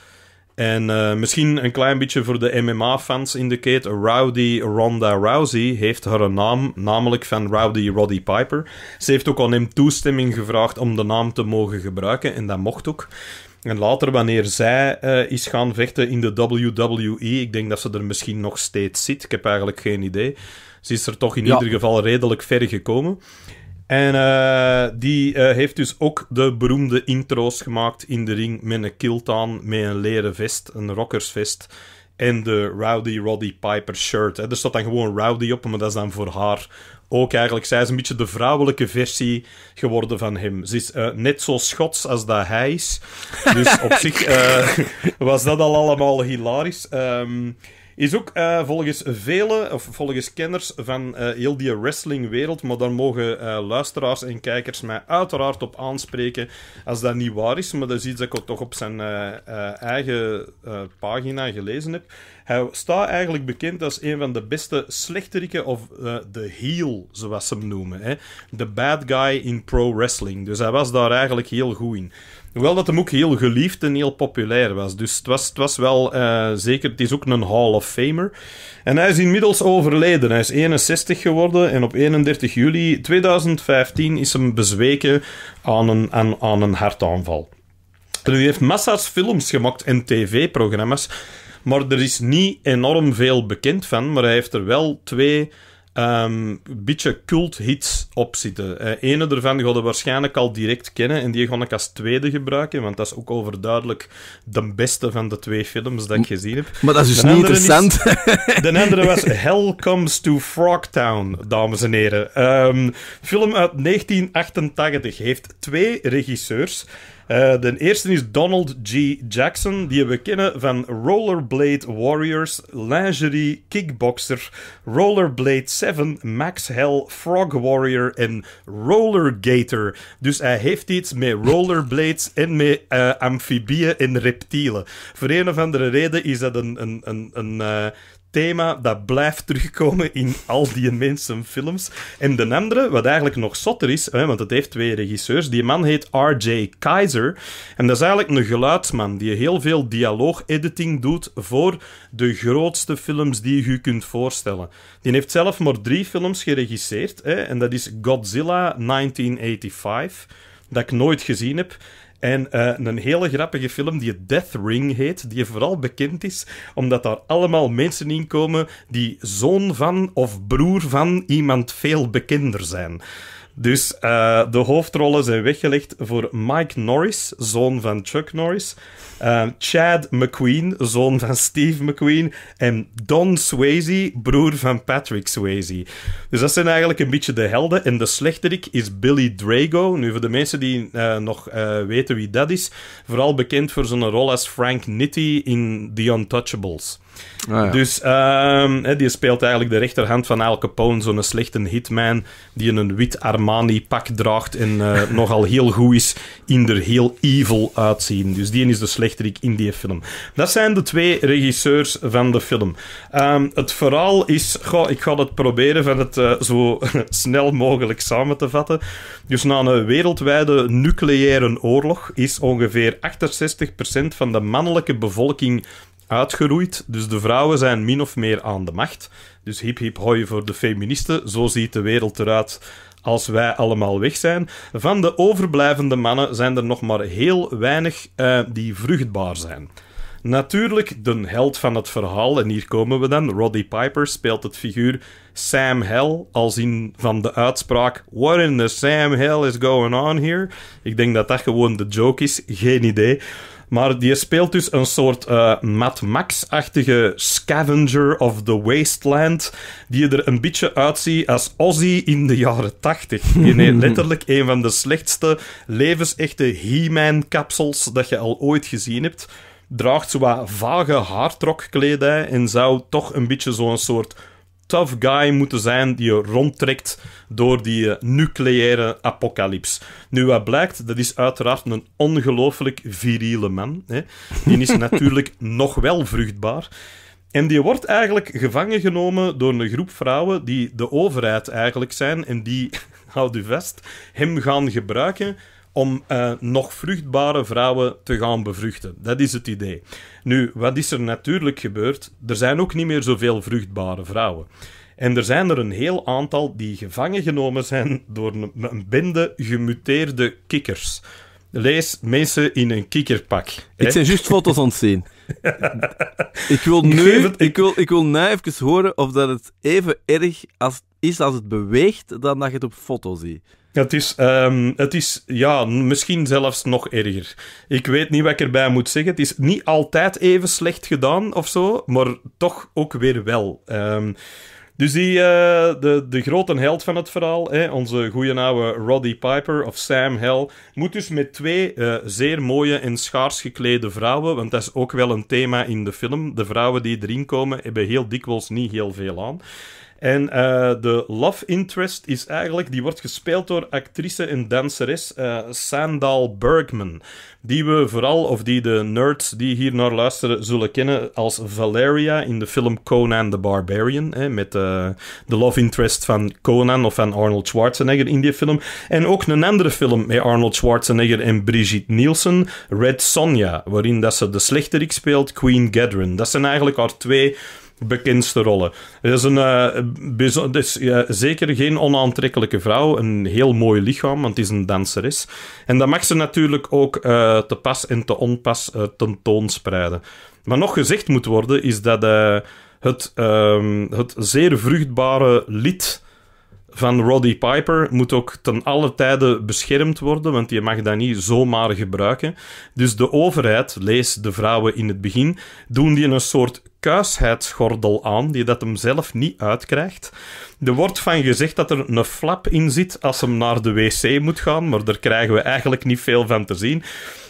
En eh, misschien een klein beetje voor de MMA-fans in de keet. Rowdy Ronda Rousey heeft haar naam, namelijk van Rowdy Roddy Piper. Ze heeft ook aan hem toestemming gevraagd om de naam te mogen gebruiken. En dat mocht ook. En later, wanneer zij eh, is gaan vechten in de WWE, ik denk dat ze er misschien nog steeds zit. Ik heb eigenlijk geen idee. Ze is er toch in ieder geval redelijk ver gekomen. En eh, die eh, heeft dus ook de beroemde intro's gemaakt in de ring met een kilt aan, met een leren vest, een rockersvest. En de Rowdy Roddy Piper shirt. Hè. Er staat dan gewoon Rowdy op, maar dat is dan voor haar ook eigenlijk. Zij is een beetje de vrouwelijke versie geworden van hem. Ze is eh, net zo schots als dat hij is. Dus op zich was dat al allemaal hilarisch. Um, is ook eh, volgens velen, of volgens kenners van eh, heel die wrestlingwereld, maar daar mogen eh, luisteraars en kijkers mij uiteraard op aanspreken als dat niet waar is. Maar dat is iets dat ik ook toch op zijn eigen pagina gelezen heb. Hij staat eigenlijk bekend als een van de beste slechteriken, of de heel, zoals ze hem noemen. De bad guy in pro wrestling. Dus hij was daar eigenlijk heel goed in. Hoewel dat hem ook heel geliefd en heel populair was. Dus het was, het was wel eh, zeker, het is ook een Hall of Famer. En hij is inmiddels overleden. Hij is 61 geworden en op 31 juli 2015 is hem bezweken aan een, aan, aan een hartaanval. En hij heeft massa's films gemaakt en tv-programma's. Maar er is niet enorm veel bekend van. Maar hij heeft er wel twee um, beetje cult hits op zitten. Uh, eh, ene daarvan ga waarschijnlijk al direct kennen en die ga ik als tweede gebruiken, want dat is ook overduidelijk de beste van de twee films dat ik gezien heb. Maar dat is dus niet interessant. de andere was Hell Comes to Frogtown, dames en heren. Ehm, film uit 1988 heeft twee regisseurs. Eh, de eerste is Donald G. Jackson, die we kennen van Rollerblade Warriors, Lingerie, Kickboxer, Rollerblade 7, Max Hell, Frog Warrior en Roller Gator. Dus hij heeft iets met rollerblades en met uh, amfibieën en reptielen. Voor een of andere reden is dat een, een, een, een eh, thema dat blijft terugkomen in al die mensen films. En de andere, wat eigenlijk nog zotter is, hè, want het heeft twee regisseurs. Die man heet R.J. Kaiser. En dat is eigenlijk een geluidsman die heel veel dialoog-editing doet voor de grootste films die je kunt voorstellen. Die heeft zelf maar drie films geregisseerd. Hè, en dat is Godzilla 1985 dat ik nooit gezien heb. En eh, een hele grappige film die Death Ring heet, die vooral bekend is omdat daar allemaal mensen in komen die zoon van of broer van iemand veel bekender zijn. Dus eh, de hoofdrollen zijn weggelegd voor Mike Norris, zoon van Chuck Norris, eh, Chad McQueen, zoon van Steve McQueen, en Don Swayze, broer van Patrick Swayze. Dus dat zijn eigenlijk een beetje de helden. En de slechterik is Billy Drago. Nu, voor de mensen die eh, nog weten wie dat is, vooral bekend voor zijn rol als Frank Nitti in The Untouchables. Ah, dus ehm, die speelt eigenlijk de rechterhand van elke Capone, zo'n slechte hitman die een wit Armani-pak draagt en eh, nogal heel goed is, in er heel evil uitzien. Dus die is de slechterik in die film. Dat zijn de twee regisseurs van de film. Ehm, het verhaal is, ik ga het proberen van het eh, zo snel mogelijk samen te vatten. Dus na een wereldwijde nucleaire oorlog is ongeveer 68% van de mannelijke bevolking uitgeroeid. Dus de vrouwen zijn min of meer aan de macht. Dus hip hip hoi voor de feministen. Zo ziet de wereld eruit als wij allemaal weg zijn. Van de overblijvende mannen zijn er nog maar heel weinig eh, die vruchtbaar zijn. Natuurlijk, de held van het verhaal, en hier komen we dan, Roddy Piper speelt het figuur Sam Hell, als in van de uitspraak What in the Sam Hell is going on here? Ik denk dat dat gewoon de joke is, geen idee. Maar die speelt dus een soort uh, Mad Max-achtige scavenger of the wasteland, die er een beetje uitziet als Ozzy in de jaren tachtig. Die letterlijk een van de slechtste levensechte He-Man-kapsels dat je al ooit gezien hebt. Draagt zo'n wat vage haartrokkledij en zou toch een beetje zo'n soort tough guy moeten zijn die je rondtrekt door die eh, nucleaire apocalyps. Nu, wat blijkt, dat is uiteraard een ongelooflijk viriele man. Hè. Die is natuurlijk nog wel vruchtbaar. En die wordt eigenlijk gevangen genomen door een groep vrouwen die de overheid eigenlijk zijn en die, houd u vast, hem gaan gebruiken om eh, nog vruchtbare vrouwen te gaan bevruchten. Dat is het idee. Nu, wat is er natuurlijk gebeurd? Er zijn ook niet meer zoveel vruchtbare vrouwen. En er zijn er een heel aantal die gevangen genomen zijn door een, bende gemuteerde kikkers. Lees mensen in een kikkerpak. Ik zijn juist foto's ontzien. ik wil nu, ik, wil, ik wil nu even horen of dat het even erg als, is als het beweegt dan dat je het op foto ziet. Het is, ehm, het is ja, misschien zelfs nog erger. Ik weet niet wat ik erbij moet zeggen. Het is niet altijd even slecht gedaan of zo, maar toch ook weer wel. Ehm, dus die, eh, de, de grote held van het verhaal, hè, onze goede oude Roddy Piper of Sam Hell, moet dus met twee eh, zeer mooie en schaars geklede vrouwen, want dat is ook wel een thema in de film. De vrouwen die erin komen hebben heel dikwijls niet heel veel aan. En eh, de love interest is eigenlijk, die wordt gespeeld door actrice en danseres uh, Sandal Bergman. Die we vooral, of die de nerds die hier naar luisteren zullen kennen als Valeria in de film Conan the Barbarian. Hè, met eh, de love interest van Conan of van Arnold Schwarzenegger in die film. En ook een andere film met Arnold Schwarzenegger en Brigitte Nielsen, Red Sonja. Waarin dat ze de slechterik speelt, Queen Gadron. Dat zijn eigenlijk haar twee bekendste rollen. Het is, een, uh, zeker geen onaantrekkelijke vrouw. Een heel mooi lichaam, want het is een danseres. En dat mag ze natuurlijk ook eh, te pas en te onpas eh, tentoonspreiden. Maar nog gezegd moet worden, is dat het, ehm, het zeer vruchtbare lied van Roddy Piper moet ook ten alle tijde beschermd worden, want je mag dat niet zomaar gebruiken. Dus de overheid, lees de vrouwen in het begin, doen die een soort kuisheidsgordel aan, die dat hem zelf niet uitkrijgt. Er wordt van gezegd dat er een flap in zit als hem naar de wc moet gaan, maar daar krijgen we eigenlijk niet veel van te zien.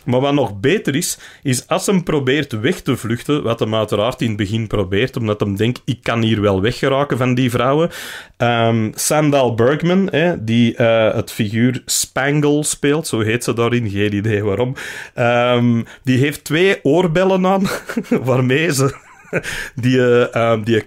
Maar wat nog beter is, is als hem probeert weg te vluchten, wat hem uiteraard in het begin probeert, omdat hem denkt, ik kan hier wel weggeraken van die vrouwen. Um, Sandal Bergman, die eh, het figuur Spangle speelt, zo heet ze daarin, geen idee waarom, ehm, die heeft twee oorbellen aan, waarmee ze die, je eh, ehm, die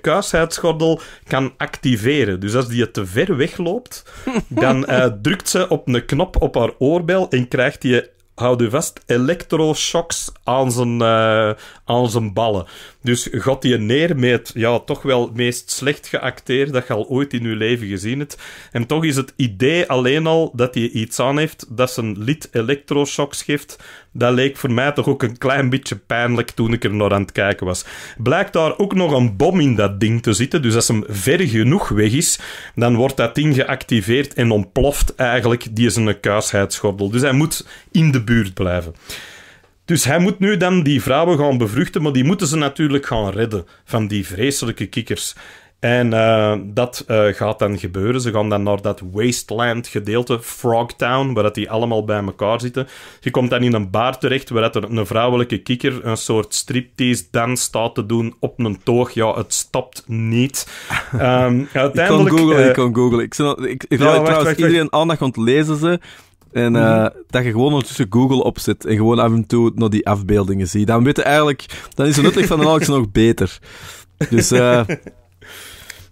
kan activeren. Dus als die je te ver wegloopt, dan eh, drukt ze op een knop op haar oorbel en krijgt die houd u vast, elektroshocks aan zijn, eh, aan zijn ballen. Dus god je neer met ja, toch wel het meest slecht geacteerd dat je al ooit in je leven gezien hebt. En toch is het idee alleen al dat hij iets aan heeft, dat zijn lid elektroshocks geeft, dat leek voor mij toch ook een klein beetje pijnlijk toen ik er nog aan het kijken was. Blijkt daar ook nog een bom in dat ding te zitten. Dus als hem ver genoeg weg is, dan wordt dat ding geactiveerd en ontploft eigenlijk die is een kuisheidsgordel. Dus hij moet in de buurt blijven. Dus hij moet nu dan die vrouwen gaan bevruchten, maar die moeten ze natuurlijk gaan redden van die vreselijke kikkers. En eh, dat eh, gaat dan gebeuren. Ze gaan dan naar dat wasteland gedeelte, Frogtown, waar dat die allemaal bij elkaar zitten. Je komt dan in een bar terecht waar dat er een vrouwelijke kikker een soort striptease dans staat te doen op een toog. Ja, het stopt niet. Ehm, uiteindelijk, ik kan googlen, ik eh, kan googlen. Ik, ik, trouwens iedereen aandacht ontlezen ze. En mhm. dat je gewoon ondertussen Google opzet en gewoon af en toe nog die afbeeldingen ziet. Dan weet je eigenlijk, dan is de nuttig van de nog beter. Dus uh,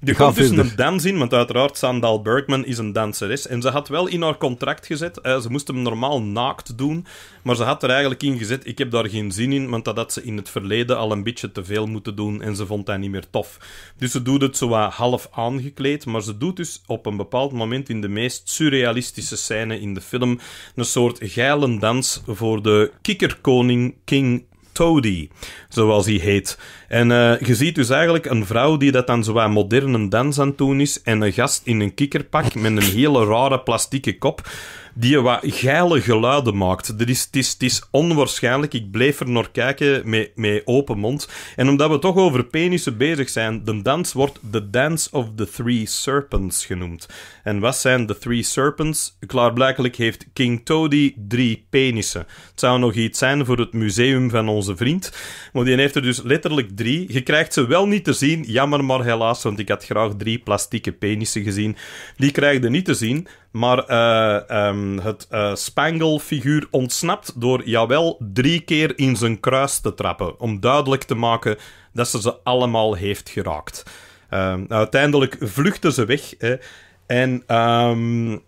je gaat dus een dans in, want uiteraard Sandal Bergman is een danseres. En ze had wel in haar contract gezet, ze moest hem normaal naakt doen, maar ze had er eigenlijk in gezet, ik heb daar geen zin in, want dat had ze in het verleden al een beetje te veel moeten doen en ze vond dat niet meer tof. Dus ze doet het zo half aangekleed, maar ze doet dus op een bepaald moment in de meest surrealistische scène in de film een soort geile dans voor de kikkerkoning King Toadie, zoals hij heet. En eh, je ziet dus eigenlijk een vrouw die dat dan zo moderne dans aan het doen is en een gast in een kikkerpak met een hele rare plastieke kop die wat geile geluiden maakt. Het is, onwaarschijnlijk. Ik bleef er nog kijken met, met open mond. En omdat we toch over penissen bezig zijn, de dans wordt The Dance of the Three Serpents genoemd. En wat zijn de Three Serpents? Klaarblijkelijk heeft King Toadie drie penissen. Het zou nog iets zijn voor het museum van onze vriend. Maar die heeft er dus letterlijk drie. Je krijgt ze wel niet te zien. Jammer maar helaas, want ik had graag drie plastieke penissen gezien. Die krijg je niet te zien. Maar uh, het uh, Spangle-figuur ontsnapt door Jawel drie keer in zijn kruis te trappen. Om duidelijk te maken dat ze ze allemaal heeft geraakt. Ehm, uiteindelijk vluchten ze weg. Hè, en um,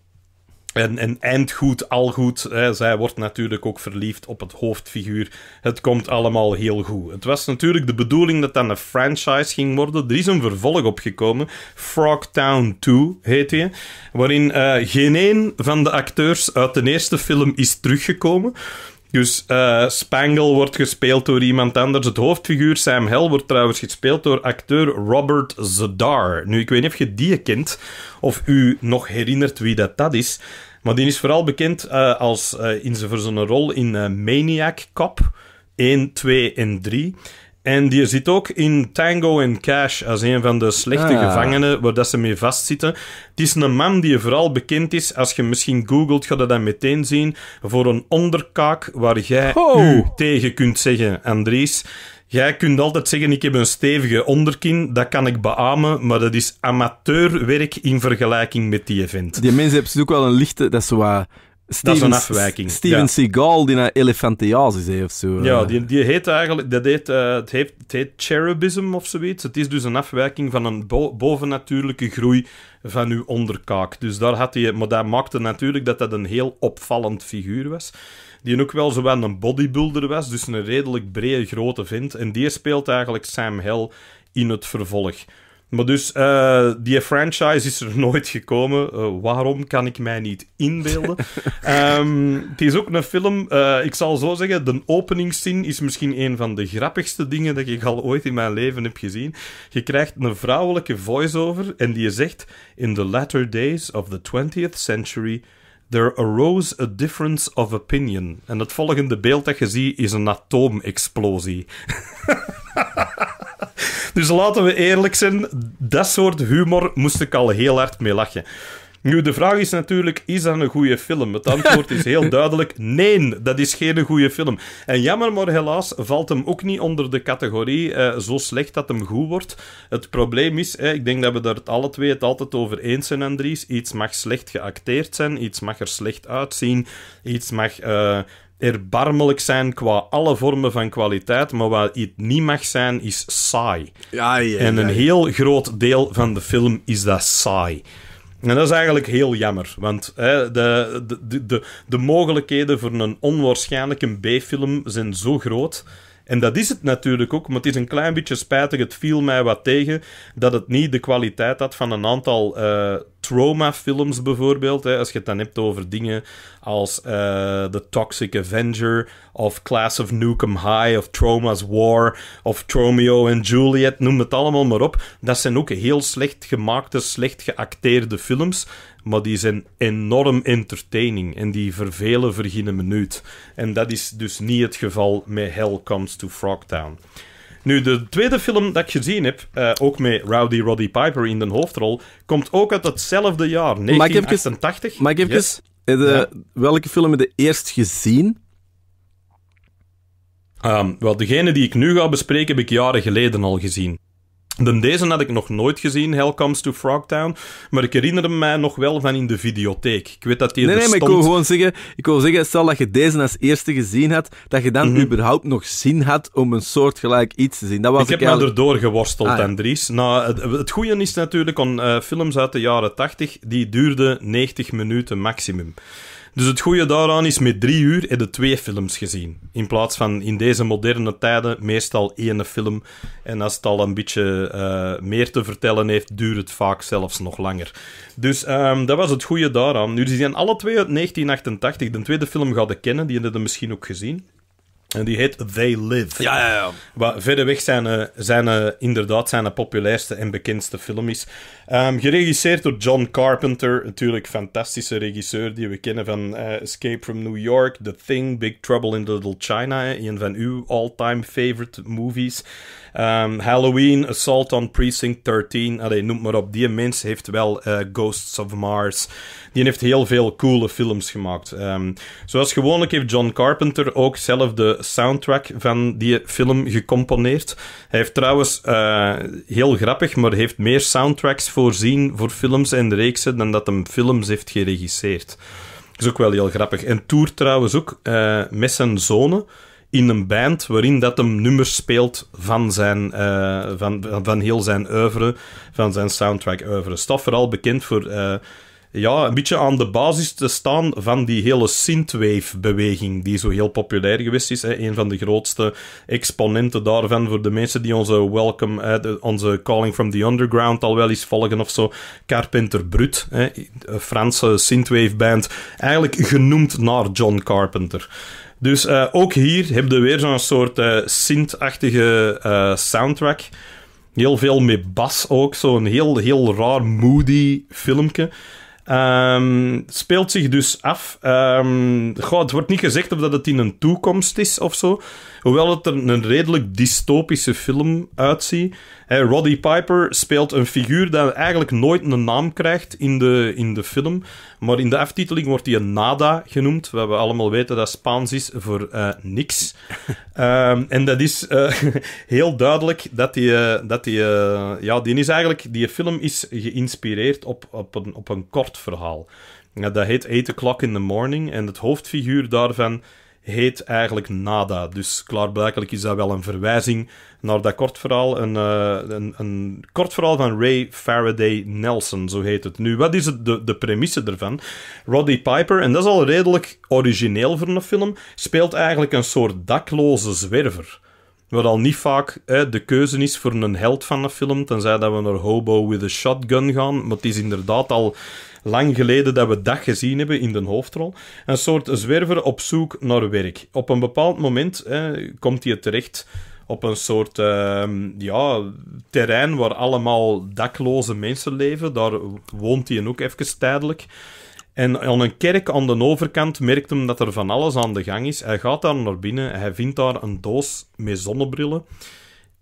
en, en eindgoed, al goed. Hè. Zij wordt natuurlijk ook verliefd op het hoofdfiguur. Het komt allemaal heel goed. Het was natuurlijk de bedoeling dat dat een franchise ging worden. Er is een vervolg opgekomen. Frogtown 2 heet hij. Waarin eh, geen één van de acteurs uit de eerste film is teruggekomen. Dus eh, Spangle wordt gespeeld door iemand anders. Het hoofdfiguur Sam Hell wordt trouwens gespeeld door acteur Robert Zadar. Nu, ik weet niet of je die kent of u nog herinnert wie dat, dat is. Maar die is vooral bekend eh, als, eh, in zijn, voor zijn rol in Maniac Cop 1, 2 en 3. En die zit ook in Tango and Cash als een van de slechte ah. gevangenen waar dat ze mee vastzitten. Het is een man die vooral bekend is, als je misschien googelt, ga je dat meteen zien, voor een onderkaak waar jij u tegen kunt zeggen, Andries. Jij kunt altijd zeggen, ik heb een stevige onderkin, dat kan ik beamen, maar dat is amateurwerk in vergelijking met die event. Die mensen hebben ook wel een lichte, dat is wat dat is een afwijking. Steven ja. Seagal die naar elefantiasis heeft zo. Ja, eh. die, die heet eigenlijk... Dat heet, eh, het, heet, het heet cherubism of zoiets. Het is dus een afwijking van een bovennatuurlijke groei van uw onderkaak. Dus daar had hij... Maar dat maakte natuurlijk dat dat een heel opvallend figuur was. Die ook wel zowel een bodybuilder was, dus een redelijk brede grote vent. En die speelt eigenlijk Sam Hell in het vervolg. Maar dus, eh, die franchise is er nooit gekomen. Eh, waarom kan ik mij niet inbeelden? Ehm, het is ook een film, eh, ik zal zo zeggen, de openingszin is misschien een van de grappigste dingen dat ik al ooit in mijn leven heb gezien. Je krijgt een vrouwelijke voice-over en die zegt: In the latter days of the 20th century. There arose a difference of opinion. En het volgende beeld dat je ziet is een atoomexplosie. dus laten we eerlijk zijn, dat soort humor moest ik al heel hard mee lachen. Nu, de vraag is natuurlijk, is dat een goede film? Het antwoord is heel duidelijk, nee, dat is geen goede film. En jammer, maar helaas valt hem ook niet onder de categorie eh, zo slecht dat hem goed wordt. Het probleem is, eh, ik denk dat we daar het alle twee het altijd over eens zijn, Andries, iets mag slecht geacteerd zijn, iets mag er slecht uitzien, iets mag... Eh, erbarmelijk zijn qua alle vormen van kwaliteit, maar wat het niet mag zijn, is saai. Ja, ja, en een heel groot deel van de film is dat saai. En dat is eigenlijk heel jammer, want hè, de, de, de, de mogelijkheden voor een onwaarschijnlijke B-film zijn zo groot. En dat is het natuurlijk ook, maar het is een klein beetje spijtig. Het viel mij wat tegen dat het niet de kwaliteit had van een aantal eh, trauma-films bijvoorbeeld. Hè, als je het dan hebt over dingen als eh, The Toxic Avenger of Class of Nukem High of Trauma's War of Tromeo and Juliet, noem het allemaal maar op. Dat zijn ook heel slecht gemaakte, slecht geacteerde films. Maar die zijn enorm entertaining en die vervelen voor geen minuut. En dat is dus niet het geval met Hell Comes to Frogtown. Nu, de tweede film dat ik gezien heb, eh, ook met Rowdy Roddy Piper in de hoofdrol, komt ook uit hetzelfde jaar, 1988. Maar ik heb eh, welke film heb je eerst gezien? Ehm, wel, degene die ik nu ga bespreken heb ik jaren geleden al gezien. De deze had ik nog nooit gezien, Hell Comes to Frogtown. Maar ik herinner mij nog wel van in de videotheek. Ik weet dat die nee, er stond... Nee, maar ik wil gewoon zeggen... Ik wil zeggen, stel dat je deze als eerste gezien had, dat je dan mhm. überhaupt nog zin had om een soortgelijk iets te zien. Dat was ik, ik heb eigenlijk... me erdoor geworsteld, ah, Andries. Nou, het, goede is natuurlijk, eh, films uit de jaren 80, die duurden 90 minuten maximum. Dus het goede daaraan is, met drie uur heb je twee films gezien. In plaats van in deze moderne tijden meestal één film. En als het al een beetje eh, meer te vertellen heeft, duurt het vaak zelfs nog langer. Dus ehm, dat was het goede daaraan. Nu, die zijn alle twee uit 1988. De tweede film gaat je kennen, die hebben je misschien ook gezien. En die heet They Live. Ja, ja, ja. Wat verreweg zijn, eh, zijn, eh, inderdaad zijn populairste en bekendste film is. Um, geregisseerd door John Carpenter, natuurlijk fantastische regisseur die we kennen van eh, Escape from New York, The Thing, Big Trouble in Little China, een van uw all-time favorite movies. Ehm, Halloween, Assault on Precinct 13, allee, noem maar op. Die mens heeft wel eh, Ghosts of Mars. Die heeft heel veel coole films gemaakt. Ehm, zoals gewoonlijk heeft John Carpenter ook zelf de soundtrack van die film gecomponeerd. Hij heeft trouwens, eh, heel grappig, maar heeft meer soundtracks voor voorzien voor films en reeksen dan dat hem films heeft geregisseerd. Dat is ook wel heel grappig. En tour trouwens ook uh, eh, met zijn zonen in een band waarin dat hem nummers speelt van, zijn, eh, van, van heel zijn oeuvre, van zijn soundtrack oeuvre. Stof vooral bekend voor eh, ja, een beetje aan de basis te staan van die hele synthwave-beweging die zo heel populair geweest is. Hè. Een van de grootste exponenten daarvan voor de mensen die onze Welcome, onze Calling from the Underground al wel eens volgen of zo. Carpenter Brut, hè, een Franse synthwave-band, eigenlijk genoemd naar John Carpenter. Dus eh, ook hier heb je weer zo'n soort uh, synth-achtige eh, soundtrack. Heel veel met bas ook, zo'n heel, heel raar moody filmpje. Ehm, speelt zich dus af. Um, het wordt niet gezegd of dat het in een toekomst is of zo. Hoewel het er een redelijk dystopische film uitziet. Roddy Piper speelt een figuur die eigenlijk nooit een naam krijgt in de, in de film. Maar in de aftiteling wordt hij een nada genoemd. waar we allemaal weten dat Spaans is voor eh, niks. Ehm, en dat is eh, heel duidelijk dat die... Eh, dat die ja, die is eigenlijk... Die film is geïnspireerd op, op, een, op een kort verhaal. dat heet 8 O'Clock in the Morning. En het hoofdfiguur daarvan heet eigenlijk Nada. Dus klaarblijkelijk is dat wel een verwijzing naar dat kort verhaal. Eh, een, een, een, kort verhaal van Ray Faraday Nelson, zo heet het. Nu, wat is het, de, de premisse ervan? Roddy Piper, en dat is al redelijk origineel voor een film, speelt eigenlijk een soort dakloze zwerver. Wat al niet vaak de keuze is voor een held van een film, tenzij dat we naar Hobo with a Shotgun gaan. Maar het is inderdaad al lang geleden dat we dag gezien hebben in de hoofdrol. Een soort zwerver op zoek naar werk. Op een bepaald moment komt hij terecht op een soort ehm, ja, terrein waar allemaal dakloze mensen leven. Daar woont hij ook even tijdelijk. En aan een kerk aan de overkant merkt hem dat er van alles aan de gang is. Hij gaat daar naar binnen, hij vindt daar een doos met zonnebrillen.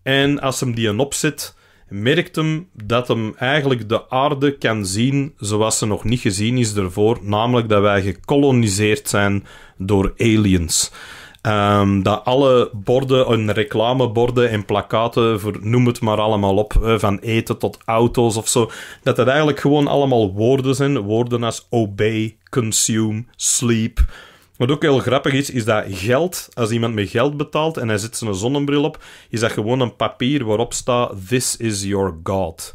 En als hem die een opzet, merkt hem dat hem eigenlijk de aarde kan zien zoals ze nog niet gezien is ervoor, namelijk dat wij gekoloniseerd zijn door aliens. Ehm, dat alle borden en reclameborden en plakaten, voor, noem het maar allemaal op, van eten tot auto's of zo, dat het eigenlijk gewoon allemaal woorden zijn. Woorden als obey, consume, sleep, wat ook heel grappig is, is dat geld, als iemand met geld betaalt en hij zet zijn zonnebril op, is dat gewoon een papier waarop staat: This is your God.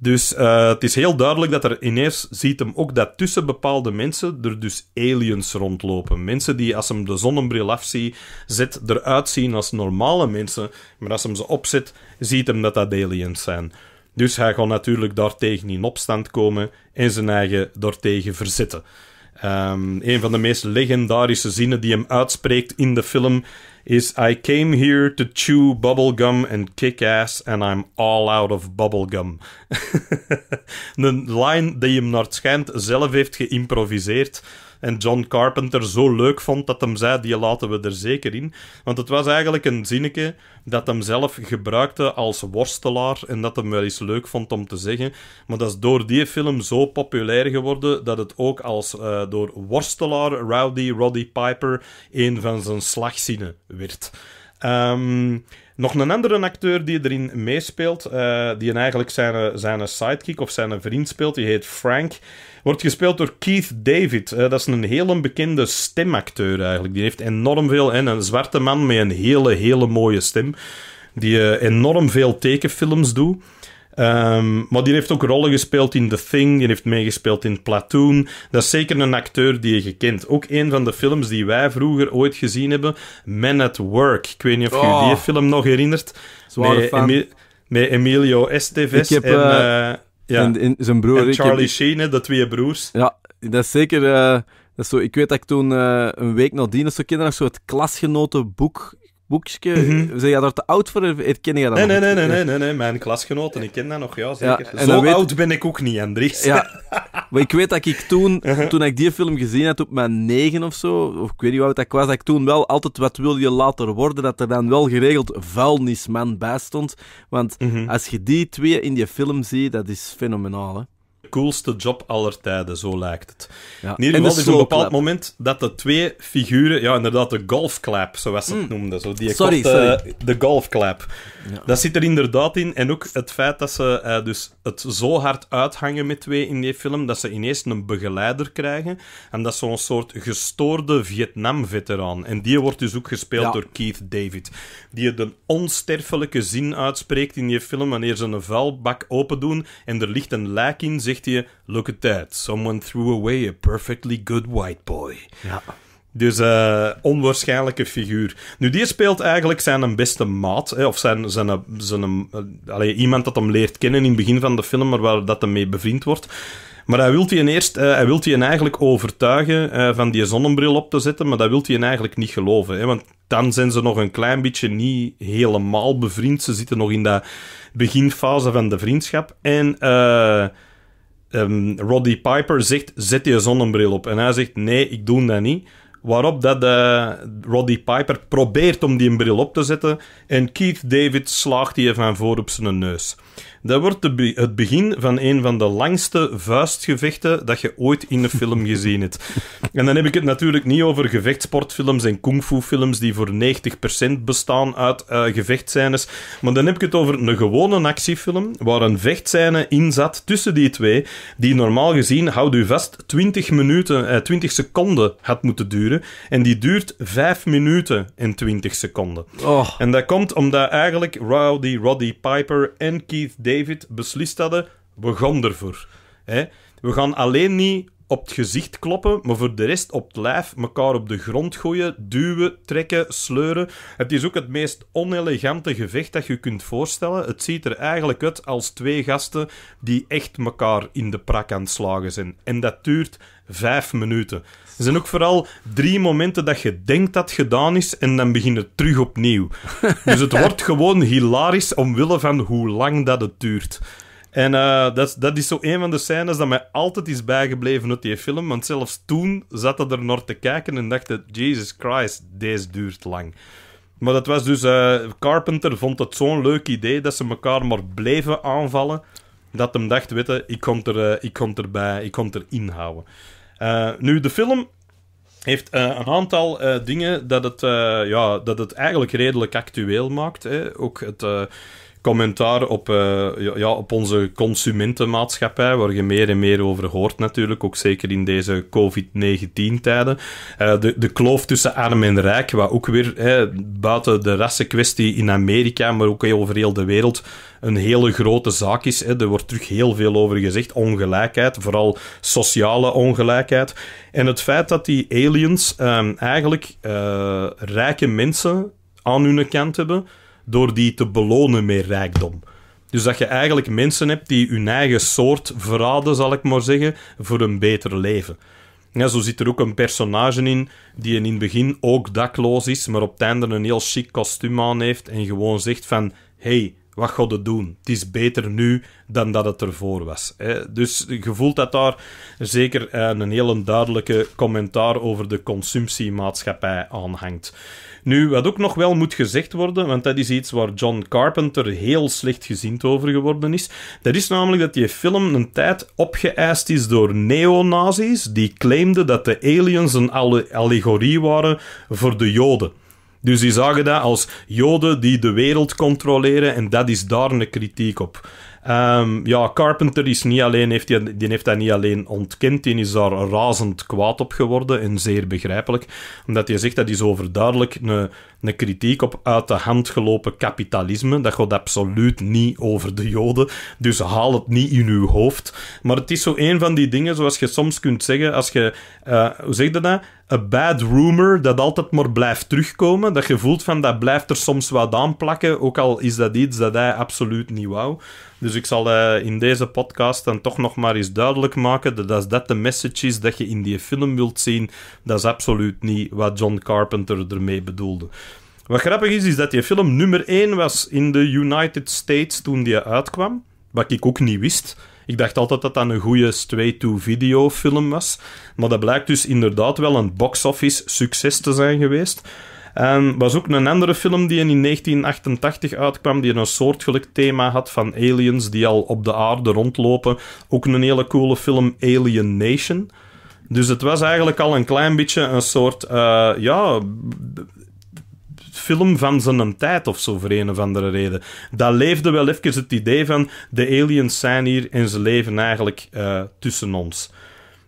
Dus eh, het is heel duidelijk dat er ineens ziet hem ook dat tussen bepaalde mensen er dus aliens rondlopen. Mensen die als hem de zonnebril afziet, zet eruit zien als normale mensen, maar als hem ze opzet, ziet hem dat dat aliens zijn. Dus hij gaat natuurlijk daartegen in opstand komen en zijn eigen daartegen verzetten. Ehm, een van de meest legendarische zinnen die hem uitspreekt in de film is: I came here to chew bubblegum and kick ass, and I'm all out of bubblegum. een line die hem naar het schijnt zelf heeft geïmproviseerd en John Carpenter zo leuk vond dat hem zei, die laten we er zeker in. Want het was eigenlijk een zinnetje dat hem zelf gebruikte als worstelaar en dat hem wel eens leuk vond om te zeggen. Maar dat is door die film zo populair geworden dat het ook als uh, door worstelaar Rowdy Roddy Piper een van zijn slagzinnen werd. Ehm... Nog een andere acteur die erin meespeelt, uh, die eigenlijk zijn, eh, zijn sidekick of zijn vriend speelt, die heet Frank. Wordt gespeeld door Keith David. Eh, dat is een hele bekende stemacteur eigenlijk. Die heeft enorm veel. En een zwarte man met een hele, hele mooie stem. Die enorm veel tekenfilms doet. Ehm, maar die heeft ook rollen gespeeld in The Thing, die heeft meegespeeld in Platoon. Dat is zeker een acteur die je kent. Ook een van de films die wij vroeger ooit gezien hebben, Men at Work. Ik weet niet of je oh. die film nog herinnert. Met, Emi met, Emilio Estevez en, eh, eh, ja, zijn broer. En Charlie Sheen, de twee broers. Ja, dat is zeker... Eh, dat is zo, ik weet dat ik toen een week nadien of zo kinderen een soort klasgenotenboek boekje. Mm -hmm. Zijn jij daar te oud voor? Ken dat nee, nee, nee, nee, nee, nee, mijn klasgenoten, ik ken dat nog, ja, zeker. Zo oud ben ik ook niet, Andries. Ja, maar ik weet dat ik toen, uh-huh. toen ik die film gezien had op mijn negen of zo, of ik weet niet wat dat ik was, dat ik toen wel altijd wat wil je later worden, dat er dan wel geregeld vuilnisman bij stond. Want mhm. als je die twee in die film ziet, dat is fenomenaal, hè coolste job aller tijden, zo lijkt het. Ja. In ieder is een bepaald moment dat de twee figuren, ja inderdaad, de Clap, zoals ze het mm. noemden, zo die sorry, de golfclap. Ja. Dat zit er inderdaad in. En ook het feit dat ze eh, dus het zo hard uithangen met twee in die film, dat ze ineens een begeleider krijgen. En dat is zo'n soort gestoorde Vietnam-veteraan. En die wordt dus ook gespeeld door Keith David. Die een onsterfelijke zin uitspreekt in die film wanneer ze een vuilbak open doen en er ligt een lijk in, zegt zegt Look at that, someone threw away a perfectly good white boy. Ja. Dus uh, onwaarschijnlijke figuur. Nu, die speelt eigenlijk zijn beste maat. Hè, of zijn, zijn, zijn eh, iemand dat hem leert kennen in het begin van de film, maar waar dat hem mee bevriend wordt. Maar hij wil die, eerst, eh, hij wil die eigenlijk overtuigen van die zonnebril op te zetten, maar dat wil hij eigenlijk niet geloven. Hè, want dan zijn ze nog een klein beetje niet helemaal bevriend. Ze zitten nog in dat beginfase van de vriendschap. En Ehm, Roddy Piper zegt, zet je zonnebril op. En hij zegt, nee, ik doe dat niet. Waarop dat eh, Roddy Piper probeert om die bril op te zetten. En Keith David slaagt die van voor op zijn neus. Dat wordt be het begin van een van de langste vuistgevechten dat je ooit in een film gezien hebt. En dan heb ik het natuurlijk niet over gevechtsportfilms en kungfu-films die voor 90% bestaan uit uh, gevechtscènes. Maar dan heb ik het over een gewone actiefilm waar een vechtscène in zat tussen die twee, die normaal gezien, houd u vast, 20 minuten, eh, 20 seconden had moeten duren. En die duurt 5 minuten en 20 seconden. Oh. En dat komt omdat eigenlijk Rowdy, Roddy Piper en Keith David beslist hadden, we gaan ervoor. Hè? We gaan alleen niet op het gezicht kloppen, maar voor de rest op het lijf, elkaar op de grond gooien, duwen, trekken, sleuren. Het is ook het meest onelegante gevecht dat je kunt voorstellen. Het ziet er eigenlijk uit als twee gasten die echt elkaar in de prak aan slagen zijn. En dat duurt vijf minuten. Er zijn ook vooral drie momenten dat je denkt dat gedaan is en dan begin je terug opnieuw. dus het wordt gewoon hilarisch omwille van hoe lang dat het duurt. En eh, dat, dat, is zo een van de scènes dat mij altijd is bijgebleven uit die film. Want zelfs toen zat er nog te kijken en dacht Jesus Christ, deze duurt lang. Maar dat was dus... Eh, Carpenter vond het zo'n leuk idee dat ze elkaar maar bleven aanvallen. Dat hem dacht, weet ik kom er, eh, ik kom erbij, ik kom erin houden. Eh, nu, de film heeft eh, een aantal eh, dingen dat het, ja, dat het eigenlijk redelijk actueel maakt. Hè. Ook het, commentaar op, eh, ja, op onze consumentenmaatschappij, waar je meer en meer over hoort natuurlijk, ook zeker in deze COVID-19-tijden. Eh, de, de kloof tussen arm en rijk, wat ook weer hè, buiten de rassenkwestie in Amerika, maar ook over heel de wereld, een hele grote zaak is. Hè. Er wordt terug heel veel over gezegd, ongelijkheid, vooral sociale ongelijkheid. En het feit dat die aliens ehm, eigenlijk eh, rijke mensen aan hun kant hebben door die te belonen met rijkdom. Dus dat je eigenlijk mensen hebt die hun eigen soort verraden, zal ik maar zeggen, voor een beter leven. Ja, zo zit er ook een personage in die in het begin ook dakloos is, maar op het einde een heel chic kostuum aan heeft en gewoon zegt van... hey, wat gaat het doen? Het is beter nu dan dat het ervoor was. Dus je voelt dat daar zeker een heel duidelijke commentaar over de consumptiemaatschappij aan hangt. Nu, wat ook nog wel moet gezegd worden, want dat is iets waar John Carpenter heel slecht gezind over geworden is. Dat is namelijk dat die film een tijd opgeëist is door neonazis die claimden dat de aliens een allegorie waren voor de Joden. Dus die zagen dat als Joden die de wereld controleren en dat is daar een kritiek op. Ehm, ja, Carpenter is niet alleen, heeft die, die heeft dat niet alleen ontkend, die is daar razend kwaad op geworden en zeer begrijpelijk. Omdat hij zegt dat is overduidelijk een, een kritiek op uit de hand gelopen kapitalisme. Dat gaat absoluut niet over de Joden, dus haal het niet in uw hoofd. Maar het is zo een van die dingen, zoals je soms kunt zeggen, als je, eh, hoe zeg je dat? A bad rumor dat altijd maar blijft terugkomen. Dat je voelt van dat blijft er soms wat aan plakken, ook al is dat iets dat hij absoluut niet wou. Dus ik zal eh, in deze podcast dan toch nog maar eens duidelijk maken dat als dat de message is dat je in die film wilt zien, dat is absoluut niet wat John Carpenter ermee bedoelde. Wat grappig is, is dat die film nummer 1 was in de United States toen die uitkwam. Wat ik ook niet wist. Ik dacht altijd dat dat een goede straight-to-video film was. Maar dat blijkt dus inderdaad wel een box-office succes te zijn geweest. Um, was ook een andere film die in 1988 uitkwam, die een soortgelijk thema had van aliens die al op de aarde rondlopen. Ook een hele coole film, Alien Nation. Dus het was eigenlijk al een klein beetje een soort, eh, ja, film van zijn tijd of zo, voor een of andere reden. Dat leefde wel even het idee van, de aliens zijn hier en ze leven eigenlijk eh, tussen ons.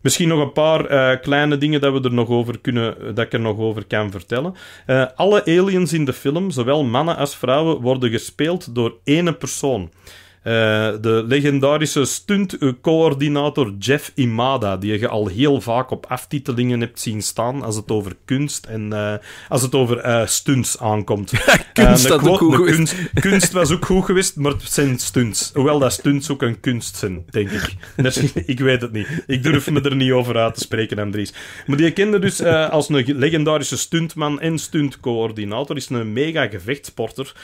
Misschien nog een paar eh, kleine dingen dat, we er nog over kunnen, eh, dat ik er nog over kan vertellen. Eh, alle aliens in de film, zowel mannen als vrouwen, worden gespeeld door één persoon. Eh, de legendarische stuntcoördinator Jeff Imada, die je al heel vaak op aftitelingen hebt zien staan als het over kunst en eh, als het over uh, stunts aankomt. kunst, ook kunst, kunst, was ook goed geweest, maar het zijn stunts. Hoewel dat stunts ook een kunst zijn, denk ik. ik weet het niet. Ik durf me er niet over uit te spreken, Andries. Maar die kende dus als een legendarische stuntman en stuntcoördinator. Is een mega gevechtsporter.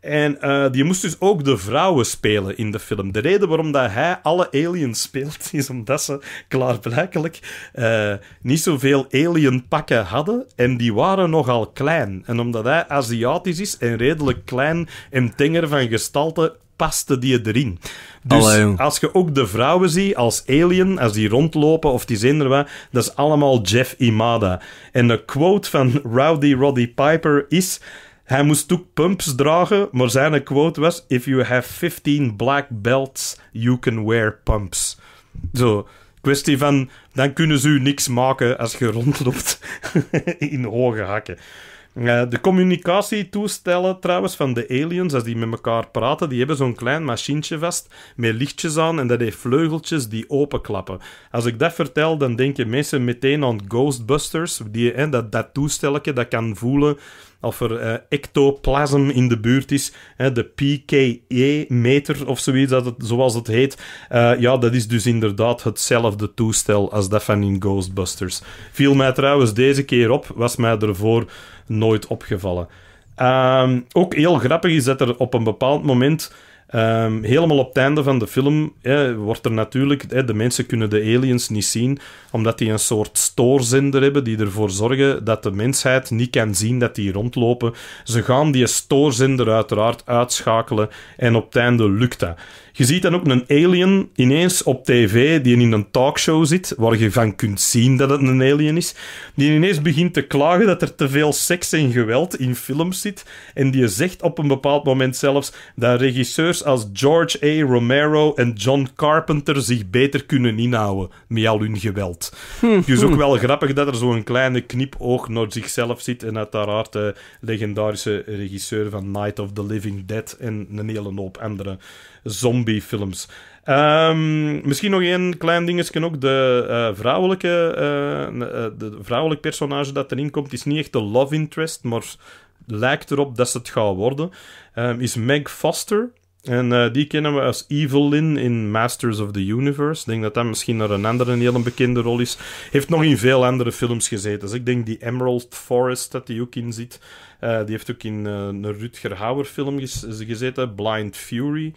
En uh, die moest dus ook de vrouwen spelen in de film. De reden waarom dat hij alle aliens speelt, is omdat ze klaarblijkelijk eh, niet zoveel alienpakken hadden. En die waren nogal klein. En omdat hij Aziatisch is en redelijk klein en tenger van gestalte, paste die erin. Dus als je ook de vrouwen ziet als alien, als die rondlopen of die zijn er wat, dat is allemaal Jeff Imada. En de quote van Rowdy Roddy Piper is... Hij moest ook pumps dragen, maar zijn quote was: If you have 15 black belts, you can wear pumps. Zo, kwestie van: dan kunnen ze u niks maken als je rondloopt in hoge hakken. Eh, de communicatietoestellen trouwens van de aliens, als die met elkaar praten, die hebben zo'n klein machientje vast met lichtjes aan en dat heeft vleugeltjes die openklappen. Als ik dat vertel, dan denken mensen meteen aan Ghostbusters, die, dat, dat toestelletje dat kan voelen of er eh, ectoplasm in de buurt is. Hè, de PKE-meter of zoiets, dat het, zoals het heet. Eh, ja, dat is dus inderdaad hetzelfde toestel als dat van in Ghostbusters. Viel mij trouwens deze keer op, was mij ervoor nooit opgevallen. Ehm, ook heel grappig is dat er op een bepaald moment Ehm, helemaal op het einde van de film wordt er natuurlijk... de mensen kunnen de aliens niet zien, omdat die een soort stoorzender hebben die ervoor zorgen dat de mensheid niet kan zien dat die rondlopen. Ze gaan die stoorzender uiteraard uitschakelen en op het einde lukt dat. Je ziet dan ook een alien ineens op tv die in een talkshow zit, waar je van kunt zien dat het een alien is, die ineens begint te klagen dat er te veel seks en geweld in films zit en die zegt op een bepaald moment zelfs dat regisseurs als George A. Romero en John Carpenter zich beter kunnen inhouden met al hun geweld. Hmm. Het is ook wel grappig dat er zo'n kleine knipoog naar zichzelf zit en uiteraard de legendarische regisseur van Night of the Living Dead en een hele hoop andere zombiefilms. Ehm, misschien nog één klein dingetje ook. De, eh, vrouwelijke, eh, eh, de vrouwelijke personage dat erin komt is niet echt de love interest, maar lijkt erop dat ze het gaat worden. Ehm, is Meg Foster. En eh, die kennen we als Evelyn in Masters of the Universe. Ik denk dat dat misschien naar een andere een hele bekende rol is. Heeft nog in veel andere films gezeten. Dus ik denk die Emerald Forest, dat die ook in zit. Eh, die heeft ook in eh, een Rutger Hauer film gezeten, Blind Fury.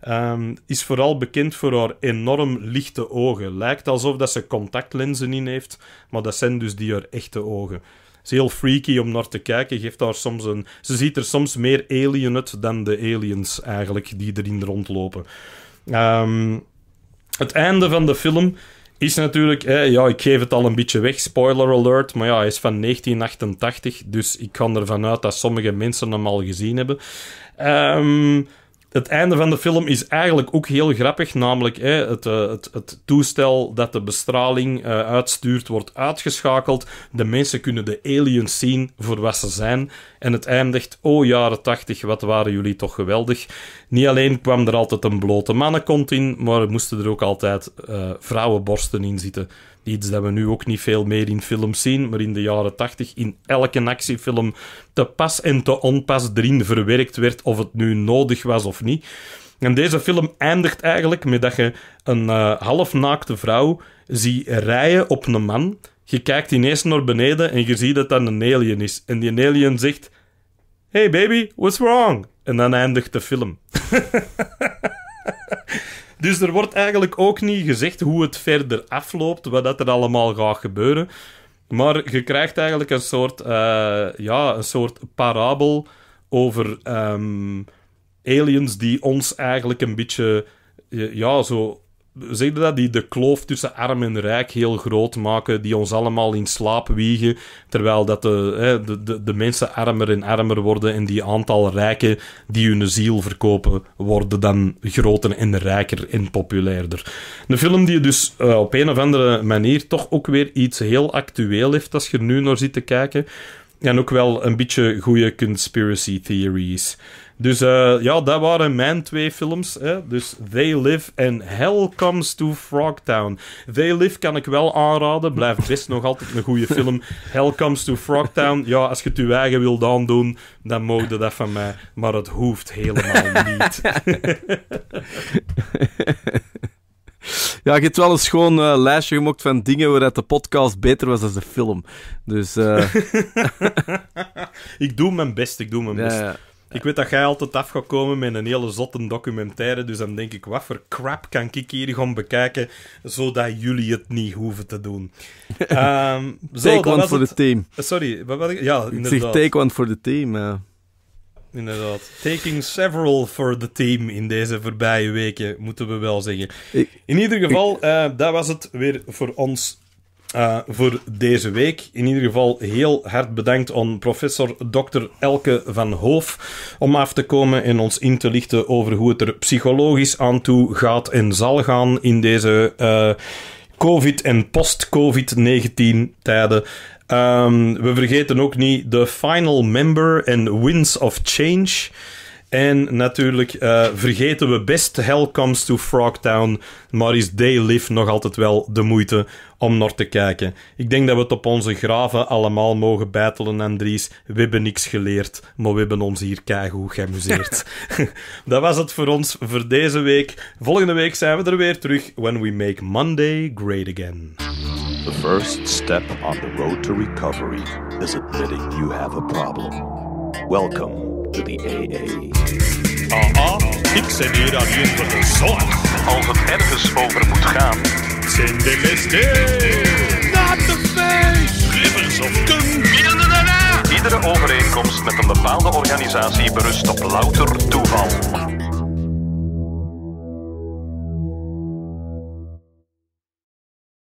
Ehm, is vooral bekend voor haar enorm lichte ogen. Lijkt alsof dat ze contactlenzen in heeft, maar dat zijn dus die haar echte ogen is heel freaky om naar te kijken. Geeft daar soms een, ze ziet er soms meer alien uit dan de aliens eigenlijk die erin rondlopen. Ehm, het einde van de film is natuurlijk, ja, ik geef het al een beetje weg, spoiler alert, maar ja, hij is van 1988, dus ik kan ervan uit dat sommige mensen hem al gezien hebben. Um, het einde van de film is eigenlijk ook heel grappig. Namelijk hè, het, eh, het, het, toestel dat de bestraling eh, uitstuurt wordt uitgeschakeld. De mensen kunnen de aliens zien voor wat ze zijn. En het eindigt, oh jaren tachtig, wat waren jullie toch geweldig. Niet alleen kwam er altijd een blote mannenkont in, maar moesten er ook altijd uh, vrouwenborsten in zitten. Iets dat we nu ook niet veel meer in films zien, maar in de jaren tachtig in elke actiefilm te pas en te onpas erin verwerkt werd, of het nu nodig was of niet. En deze film eindigt eigenlijk met dat je een uh, halfnaakte vrouw ziet rijden op een man. Je kijkt ineens naar beneden en je ziet dat dat een alien is. En die alien zegt: Hey baby, what's wrong? En dan eindigt de film. dus er wordt eigenlijk ook niet gezegd hoe het verder afloopt, wat dat er allemaal gaat gebeuren. Maar je krijgt eigenlijk een soort, eh, ja, een soort parabel over ehm, aliens die ons eigenlijk een beetje ja, zo zeg dat, die de kloof tussen arm en rijk heel groot maken, die ons allemaal in slaap wiegen, terwijl dat de, hè, de, de, mensen armer en armer worden en die aantal rijken die hun ziel verkopen, worden dan groter en rijker en populairder. Een film die dus eh, op een of andere manier toch ook weer iets heel actueel heeft als je nu naar zit te kijken. En ook wel een beetje goede conspiracy theories. Dus eh, ja, dat waren mijn twee films. Hè? Dus They Live en Hell Comes to Frogtown. They Live kan ik wel aanraden. Blijft best nog altijd een goede film. Hell Comes to Frogtown. Ja, als je het je eigen wilt aandoen, dan mogen dat van mij. Maar het hoeft helemaal niet. Ja, je hebt wel een schoon eh, lijstje gemokt van dingen waaruit de podcast beter was dan de film. Dus... Eh, ik doe mijn best, ik doe mijn best. ja. Ik weet dat jij altijd af gaat komen met een hele zotte documentaire, dus dan denk ik, wat voor crap kan ik hier gaan bekijken, zodat jullie het niet hoeven te doen. take one for the team. Eh, sorry, wat was ik? Ja, inderdaad. Ik zeg take one for the team, Inderdaad. Taking several for the team in deze voorbije weken, moeten we wel zeggen. in ieder geval, eh, dat was het weer voor ons eh, voor deze week. In ieder geval heel hard bedankt aan professor Dr. Elke van Hoof om af te komen en ons in te lichten over hoe het er psychologisch aan toe gaat en zal gaan in deze eh, COVID- en post-COVID-19-tijden. Ehm, we vergeten ook niet de final member en winds of change. En natuurlijk eh, vergeten we best Hell Comes to Frogtown, maar is Day Live nog altijd wel de moeite om naar te kijken. Ik denk dat we het op onze graven allemaal mogen bijtelen, Andries. We hebben niks geleerd, maar we hebben ons hier keigoed gemuseerd. dat was het voor ons voor deze week. Volgende week zijn we er weer terug, when we make Monday great again. The first step on the road to recovery is admitting you have a problem. Welcome to AA. ik zit hier aan hier voor de zorg. Als het ergens over moet gaan, zijn de LSD. Not the face. of Iedere overeenkomst met een bepaalde organisatie berust op louter toeval.